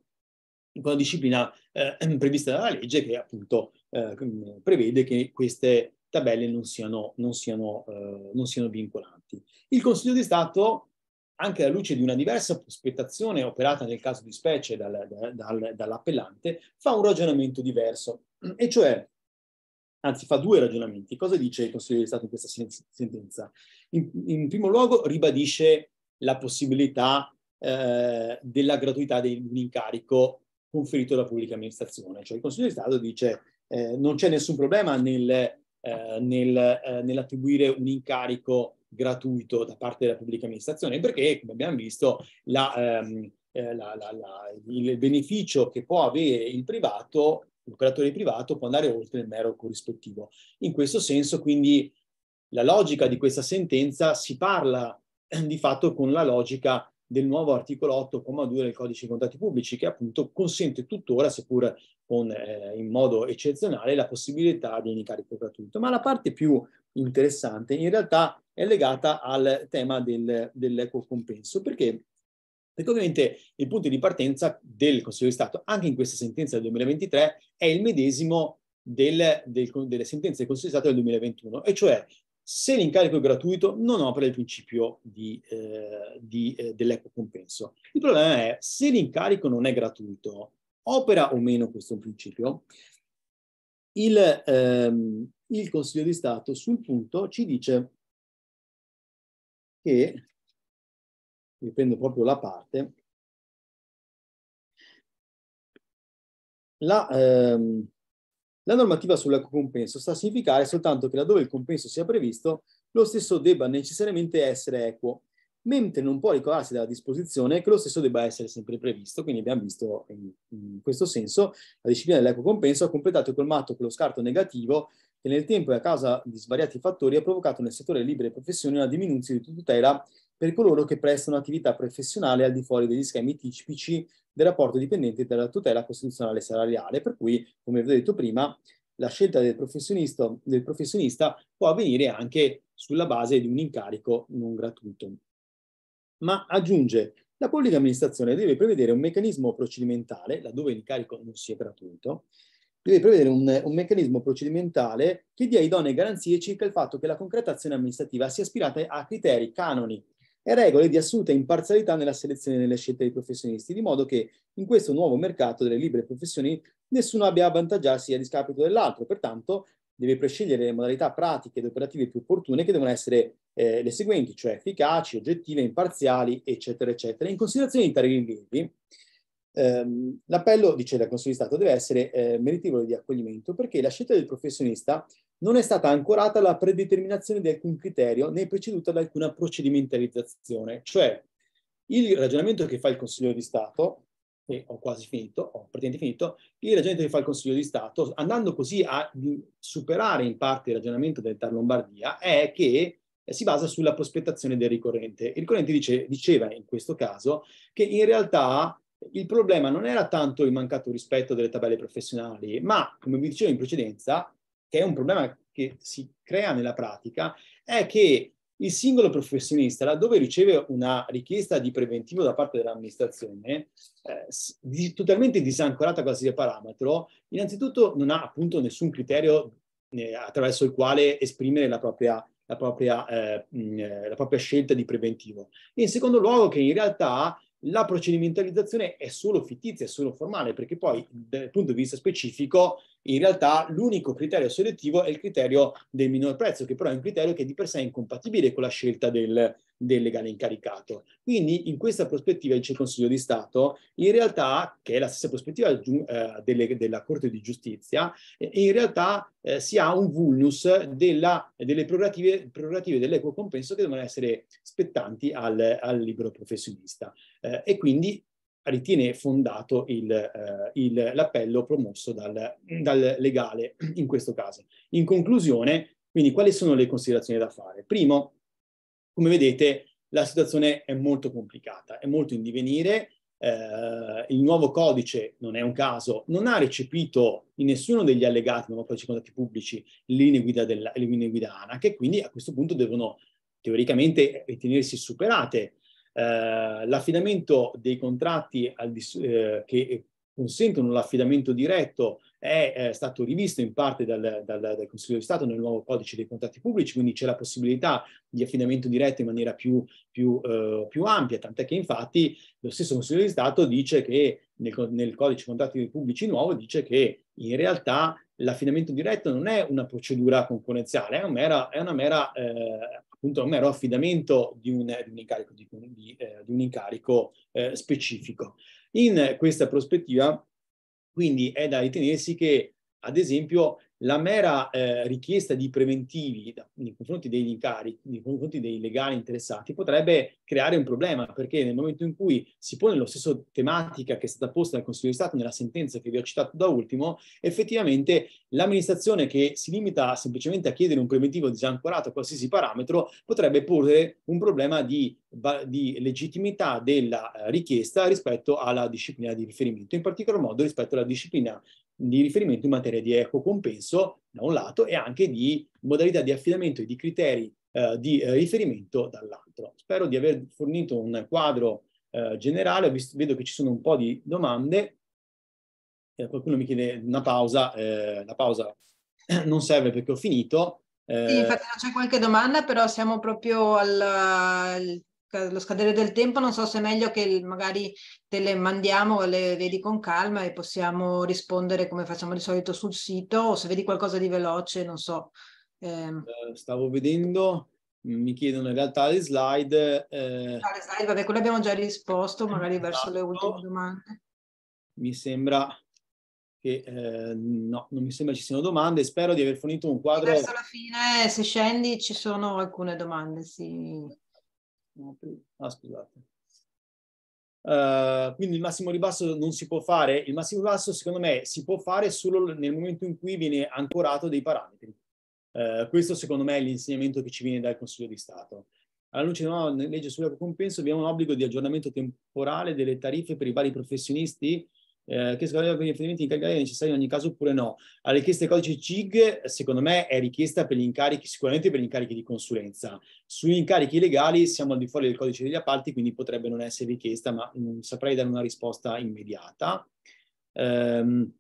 con la disciplina eh, prevista dalla legge che appunto eh, prevede che queste tabelle non siano, non siano, eh, non siano vincolanti. Il Consiglio di Stato anche alla luce di una diversa prospettazione operata nel caso di specie dal, dal, dall'appellante, fa un ragionamento diverso, e cioè, anzi fa due ragionamenti. Cosa dice il Consiglio di Stato in questa sentenza? In, in primo luogo ribadisce la possibilità eh, della gratuità di un incarico conferito dalla pubblica amministrazione, cioè il Consiglio di Stato dice eh, non c'è nessun problema nel eh, nel, eh, nell'attribuire un incarico gratuito da parte della pubblica amministrazione, perché, come abbiamo visto, la, ehm, eh, la, la, il beneficio che può avere il privato, l'operatore privato, può andare oltre il mero corrispettivo. In questo senso, quindi, la logica di questa sentenza si parla di fatto con la logica del nuovo articolo 8,2 del codice dei contatti pubblici che appunto consente tuttora, seppur con, eh, in modo eccezionale, la possibilità di un incarico gratuito. Ma la parte più interessante in realtà è legata al tema del, dell'equo compenso, perché perché ovviamente il punto di partenza del Consiglio di Stato, anche in questa sentenza del 2023, è il medesimo del, del, delle sentenze del Consiglio di Stato del 2021, e cioè se l'incarico è gratuito non opera il principio eh, eh, dell'equo compenso. Il problema è se l'incarico non è gratuito, opera o meno questo principio? Il, ehm, il Consiglio di Stato sul punto ci dice che, riprendo proprio la parte, la, ehm, la normativa sul compenso sta a significare soltanto che laddove il compenso sia previsto, lo stesso debba necessariamente essere equo, mentre non può ricordarsi dalla disposizione che lo stesso debba essere sempre previsto. Quindi abbiamo visto in, in questo senso la disciplina dell'equo compenso ha completato e colmato quello scarto negativo che nel tempo e a causa di svariati fattori ha provocato nel settore delle libere professioni una diminuzione di tutela per coloro che prestano attività professionale al di fuori degli schemi tipici del rapporto dipendente dalla tutela costituzionale salariale, per cui, come vi ho detto prima, la scelta del professionista, del professionista può avvenire anche sulla base di un incarico non gratuito. Ma aggiunge, la pubblica amministrazione deve prevedere un meccanismo procedimentale, laddove l'incarico non sia gratuito, deve prevedere un, un, meccanismo procedimentale che dia idonee garanzie circa il fatto che la concretazione amministrativa sia ispirata a criteri, canoni e regole di assoluta imparzialità nella selezione e nelle scelte dei professionisti, di modo che in questo nuovo mercato delle libere professioni nessuno abbia a avvantaggiarsi a discapito dell'altro, pertanto deve prescegliere le modalità pratiche ed operative più opportune che devono essere eh, le seguenti, cioè efficaci, oggettive, imparziali, eccetera, eccetera. In considerazione di tali rinvii, ehm, l'appello, dice la Consiglio di Stato, deve essere eh, meritevole di accoglimento perché la scelta del professionista non è stata ancorata la predeterminazione di alcun criterio né preceduta da alcuna procedimentalizzazione. Cioè, il ragionamento che fa il Consiglio di Stato, e ho quasi finito, ho praticamente finito, il ragionamento che fa il Consiglio di Stato, andando così a superare in parte il ragionamento del TAR Lombardia, è che si basa sulla prospettazione del ricorrente. Il ricorrente dice, diceva in questo caso che in realtà il problema non era tanto il mancato rispetto delle tabelle professionali, ma, come vi dicevo in precedenza, che è un problema che si crea nella pratica, è che il singolo professionista, laddove riceve una richiesta di preventivo da parte dell'amministrazione, eh, di, totalmente disancorata a qualsiasi parametro, innanzitutto non ha appunto nessun criterio eh, attraverso il quale esprimere la propria, la, propria, eh, mh, eh, la propria scelta di preventivo. in secondo luogo che in realtà la procedimentalizzazione è solo fittizia, è solo formale, perché poi dal punto di vista specifico in realtà l'unico criterio selettivo è il criterio del minor prezzo, che però è un criterio che di per sé è incompatibile con la scelta del, del legale incaricato. Quindi in questa prospettiva il Consiglio di Stato, in realtà, che è la stessa prospettiva eh, delle, della Corte di Giustizia, in realtà eh, si ha un vulnus della, delle prerogative, prerogative dell'equo compenso che devono essere spettanti al, al libero professionista. Eh, e quindi ritiene fondato eh, l'appello promosso dal, dal legale in questo caso. In conclusione, quindi quali sono le considerazioni da fare? Primo, come vedete la situazione è molto complicata, è molto in divenire, eh, il nuovo codice, non è un caso, non ha recepito in nessuno degli allegati, non ho poi dei contratti pubblici, linee guida, della, linee guida ANA, che quindi a questo punto devono teoricamente ritenersi superate. Eh, l'affidamento dei contratti al, eh, che consentono l'affidamento diretto è, è eh, stato rivisto in parte dal, dal, dal, Consiglio di Stato nel nuovo codice dei contratti pubblici, quindi c'è la possibilità di affidamento diretto in maniera più, più, eh, più ampia, tant'è che infatti lo stesso Consiglio di Stato dice che nel, nel codice contratti pubblici nuovo dice che in realtà l'affidamento diretto non è una procedura concorrenziale, è, un, mera, è una mera, eh, appunto, un mero affidamento di un, di un incarico, di, di, eh, di un incarico eh, specifico. In questa prospettiva, quindi, è da ritenersi che, ad esempio, la mera eh, richiesta di preventivi da, nei confronti degli incarichi, nei confronti dei legali interessati, potrebbe creare un problema, perché nel momento in cui si pone la stessa tematica che è stata posta dal Consiglio di Stato nella sentenza che vi ho citato da ultimo, effettivamente l'amministrazione che si limita semplicemente a chiedere un preventivo disancorato a qualsiasi parametro potrebbe porre un problema di, di legittimità della eh, richiesta rispetto alla disciplina di riferimento, in particolar modo rispetto alla disciplina di riferimento in materia di equo compenso da un lato e anche di modalità di affidamento e di criteri eh, di eh, riferimento dall'altro. Spero di aver fornito un quadro eh, generale, visto, vedo che ci sono un po' di domande, eh, qualcuno mi chiede una pausa, eh, la pausa non serve perché ho finito. sì, eh, infatti non c'è qualche domanda, però siamo proprio al, al lo scadere del tempo, non so se è meglio che magari te le mandiamo, le vedi con calma e possiamo rispondere come facciamo di solito sul sito o se vedi qualcosa di veloce, non so. Ehm. Eh. Stavo vedendo, mi chiedono in realtà le slide. Eh... Ah, le slide, vabbè, quelle abbiamo già risposto, magari verso le ultime esatto. domande. Mi sembra che eh, no, non mi sembra ci siano domande, spero di aver fornito un quadro. verso la fine, se scendi, ci sono alcune domande, sì. Ah, scusate. Uh, quindi il massimo ribasso non si può fare. Il massimo ribasso, secondo me, si può fare solo nel momento in cui viene ancorato dei parametri. Uh, questo, secondo me, è l'insegnamento che ci viene dal Consiglio di Stato. Alla luce della nuova legge sull'equo compenso, abbiamo un obbligo di aggiornamento temporale delle tariffe per i vari professionisti eh, che secondo me con gli riferimenti di Calgary è necessario in ogni caso oppure no. La richiesta del codice CIG, secondo me, è richiesta per gli incarichi, sicuramente per gli incarichi di consulenza. Sugli incarichi legali siamo al di fuori del codice degli appalti, quindi potrebbe non essere richiesta, ma non saprei dare una risposta immediata. Um,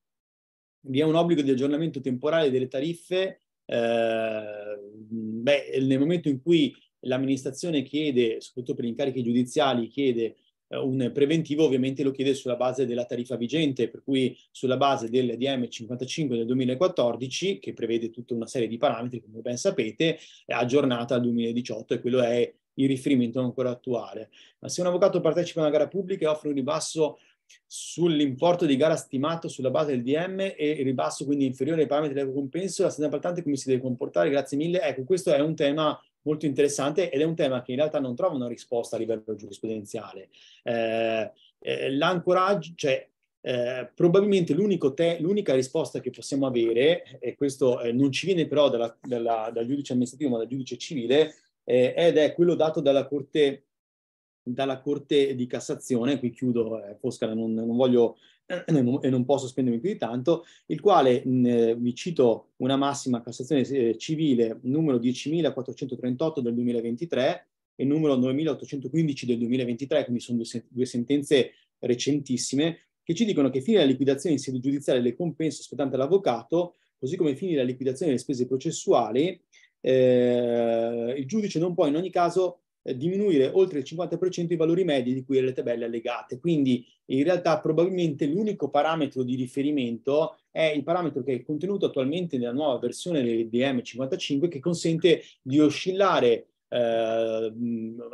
vi è un obbligo di aggiornamento temporale delle tariffe. Eh, beh, nel momento in cui l'amministrazione chiede, soprattutto per gli incarichi giudiziali, chiede eh, un preventivo ovviamente lo chiede sulla base della tariffa vigente, per cui sulla base del DM 55 del 2014, che prevede tutta una serie di parametri, come ben sapete, è aggiornata al 2018 e quello è il riferimento ancora attuale. Ma se un avvocato partecipa a una gara pubblica e offre un ribasso sull'importo di gara stimato sulla base del DM e il ribasso quindi inferiore ai parametri del compenso, la stessa importante come si deve comportare? Grazie mille. Ecco, questo è un tema molto interessante ed è un tema che in realtà non trova una risposta a livello giurisprudenziale. Eh, eh, l'ancoraggio, cioè, eh, probabilmente te- l'unica risposta che possiamo avere, e questo eh, non ci viene però dalla, dalla, dal giudice amministrativo ma dal giudice civile, eh, ed è quello dato dalla Corte dalla Corte di Cassazione, qui chiudo, eh, Foscara, non, non voglio eh, e non posso spendermi più di tanto, il quale, mh, eh, vi cito una massima Cassazione eh, Civile numero 10.438 del 2023 e numero 9.815 del 2023, quindi sono due sentenze recentissime, che ci dicono che fine la liquidazione in sede giudiziaria delle compense aspettante all'avvocato, così come fine la liquidazione delle spese processuali, eh, il giudice non può in ogni caso eh, diminuire oltre il 50% i valori medi di cui le tabelle allegate. Quindi in realtà probabilmente l'unico parametro di riferimento è il parametro che è contenuto attualmente nella nuova versione dm 55 che consente di oscillare eh,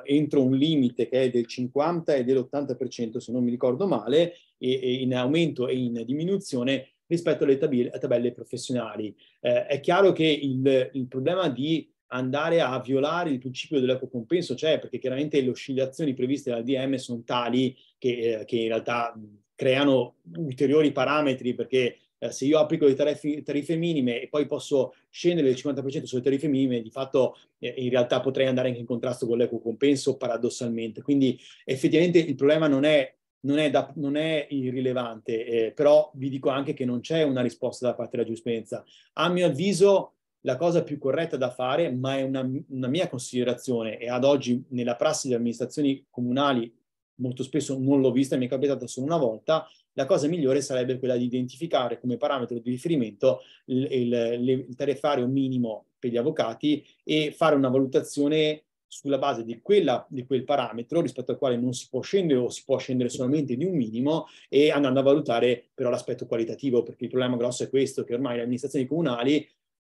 entro un limite che è del 50 e dell'80% se non mi ricordo male, e, e in aumento e in diminuzione rispetto alle tabelle, tabelle professionali. Eh, è chiaro che il, il problema di andare a violare il principio dell'eco compenso, cioè perché chiaramente le oscillazioni previste dal DM sono tali che, eh, che in realtà creano ulteriori parametri perché eh, se io applico le tariffe, minime e poi posso scendere del 50% sulle tariffe minime, di fatto eh, in realtà potrei andare anche in contrasto con l'eco compenso paradossalmente. Quindi effettivamente il problema non è, non è, da, non è irrilevante, eh, però vi dico anche che non c'è una risposta da parte della giustizia. A mio avviso la cosa più corretta da fare, ma è una, una mia considerazione e ad oggi nella prassi delle amministrazioni comunali molto spesso non l'ho vista, mi è capitata solo una volta, la cosa migliore sarebbe quella di identificare come parametro di riferimento il, il, il, tariffario minimo per gli avvocati e fare una valutazione sulla base di, quella, di quel parametro rispetto al quale non si può scendere o si può scendere solamente di un minimo e andando a valutare però l'aspetto qualitativo perché il problema grosso è questo che ormai le amministrazioni comunali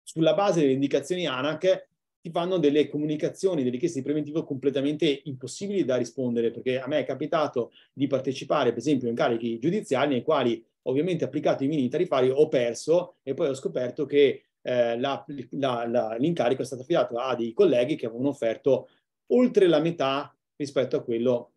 sulla base delle indicazioni ANAC ti fanno delle comunicazioni, delle richieste di preventivo completamente impossibili da rispondere, perché a me è capitato di partecipare, per esempio, a incarichi giudiziari nei quali ovviamente applicato i mini tarifari ho perso e poi ho scoperto che eh, la, la, la, l'incarico è stato affidato a dei colleghi che avevano offerto oltre la metà rispetto a quello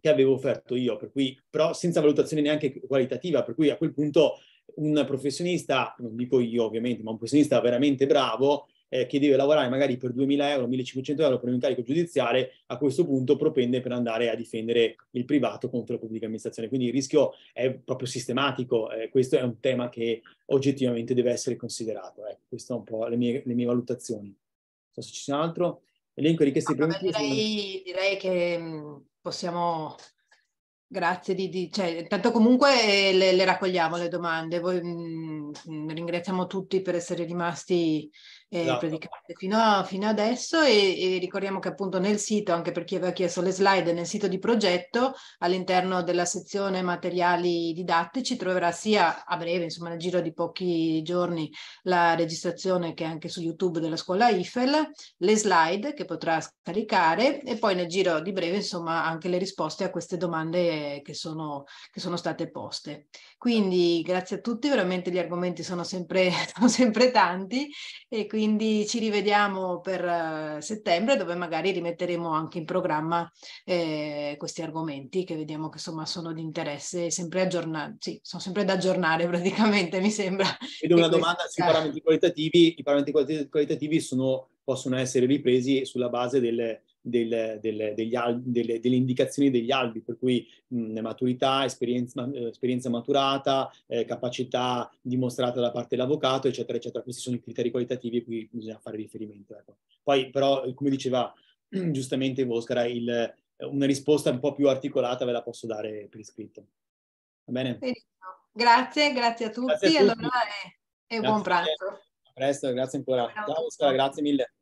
che avevo offerto io, per cui però senza valutazione neanche qualitativa, per cui a quel punto un professionista, non dico io ovviamente, ma un professionista veramente bravo eh, che deve lavorare magari per 2.000 euro, 1.500 euro per un incarico giudiziale, a questo punto propende per andare a difendere il privato contro la pubblica amministrazione. Quindi il rischio è proprio sistematico, eh, questo è un tema che oggettivamente deve essere considerato. Ecco, queste sono un po' le mie, le mie valutazioni. Non so se ci sono altro. Elenco di richieste ah, di direi, direi che mm, possiamo Grazie Didi, cioè, tanto comunque eh, le, le raccogliamo le domande, Voi, mh, mm, mm, ringraziamo tutti per essere rimasti eh, esatto. praticamente fino, a, fino adesso e, e, ricordiamo che appunto nel sito, anche per chi aveva chiesto le slide, nel sito di progetto, all'interno della sezione materiali didattici troverà sia a breve, insomma nel giro di pochi giorni, la registrazione che è anche su YouTube della scuola IFEL, le slide che potrà scaricare e poi nel giro di breve insomma anche le risposte a queste domande che sono, che sono state poste. Quindi grazie a tutti, veramente gli argomenti sono sempre, sono sempre tanti e quindi ci rivediamo per eh, settembre dove magari rimetteremo anche in programma eh, questi argomenti che vediamo che insomma sono di interesse, sempre aggiornati, sì, sono sempre da aggiornare praticamente mi sembra. Ed una domanda sui parametri qualitativi, i parametri qualitativi sono, possono essere ripresi sulla base delle del, del, al, delle, delle, indicazioni degli albi, per cui mh, maturità, esperienza, eh, esperienza maturata, eh, capacità dimostrata da parte dell'avvocato, eccetera, eccetera. Questi sono i criteri qualitativi a cui bisogna fare riferimento. Ecco. Poi però, come diceva giustamente Voscara, il, una risposta un po' più articolata ve la posso dare per iscritto. Va bene? Grazie, grazie a tutti. Grazie a tutti. Allora, e, e buon pranzo. A presto, grazie ancora. Ciao, Oscar, grazie mille.